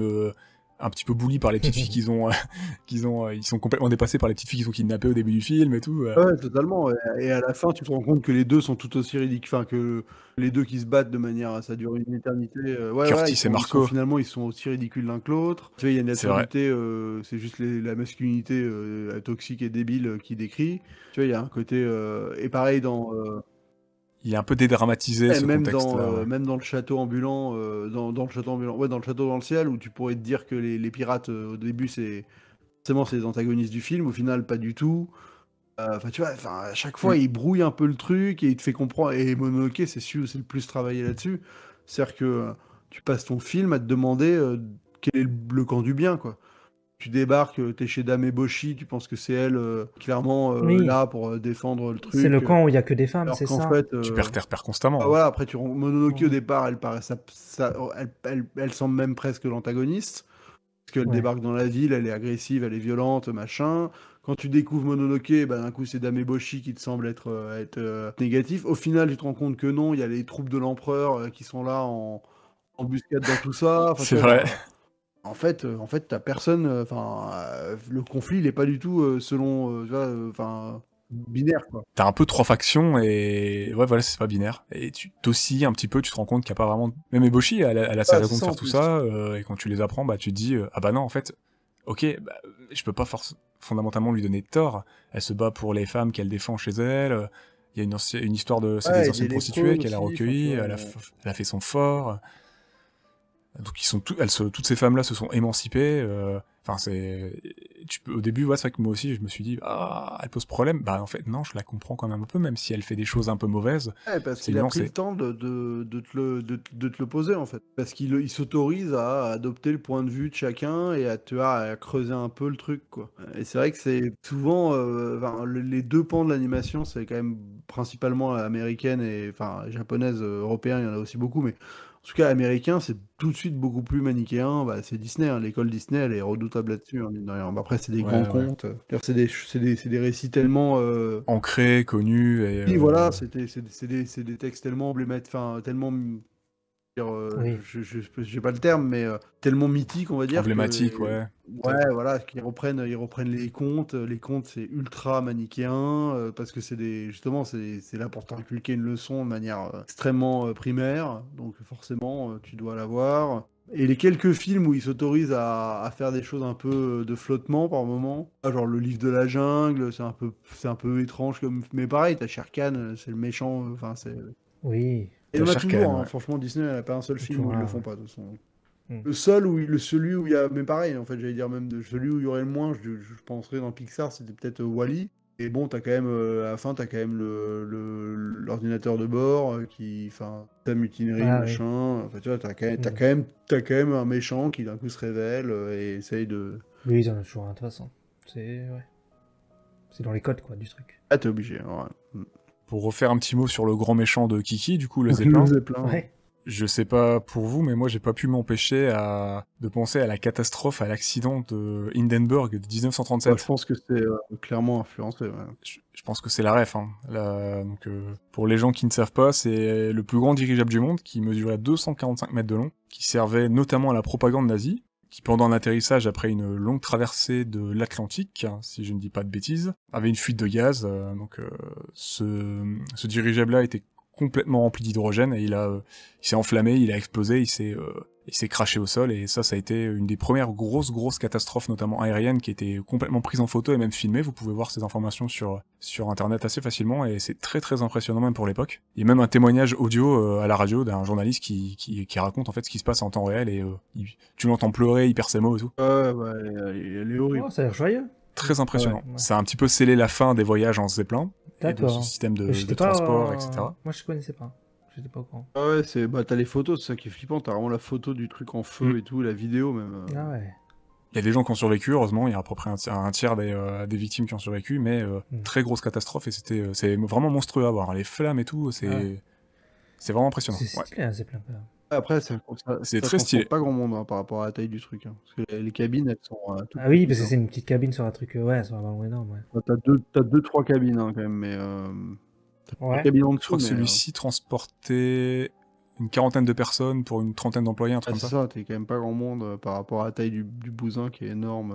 un petit peu bouli par les petites filles qu'ils ont, euh, qu'ils ont, euh, ils sont complètement dépassés par les petites filles qu'ils ont kidnappées au début du film et tout. Euh. Ouais, totalement. Et à la fin, tu te rends compte que les deux sont tout aussi ridicules, enfin que les deux qui se battent de manière, ça dure une éternité. Ouais, Curtis et Marco. finalement, ils sont aussi ridicules l'un que l'autre. Tu vois, il y a une éternité, c'est juste la masculinité toxique et débile qui décrit. Tu vois, il y a un côté et pareil dans il est un peu dédramatisé ce même dans, euh, même dans le château ambulant, euh, dans, le château ambulant, ouais, dans le château dans le ciel, où tu pourrais te dire que les, pirates euh, au début c'est forcément c'est les antagonistes du film, au final pas du tout. Enfin tu vois, à chaque fois mm. il brouille un peu le truc et il te fait comprendre. Et Mononoke c'est celui c'est le plus travaillé là-dessus, c'est-à-dire que tu passes ton film à te demander quel est le camp du bien quoi tu débarques, es chez Dame Eboshi, tu penses que c'est elle euh, clairement euh, là pour euh, défendre le truc. C'est le camp où il y a que des femmes, c'est ça. Fait, Tu perds, perds constamment. Ah, après tu Mononoke au départ, elle paraît, ça, elle, elle, semble même presque l'antagoniste parce qu'elle débarque dans la ville, elle est agressive, elle est violente, machin. Quand tu découvres Mononoke, bah, d'un coup c'est Dame Eboshi qui te semble être, être négatif. Au final, tu te rends compte que non, il y a les troupes de l'empereur qui sont là en embuscade dans tout ça. c'est vrai en fait, euh, en fait, t'as personne. Euh, enfin, euh, le conflit, il est pas du tout selon, enfin, binaire T'as un peu trois factions et ouais, voilà, c'est pas binaire. Et tu t'oscilles un petit peu, tu te rends compte qu'il n'y a pas vraiment. Même Eboshi, elle, a sa ah, raison de faire tout ça. et quand tu les apprends, bah, tu te dis, ah bah non, en fait, ok, bah, je peux pas fondamentalement lui donner tort. Elle se bat pour les femmes qu'elle défend chez elle. Il y a une, histoire de C'est des anciennes prostituées qu'elle a recueillies. elle a fait son fort. Donc sont elles toutes ces femmes-là se sont émancipées. Euh, enfin, c'est, tu au début, c'est que moi aussi, je me suis dit, ah, elle pose problème. Bah, en fait, non, je la comprends quand même un peu, même si elle fait des choses un peu mauvaises. parce qu'il a pris le temps de, de, te le, poser, en fait. Parce qu'il il s'autorise à adopter le point de vue de chacun et à, creuser un peu le truc, quoi. Et c'est vrai que c'est souvent, euh, les deux pans de l'animation, c'est quand même principalement américaine et, enfin, japonaise, euh, européenne, il y en a aussi beaucoup, mais en tout cas américain, c'est tout de suite beaucoup plus manichéen. Bah, c'est Disney, hein. l'école Disney, elle est redoutable là-dessus. Hein, après, c'est des grands contes. C'est des, récits tellement euh, ancrés, connus. Et, voilà, euh, c'est des, des, textes tellement emblématiques, tellement euh, je n'ai pas le terme, mais euh, tellement mythique, on va dire. Emblématique, ouais. Ouais, voilà, qu'ils reprennent, ils reprennent les contes. Les contes, c'est ultra manichéen, euh, parce que c'est des, justement, c'est là pour t'inculquer une leçon de manière extrêmement primaire, donc forcément, tu dois l'avoir. Et les quelques films où ils s'autorisent à, faire des choses un peu de flottement par moment, ah, genre le livre de la jungle, c'est un peu, c'est un peu étrange comme, mais pareil, t'as Khan, c'est le méchant, enfin c'est. Oui. Et il y en a toujours, hein, franchement, Disney n'a pas un seul film où ils le font pas, de toute façon. Hmm. Le seul où le celui où il y a mais pareil en fait j'allais dire même de celui où il y aurait le moins je, penserais dans Pixar c'était peut-être euh, Wally et bon as quand même euh, à la fin as quand même le l'ordinateur de bord euh, qui enfin ta mutinerie ah, machin en fait tu vois t'as quand même as hmm. quand même un méchant qui d'un coup se révèle et essaye de oui ils en ont toujours un de toute façon c'est ouais c'est dans les codes quoi du truc ah t'es obligé ouais. Hmm pour refaire un petit mot sur le grand méchant de Kiki, du coup, le Zeppelin. Je sais pas pour vous, mais moi j'ai pas pu m'empêcher de penser à la catastrophe, à l'accident de Hindenburg de 1937. je pense que c'est euh, clairement influencé. Je, pense que c'est la ref. Hein. Donc, euh, pour les gens qui ne savent pas, c'est le plus grand dirigeable du monde qui mesurait 245 mètres de long, qui servait notamment à la propagande nazie qui pendant l'atterrissage après une longue traversée de l'Atlantique, hein, si je ne dis pas de bêtises, avait une fuite de gaz. Euh, donc euh, ce, dirigeable-là était complètement rempli d'hydrogène et il a, euh, il s'est enflammé, il a explosé, il s'est il s'est craché au sol et ça ça a été une des premières grosses grosses catastrophes notamment aériennes qui était complètement prise en photo et même filmée vous pouvez voir ces informations sur sur internet assez facilement et c'est très très impressionnant même pour l'époque il y a même un témoignage audio euh, à la radio d'un journaliste qui, qui, qui raconte en fait ce qui se passe en temps réel et euh, tu l'entends pleurer il perd ses mots et tout ouais bah, elle est horrible oh, ça a l'air joyeux très impressionnant ça a un petit peu scellé la fin des voyages en zeppelin et de système de, transport euh, etc moi je connaissais pas pas ah ouais, c'est bah t'as les photos, c'est ça qui est flippant. T'as vraiment la photo du truc en feu mm. et tout, la vidéo même. Euh. Ah ouais. Il y a des gens qui ont survécu, heureusement, il y a à peu près un, tiers euh, des, victimes qui ont survécu, mais euh, mm. très grosse catastrophe et c'était c'est vraiment monstrueux à voir. Hein. Les flammes et tout, c'est ah c'est vraiment impressionnant. Hein, après, c'est très stylé. Pas grand monde hein, par rapport à la taille du truc. Parce que les, cabines, elles sont. ah oui, parce que c'est une petite cabine sur un truc. ouais, c'est vraiment énorme Ouais. T'as deux, trois cabines quand même, mais je crois que celui-ci euh, transportait une quarantaine de personnes pour une trentaine d'employés, un truc ah, ça. ça, t'es quand même pas grand monde euh, par rapport à la taille du, bousin qui est énorme.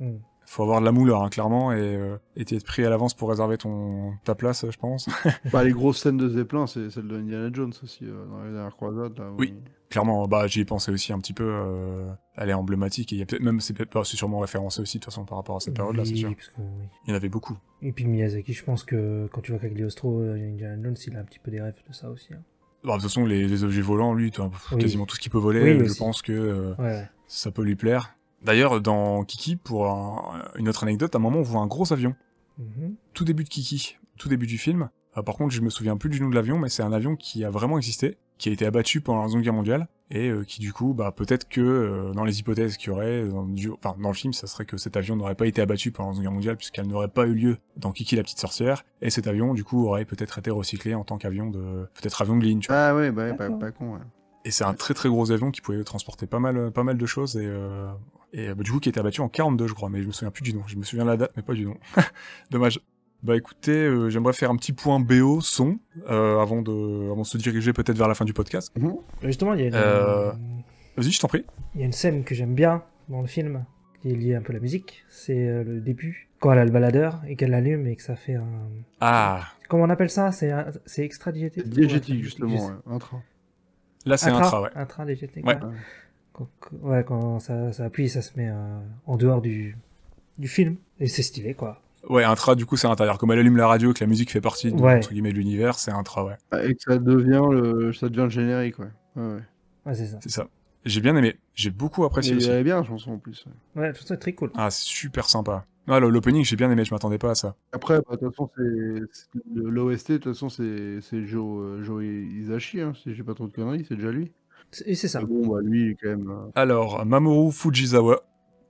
Euh. Hmm. Faut avoir de la mouleur, hein, clairement, et euh, être pris à l'avance pour réserver ton, ta place, je pense. bah, les grosses scènes de Zeppelin, c'est celle de Indiana Jones aussi, dans les dernières croisades. oui clairement, bah, j'y ai pensé aussi un petit peu. Euh, elle est emblématique et peut-être même c'est sûrement référencé aussi de toute façon par rapport à cette période-là, c'est sûr. Il y en avait beaucoup. Et puis Miyazaki, je pense que quand tu vois Cagliostro, euh, Indiana Jones, il a un petit peu des rêves de ça aussi. Hein. Bah, de toute façon, les, objets volants, lui, quasiment tout ce qu'il peut voler, je pense que euh, ça peut lui plaire. D'ailleurs, dans Kiki, pour une autre anecdote, à un moment, on voit un gros avion. Mm-hmm. Tout début de Kiki, tout début du film. par contre, je me souviens plus du nom de l'avion, mais c'est un avion qui a vraiment existé qui a été abattu pendant la Seconde Guerre mondiale, et euh, qui du coup, bah, peut-être que euh, dans les hypothèses qu'il y aurait, euh, dans, enfin, dans le film, ça serait que cet avion n'aurait pas été abattu pendant la Seconde Guerre mondiale, puisqu'elle n'aurait pas eu lieu dans Kiki la petite sorcière, et cet avion, du coup, aurait peut-être été recyclé en tant qu'avion de... peut-être avion de ligne, tu vois. Ah ouais, bah, pas, pas, con, ouais. Et c'est un très très gros avion qui pouvait transporter pas mal, pas mal de choses, et et bah, du coup qui été abattu en 42 je crois mais je me souviens plus du nom je me souviens de la date mais pas du nom dommage bah écoutez, euh, j'aimerais faire un petit point BO son euh, avant, de, avant de se diriger peut-être vers la fin du podcast. Mhm. Euh, justement, il y a une, Vas-y, je t'en prie. Il y a une scène que j'aime bien dans le film qui est liée un peu à la musique. C'est le début, quand elle a le baladeur et qu'elle l'allume et que ça fait un. Ah Comment on appelle ça C'est, c'est extra justement, Juste... Là, c'est intra, train, ouais. Intra Ouais. ouais. Quand, ouais, ça, ça, appuie, ça se met en dehors du, du film. Et c'est stylé, quoi. Ouais, intra, du coup, c'est intérieur. Comme elle allume la radio et que la musique fait partie de, entre guillemets, de l'univers, c'est intra, ouais. Ah, et que ça devient le, ça devient le générique, ouais. Ouais, c'est ça. C'est ça. J'ai bien aimé. J'ai beaucoup apprécié. Il avait bien la chanson en plus. Ouais, tout ça est très cool. Ah, super sympa. Ah, l'opening, j'ai bien aimé, je m'attendais pas à ça. Après, bah, de toute façon, c'est l'OST, de toute façon, c'est Joe, euh, Joe si hein, si j'ai pas trop de conneries, c'est déjà lui. Et c'est ça. Bon, bah, lui, quand même. Euh, Alors, Mamoru Fujizawa,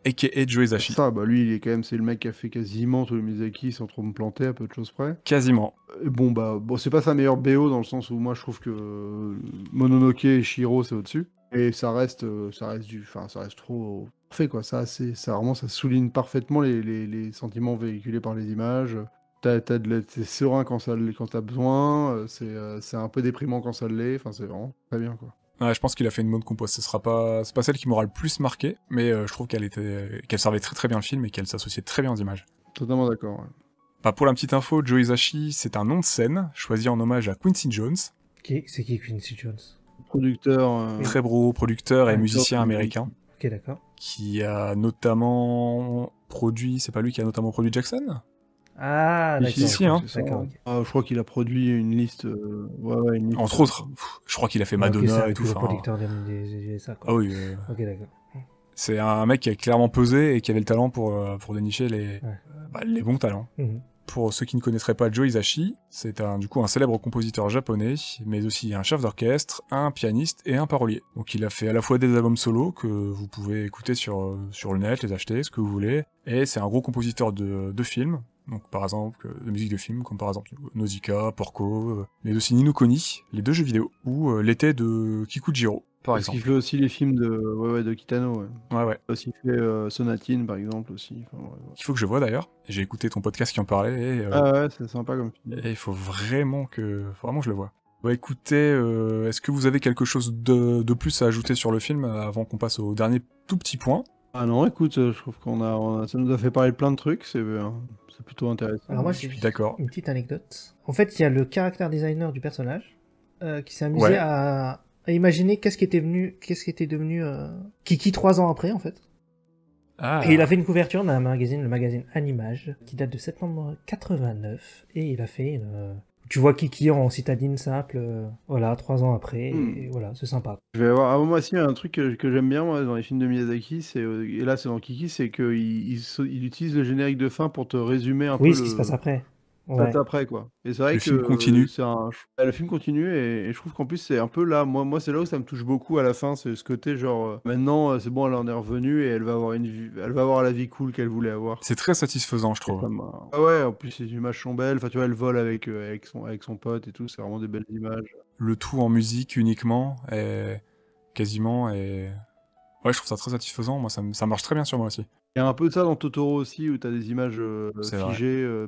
a.k.a. Joe Zashi. bah lui, il est quand même, c'est le mec qui a fait quasiment tous les Miyazaki sans trop me planter, à peu de choses près. Quasiment. Bon, bah, bon, c'est pas sa meilleure BO dans le sens où moi je trouve que euh, Mononoke et Shiro, c'est au-dessus. Et ça reste, euh, ça reste du, enfin, ça reste trop parfait, quoi. Ça, c'est, ça vraiment, ça souligne parfaitement les, les, les, sentiments véhiculés par les images. T'as, de t'es serein quand ça, quand t'as besoin. Euh, c'est, c'est un peu déprimant quand ça l'est. Enfin, c'est vraiment très bien, quoi. Ouais, je pense qu'il a fait une bonne compo. Ce sera pas, c'est pas celle qui m'aura le plus marqué, mais euh, je trouve qu'elle était, qu'elle servait très très bien le film et qu'elle s'associait très bien aux images. Totalement d'accord. Ouais. pour la petite info, Joe Zashi, c'est un nom de scène choisi en hommage à Quincy Jones. C'est qui Quincy Jones Producteur. Euh, très gros producteur et musicien américain. Ok, d'accord. Qui a notamment produit, c'est pas lui qui a notamment produit Jackson ah, d'accord. hein. Ah, je crois qu'il a produit une liste. Euh, Entre autres, je crois qu'il a fait Madonna et tout. ça. des Ah oui. Euh, ok, d'accord. C'est un mec qui a clairement pesé et qui avait le talent pour, euh, pour dénicher les, bah, les bons talents. Mhm. Pour ceux qui ne connaîtraient pas Joe Izashi, c'est un, du coup un célèbre compositeur japonais, mais aussi un chef d'orchestre, un pianiste et un parolier. Donc il a fait à la fois des albums solo que vous pouvez écouter sur, sur le net, les acheter, ce que vous voulez, et c'est un gros compositeur de, de films, donc par exemple, de musique de film, comme par exemple Nausicaa, Porco, mais euh, aussi Nino les deux jeux vidéo, ou euh, l'été de Kikujiro, par Parce qu'il fait aussi les films de, ouais, ouais, de Kitano. Ouais, ouais. ouais. Aussi fait euh, Sonatine, par exemple, aussi. il faut que je voie, d'ailleurs. J'ai écouté ton podcast qui en parlait. ah ouais, c'est sympa comme film. il faut vraiment que, vraiment je le vois. Bah écoutez, est-ce que vous avez quelque chose de, de plus à ajouter sur le film avant qu'on passe au dernier tout petit point ah non, écoute, euh, je trouve qu'on a, ça nous a fait parler plein de trucs, c'est, euh, c'est plutôt intéressant. Alors moi, je suis d'accord. Une petite anecdote. En fait, il y a le caractère designer du personnage euh, qui s'est amusé à, imaginer qu'est-ce qui était venu, qu'est-ce qui était devenu Kiki trois ans après, en fait. Ah. Et il a fait une couverture d'un magazine, le magazine Animage, qui date de septembre 89, et il a fait tu vois Kiki en citadine simple, euh, voilà, trois ans après, et, hmm. voilà, c'est sympa. Je vais avoir, moi aussi, un truc que, j'aime bien moi, dans les films de Miyazaki, c'est, euh, et là c'est dans Kiki, c'est qu'il il, utilise le générique de fin pour te résumer un peu. Oui, ce qui se passe après après quoi. Et c'est vrai le que film continue. Bah, le film continue et, je trouve qu'en plus c'est un peu là, moi, moi c'est là où ça me touche beaucoup à la fin, c'est ce côté genre euh, maintenant euh, c'est bon, elle en est revenue et elle va avoir une elle va avoir la vie cool qu'elle voulait avoir. C'est très satisfaisant je trouve. ah ouais, en plus c'est images sont belles, enfin tu vois elle vole avec, euh, avec, son, avec son pote et tout, c'est vraiment des belles images. Le tout en musique uniquement et quasiment et ouais je trouve ça très satisfaisant, moi ça, ça marche très bien sur moi aussi. Il y a un peu de ça dans Totoro aussi, où tu as des images euh, figées. Euh,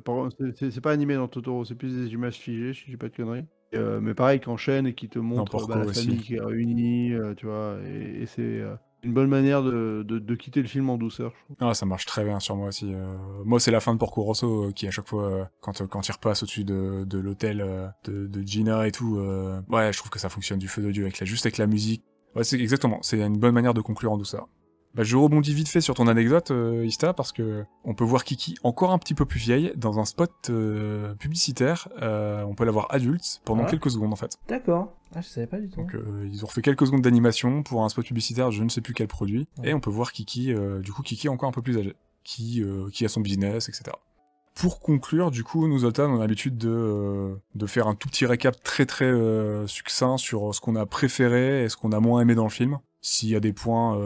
c'est pas animé dans Totoro, c'est plus des images figées, si j'ai pas de conneries. Euh, mais pareil, enchaîne et qui te montre bah, la famille qui est réunie, tu vois. Et, c'est une bonne manière de, quitter le film en douceur. Je ah, ça marche très bien sur moi aussi. moi, c'est la fin de Porco Rosso qui, à chaque fois, quand, quand il repasse au-dessus de, l'hôtel de, de, Gina et tout, ouais, je trouve que ça fonctionne du feu de Dieu, avec la, juste avec la musique. Ouais, c'est exactement, c'est une bonne manière de conclure en douceur. Bah, je rebondis vite fait sur ton anecdote, euh, parce que on peut voir Kiki encore un petit peu plus vieille dans un spot euh, publicitaire. Euh, on peut la voir adulte pendant ah. quelques secondes en fait. D'accord. Ah, je savais pas du tout. Donc euh, ils ont refait quelques secondes d'animation pour un spot publicitaire, je ne sais plus quel produit, et on peut voir Kiki, du coup Kiki encore un peu plus âgée, qui qui a son business, etc. Pour conclure, du coup, nous Otan, on a l'habitude de, de faire un tout petit récap très très succinct sur ce qu'on a préféré et ce qu'on a moins aimé dans le film. S'il y a des points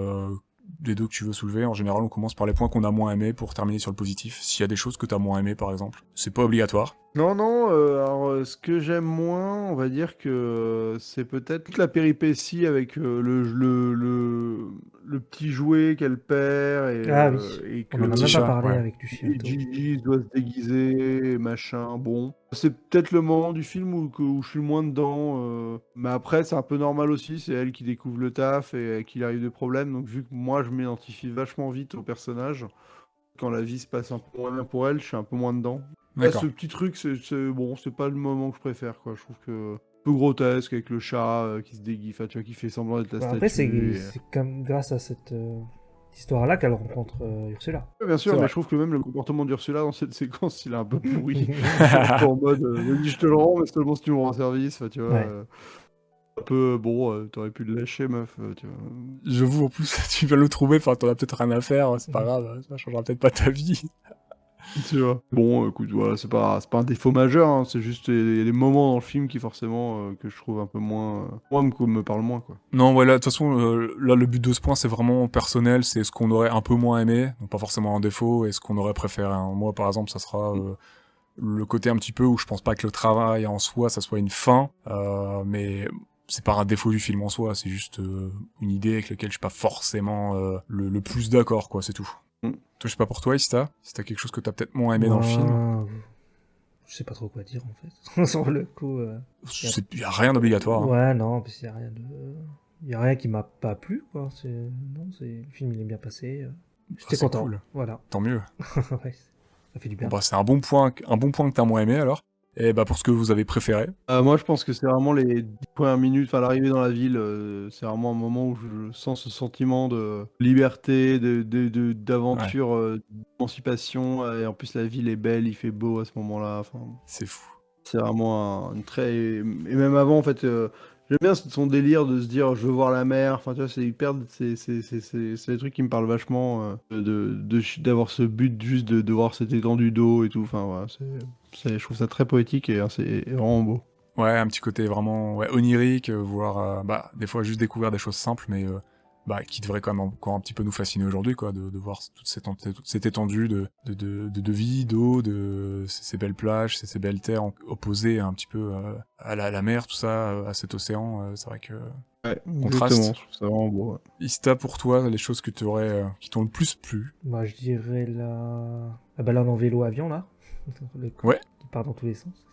des deux que tu veux soulever, en général, on commence par les points qu'on a moins aimés pour terminer sur le positif. S'il y a des choses que tu as moins aimées, par exemple, c'est pas obligatoire. Non, non, euh, alors euh, ce que j'aime moins, on va dire que euh, c'est peut-être toute la péripétie avec le, le, le, petit jouet qu'elle perd et, ah que on parlé avec du Gigi doit se déguiser, machin, bon. C'est peut-être le moment du film où, où je suis moins dedans, mais après c'est un peu normal aussi, c'est elle qui découvre le taf et qu'il arrive des problèmes, donc vu que moi je m'identifie vachement vite au personnage, quand la vie se passe un peu moins bien pour elle, je suis un peu moins dedans. Ah, ce petit truc, c'est bon, c'est pas le moment que je préfère, quoi. Je trouve que un peu grotesque avec le chat euh, qui se déguise, tu qui fait semblant d'être la bah, statue. Après, c'est comme grâce à cette euh, histoire-là qu'elle rencontre euh, Ursula. bien sûr, mais je trouve que même le comportement d'Ursula dans cette séquence, il est un peu pourri. en mode, je te le rends, mais seulement si tu me rends service, tu vois. un peu bon, t'aurais pu le lâcher, meuf. Je vous en plus, tu vas le trouver, enfin, t'en as peut-être rien à faire, c'est pas grave, hein, ça changera peut-être pas ta vie. vois. Bon, écoute, voilà, c'est pas, pas un défaut majeur, hein, c'est juste les des moments dans le film qui forcément euh, que je trouve un peu moins, euh, moi me, me parle moins quoi. Non, ouais, là de toute façon, euh, là le but de ce point c'est vraiment personnel, c'est ce qu'on aurait un peu moins aimé, donc pas forcément un défaut, et ce qu'on aurait préféré. en hein. Moi par exemple, ça sera mm. le côté un petit peu où je pense pas que le travail en soi ça soit une fin, mais c'est pas un défaut du film en soi, c'est juste une idée avec laquelle je suis pas forcément le, plus d'accord quoi, c'est tout. Je hmm. sais pas pour toi, Ista. Si t'as quelque chose que t'as peut-être moins aimé dans le film. Je sais pas trop quoi dire en fait. le coup. Euh, il y a rien d'obligatoire. Hein. Ouais, non, parce rien de. Il a rien qui m'a pas plu quoi. C'est... Non, c'est... le film il est bien passé. Euh. Ah, J'étais content. Voilà. Tant mieux. ça fait du bien. Bah, c'est un bon point, un bon point que t'as moins aimé alors et eh bah, pour ce que vous avez préféré. Euh, moi, je pense que c'est vraiment les 10 premières minutes, enfin l'arrivée dans la ville, euh, c'est vraiment un moment où je sens ce sentiment de liberté, d'aventure, de, euh, d'émancipation. Et en plus, la ville est belle, il fait beau à ce moment-là. C'est fou. C'est vraiment un, une très. Et même avant, en fait, J'aime bien son délire de se dire je veux voir la mer. Enfin, tu vois, c'est hyper. C'est des trucs qui me parlent vachement euh, d'avoir ce but juste de, de voir cette étendue dos et tout. Enfin, je trouve ça très poétique et, c'est vraiment beau. Ouais, un petit côté vraiment onirique, euh, voire euh, bah, des fois juste découvrir des choses simples, mais bah, qui devrait quand même encore un petit peu nous fasciner aujourd'hui, quoi, de, voir toute cette, étendue de, de, vie, d'eau, de ces, belles plages, ces, belles terres opposées un petit peu euh, à, la, mer, tout ça, euh, à cet océan. Euh, c'est vrai que Ouais, contraste. Ça vraiment beau, Ista, pour toi, les choses que tu aurais, qui t'ont le plus plu Bah, je dirais la. Ah là, en vélo avion là. Ouais. Qui part dans tous les sens.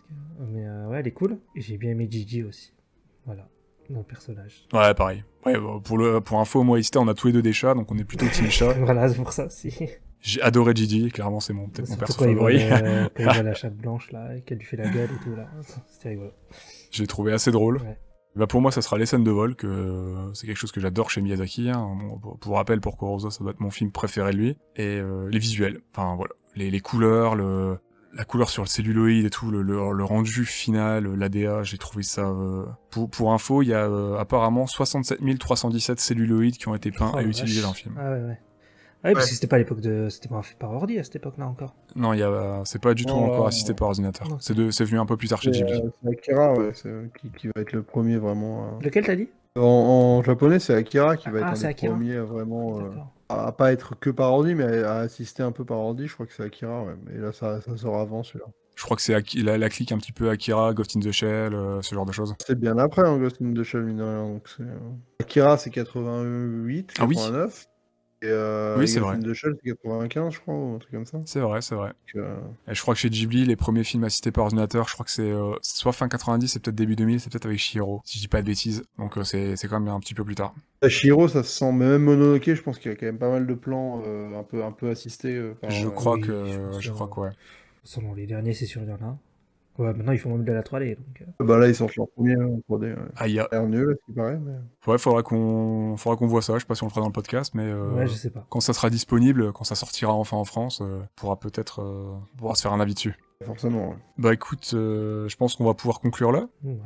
Mais ouais, elle est cool. Et j'ai bien aimé Gigi aussi. Voilà mon personnage. Ouais, pareil. Ouais, pour, le, pour info, moi et on a tous les deux des chats, donc on est plutôt team chat. voilà, c'est pour ça, si. J'ai adoré Gigi, clairement, c'est mon, peut-être mon perso favori. Euh, quand il voit la chatte blanche, là, et qu'elle lui fait la gueule et tout, là. C'était rigolo. J'ai trouvé assez drôle. Bah pour moi, ça sera les scènes de vol, que c'est quelque chose que j'adore chez Miyazaki. Hein. Pour, rappel, pour Kurosawa, ça doit être mon film préféré de lui. Et euh, les visuels, enfin voilà, les, les couleurs, le, la couleur sur le celluloïde et tout, le, rendu final, l'ADA, j'ai trouvé ça. Euh, pour, pour, info, il y a euh, apparemment 67 317 celluloïdes qui ont été peints oh, et utilisés dans le film. Ah ouais, ouais. Ah oui, parce que c'était pas l'époque de. C'était pas fait par ordi à cette époque-là encore. Non, y a... c'est pas du tout encore assisté par ordinateur. C'est, de... c'est venu un peu plus tard chez Ghibli. Euh, c'est Akira Qui, va être le premier vraiment. Lequel t'as dit en, japonais, c'est Akira qui va ah, être le premier vraiment à pas être que par ordi, mais à assister un peu par ordi, je crois que c'est Akira, ouais. Et là, ça, sort avant celui-là. Je crois que c'est la, la, clique un petit peu Akira, Ghost in the Shell, euh, ce genre de choses. C'est bien après hein, Ghost in the Shell, mine de rien. Euh, Akira, c'est 88, 89. Ah euh, oui, c'est vrai. Le film de c'est 95, je crois, ou un truc comme ça. C'est vrai, c'est vrai. Euh, Et je crois que chez Ghibli, les premiers films assistés par ordinateur, je crois que c'est euh, soit fin 90, c'est peut-être début 2000, c'est peut-être avec Shiro, si je dis pas de bêtises. Donc c'est quand même un petit peu plus tard. Bah, Shiro, ça se sent même Mononoke, je pense qu'il y a quand même pas mal de plans un peu un peu assistés. je crois que, je crois que ouais. Selon les derniers, c'est sûr, il y Ouais, maintenant ils font même de la 3D. Donc... Euh. Bah là, ils sortent leur premier en hein, 3D. Ouais. Ah, y a... l'air nul, ce paraît. Mais... Ouais, faudra qu'on faudra qu'on voit ça. Je sais pas si on le fera dans le podcast, mais euh... ouais, je sais pas. quand ça sera disponible, quand ça sortira enfin en France, euh, on pourra peut-être euh, pourra se faire un avis dessus. Forcément. Ouais. Bah écoute, je pense qu'on va pouvoir conclure là. Ouais.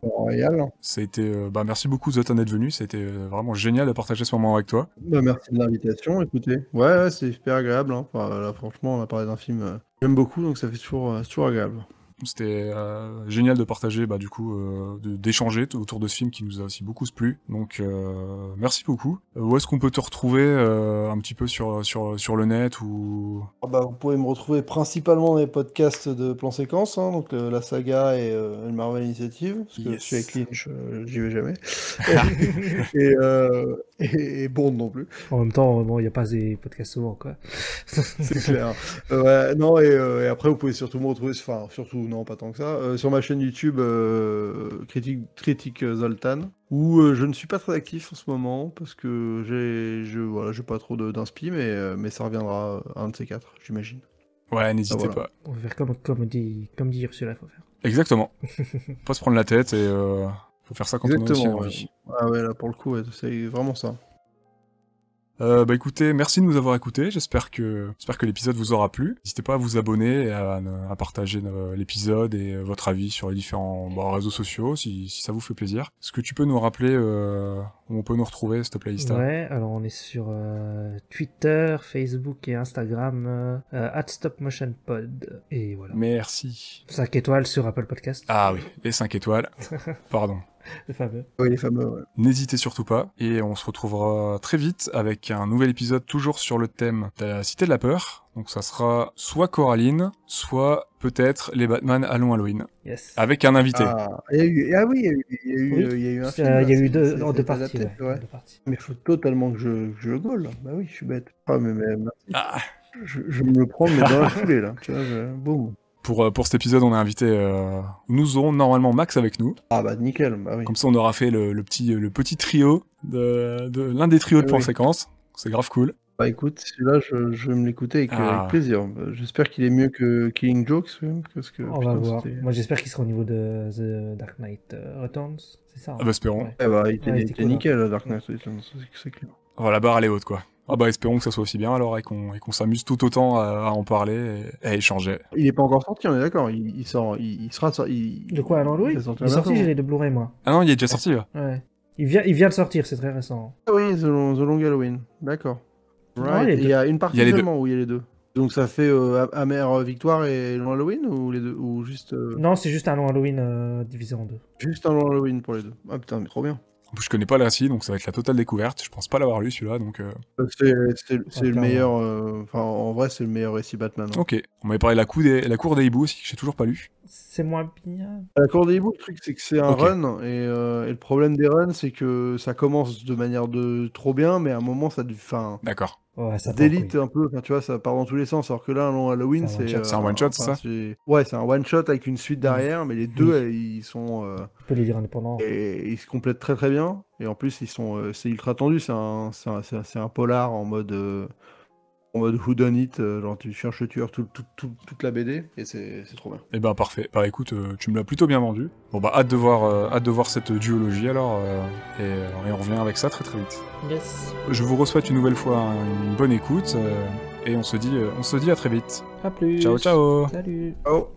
Royal. Ça a été, bah, merci beaucoup Zotan d'être venu, c'était vraiment génial de partager ce moment avec toi. Bah, merci de l'invitation, écoutez. Ouais, ouais c'est super agréable. Hein. là, franchement, on a parlé d'un film que j'aime beaucoup, donc ça fait toujours, toujours agréable. C'était euh, génial de partager, bah, du coup, euh, d'échanger autour de ce film qui nous a aussi beaucoup plu. Donc, euh, merci beaucoup. Où est-ce qu'on peut te retrouver un petit peu sur, sur, sur le net ou... Ah bah, vous pouvez me retrouver principalement dans les podcasts de plan séquence, hein, donc la saga et le Marvel Initiative, parce que je suis avec Lynch, j'y vais jamais. et, et, Bond non plus. En même temps, il n'y a pas des podcasts souvent, quoi. C'est clair. non, et, et après, vous pouvez surtout me retrouver, enfin, surtout non, pas tant que ça, euh, sur ma chaîne YouTube euh, critique, critique Zoltan, où euh, je ne suis pas très actif en ce moment parce que j'ai je, voilà, j'ai pas trop d'inspi, mais, mais ça reviendra à un de ces quatre, j'imagine. Ouais, n'hésitez ah, pas. On va faire comme, comme, dit, comme dit Ursula, faut faire. Exactement. pas se prendre la tête et faut faire ça quand on a aussi envie. Ouais. Ah ouais, là pour le coup, c'est vraiment ça. Euh, bah écoutez, merci de nous avoir écoutés. J'espère que j'espère que l'épisode vous aura plu. N'hésitez pas à vous abonner et à, partager l'épisode et euh, votre avis sur les différents bah, réseaux sociaux si, si, ça vous fait plaisir. Est-ce que tu peux nous rappeler euh, où on peut nous retrouver, s'il te Ouais, alors on est sur euh, Twitter, Facebook et Instagram at euh, StopMotionPod et voilà. Merci. 5 étoiles sur Apple Podcast. Ah oui, les 5 étoiles. Pardon. Oui, les fameux, N'hésitez surtout pas. Et on se retrouvera très vite avec un nouvel épisode toujours sur le thème de la Cité de la Peur. Donc ça sera soit Coraline, soit peut-être les Batman Allons Halloween. Yes. Avec un invité. Ah, il y a eu, ah oui, il y a eu, il y a eu un il y a eu deux, deux, parties, Mais il faut totalement que je, je goal. Bah oui, je suis bête. Ah, mais, mais... Ah. Je, me le prends, mais dans la foulée, là. Tu vois, je pour, euh, pour cet épisode, on a invité. Euh, nous aurons normalement Max avec nous. Ah bah nickel, bah oui. Comme ça, on aura fait le, petit, le petit trio de, de l'un des trios de eh pour séquence. C'est grave cool. Bah écoute, celui-là, je, je, vais me l'écouter avec, euh, ah. plaisir. J'espère qu'il est mieux que Killing Jokes. Parce que, on va voir. Moi, j'espère qu'il sera au niveau de The Dark Knight Returns. C'est ça. ah bah, espérons. Eh bah, il était, hein. nickel, The Dark Knight Returns. C'est clair. Oh, la barre, elle est haute, quoi. Ah bah espérons que ça soit aussi bien alors et qu'on s'amuse tout autant à, en parler et à échanger. Il n'est pas encore sorti, on est d'accord. Il, sort, il, sera sorti. De quoi alors Louis Il est sorti, j'ai les de Blu-ray moi. Ah non, il est déjà sorti. Ouais. Il vient, il vient de sortir, c'est très récent. Ah oui, The Long, Halloween, d'accord. Ah, il y a une partie seulement où il y a les deux. Donc ça fait euh, amer Amère euh, Victoire et Long Halloween ou les deux ou juste euh, Non, c'est juste un Long Halloween divisé en deux. Juste un Long Halloween pour les deux. Ah putain, mais trop bien. En plus, je connais pas récit, donc ça va être la totale découverte. Je pense pas l'avoir lu celui-là, donc. Euh. Euh, ah, c'est le meilleur. Euh, enfin, en vrai, c'est le meilleur récit Batman. Hein. Ok. On m'avait parlé de la, coup des, la cour des hiboux aussi, que j'ai toujours pas lu. C'est moins bien. La cour des hiboux, le truc, c'est que c'est un run, et, le problème des runs, c'est que ça commence de manière de trop bien, mais à un moment, ça. Fin... D'accord ça d'élite un peu, tu vois, ça part dans tous les sens. Alors que là, un long Halloween, c'est. Euh, c'est un one-shot, ça Ouais, c'est un one-shot avec une suite mm. derrière, mais les deux, euh, ils sont. Je euh, peux les lire indépendants. Et ils se complètent très très bien. Et en plus, ils sont, c'est ultra tendu. C'est un, polar en mode en mode who done it, euh, genre tu cherches le tueur toute la BD et c'est trop bien. Eh ben parfait. Bah écoute, euh, tu me l'as plutôt bien vendu. Bon bah hâte de voir, euh, de voir cette duologie alors et, on revient avec ça très très vite. Yes. Je vous souhaite une nouvelle fois hein, une bonne écoute et on se dit, on se dit à très vite. À plus. Ciao ciao. Salut. Oh.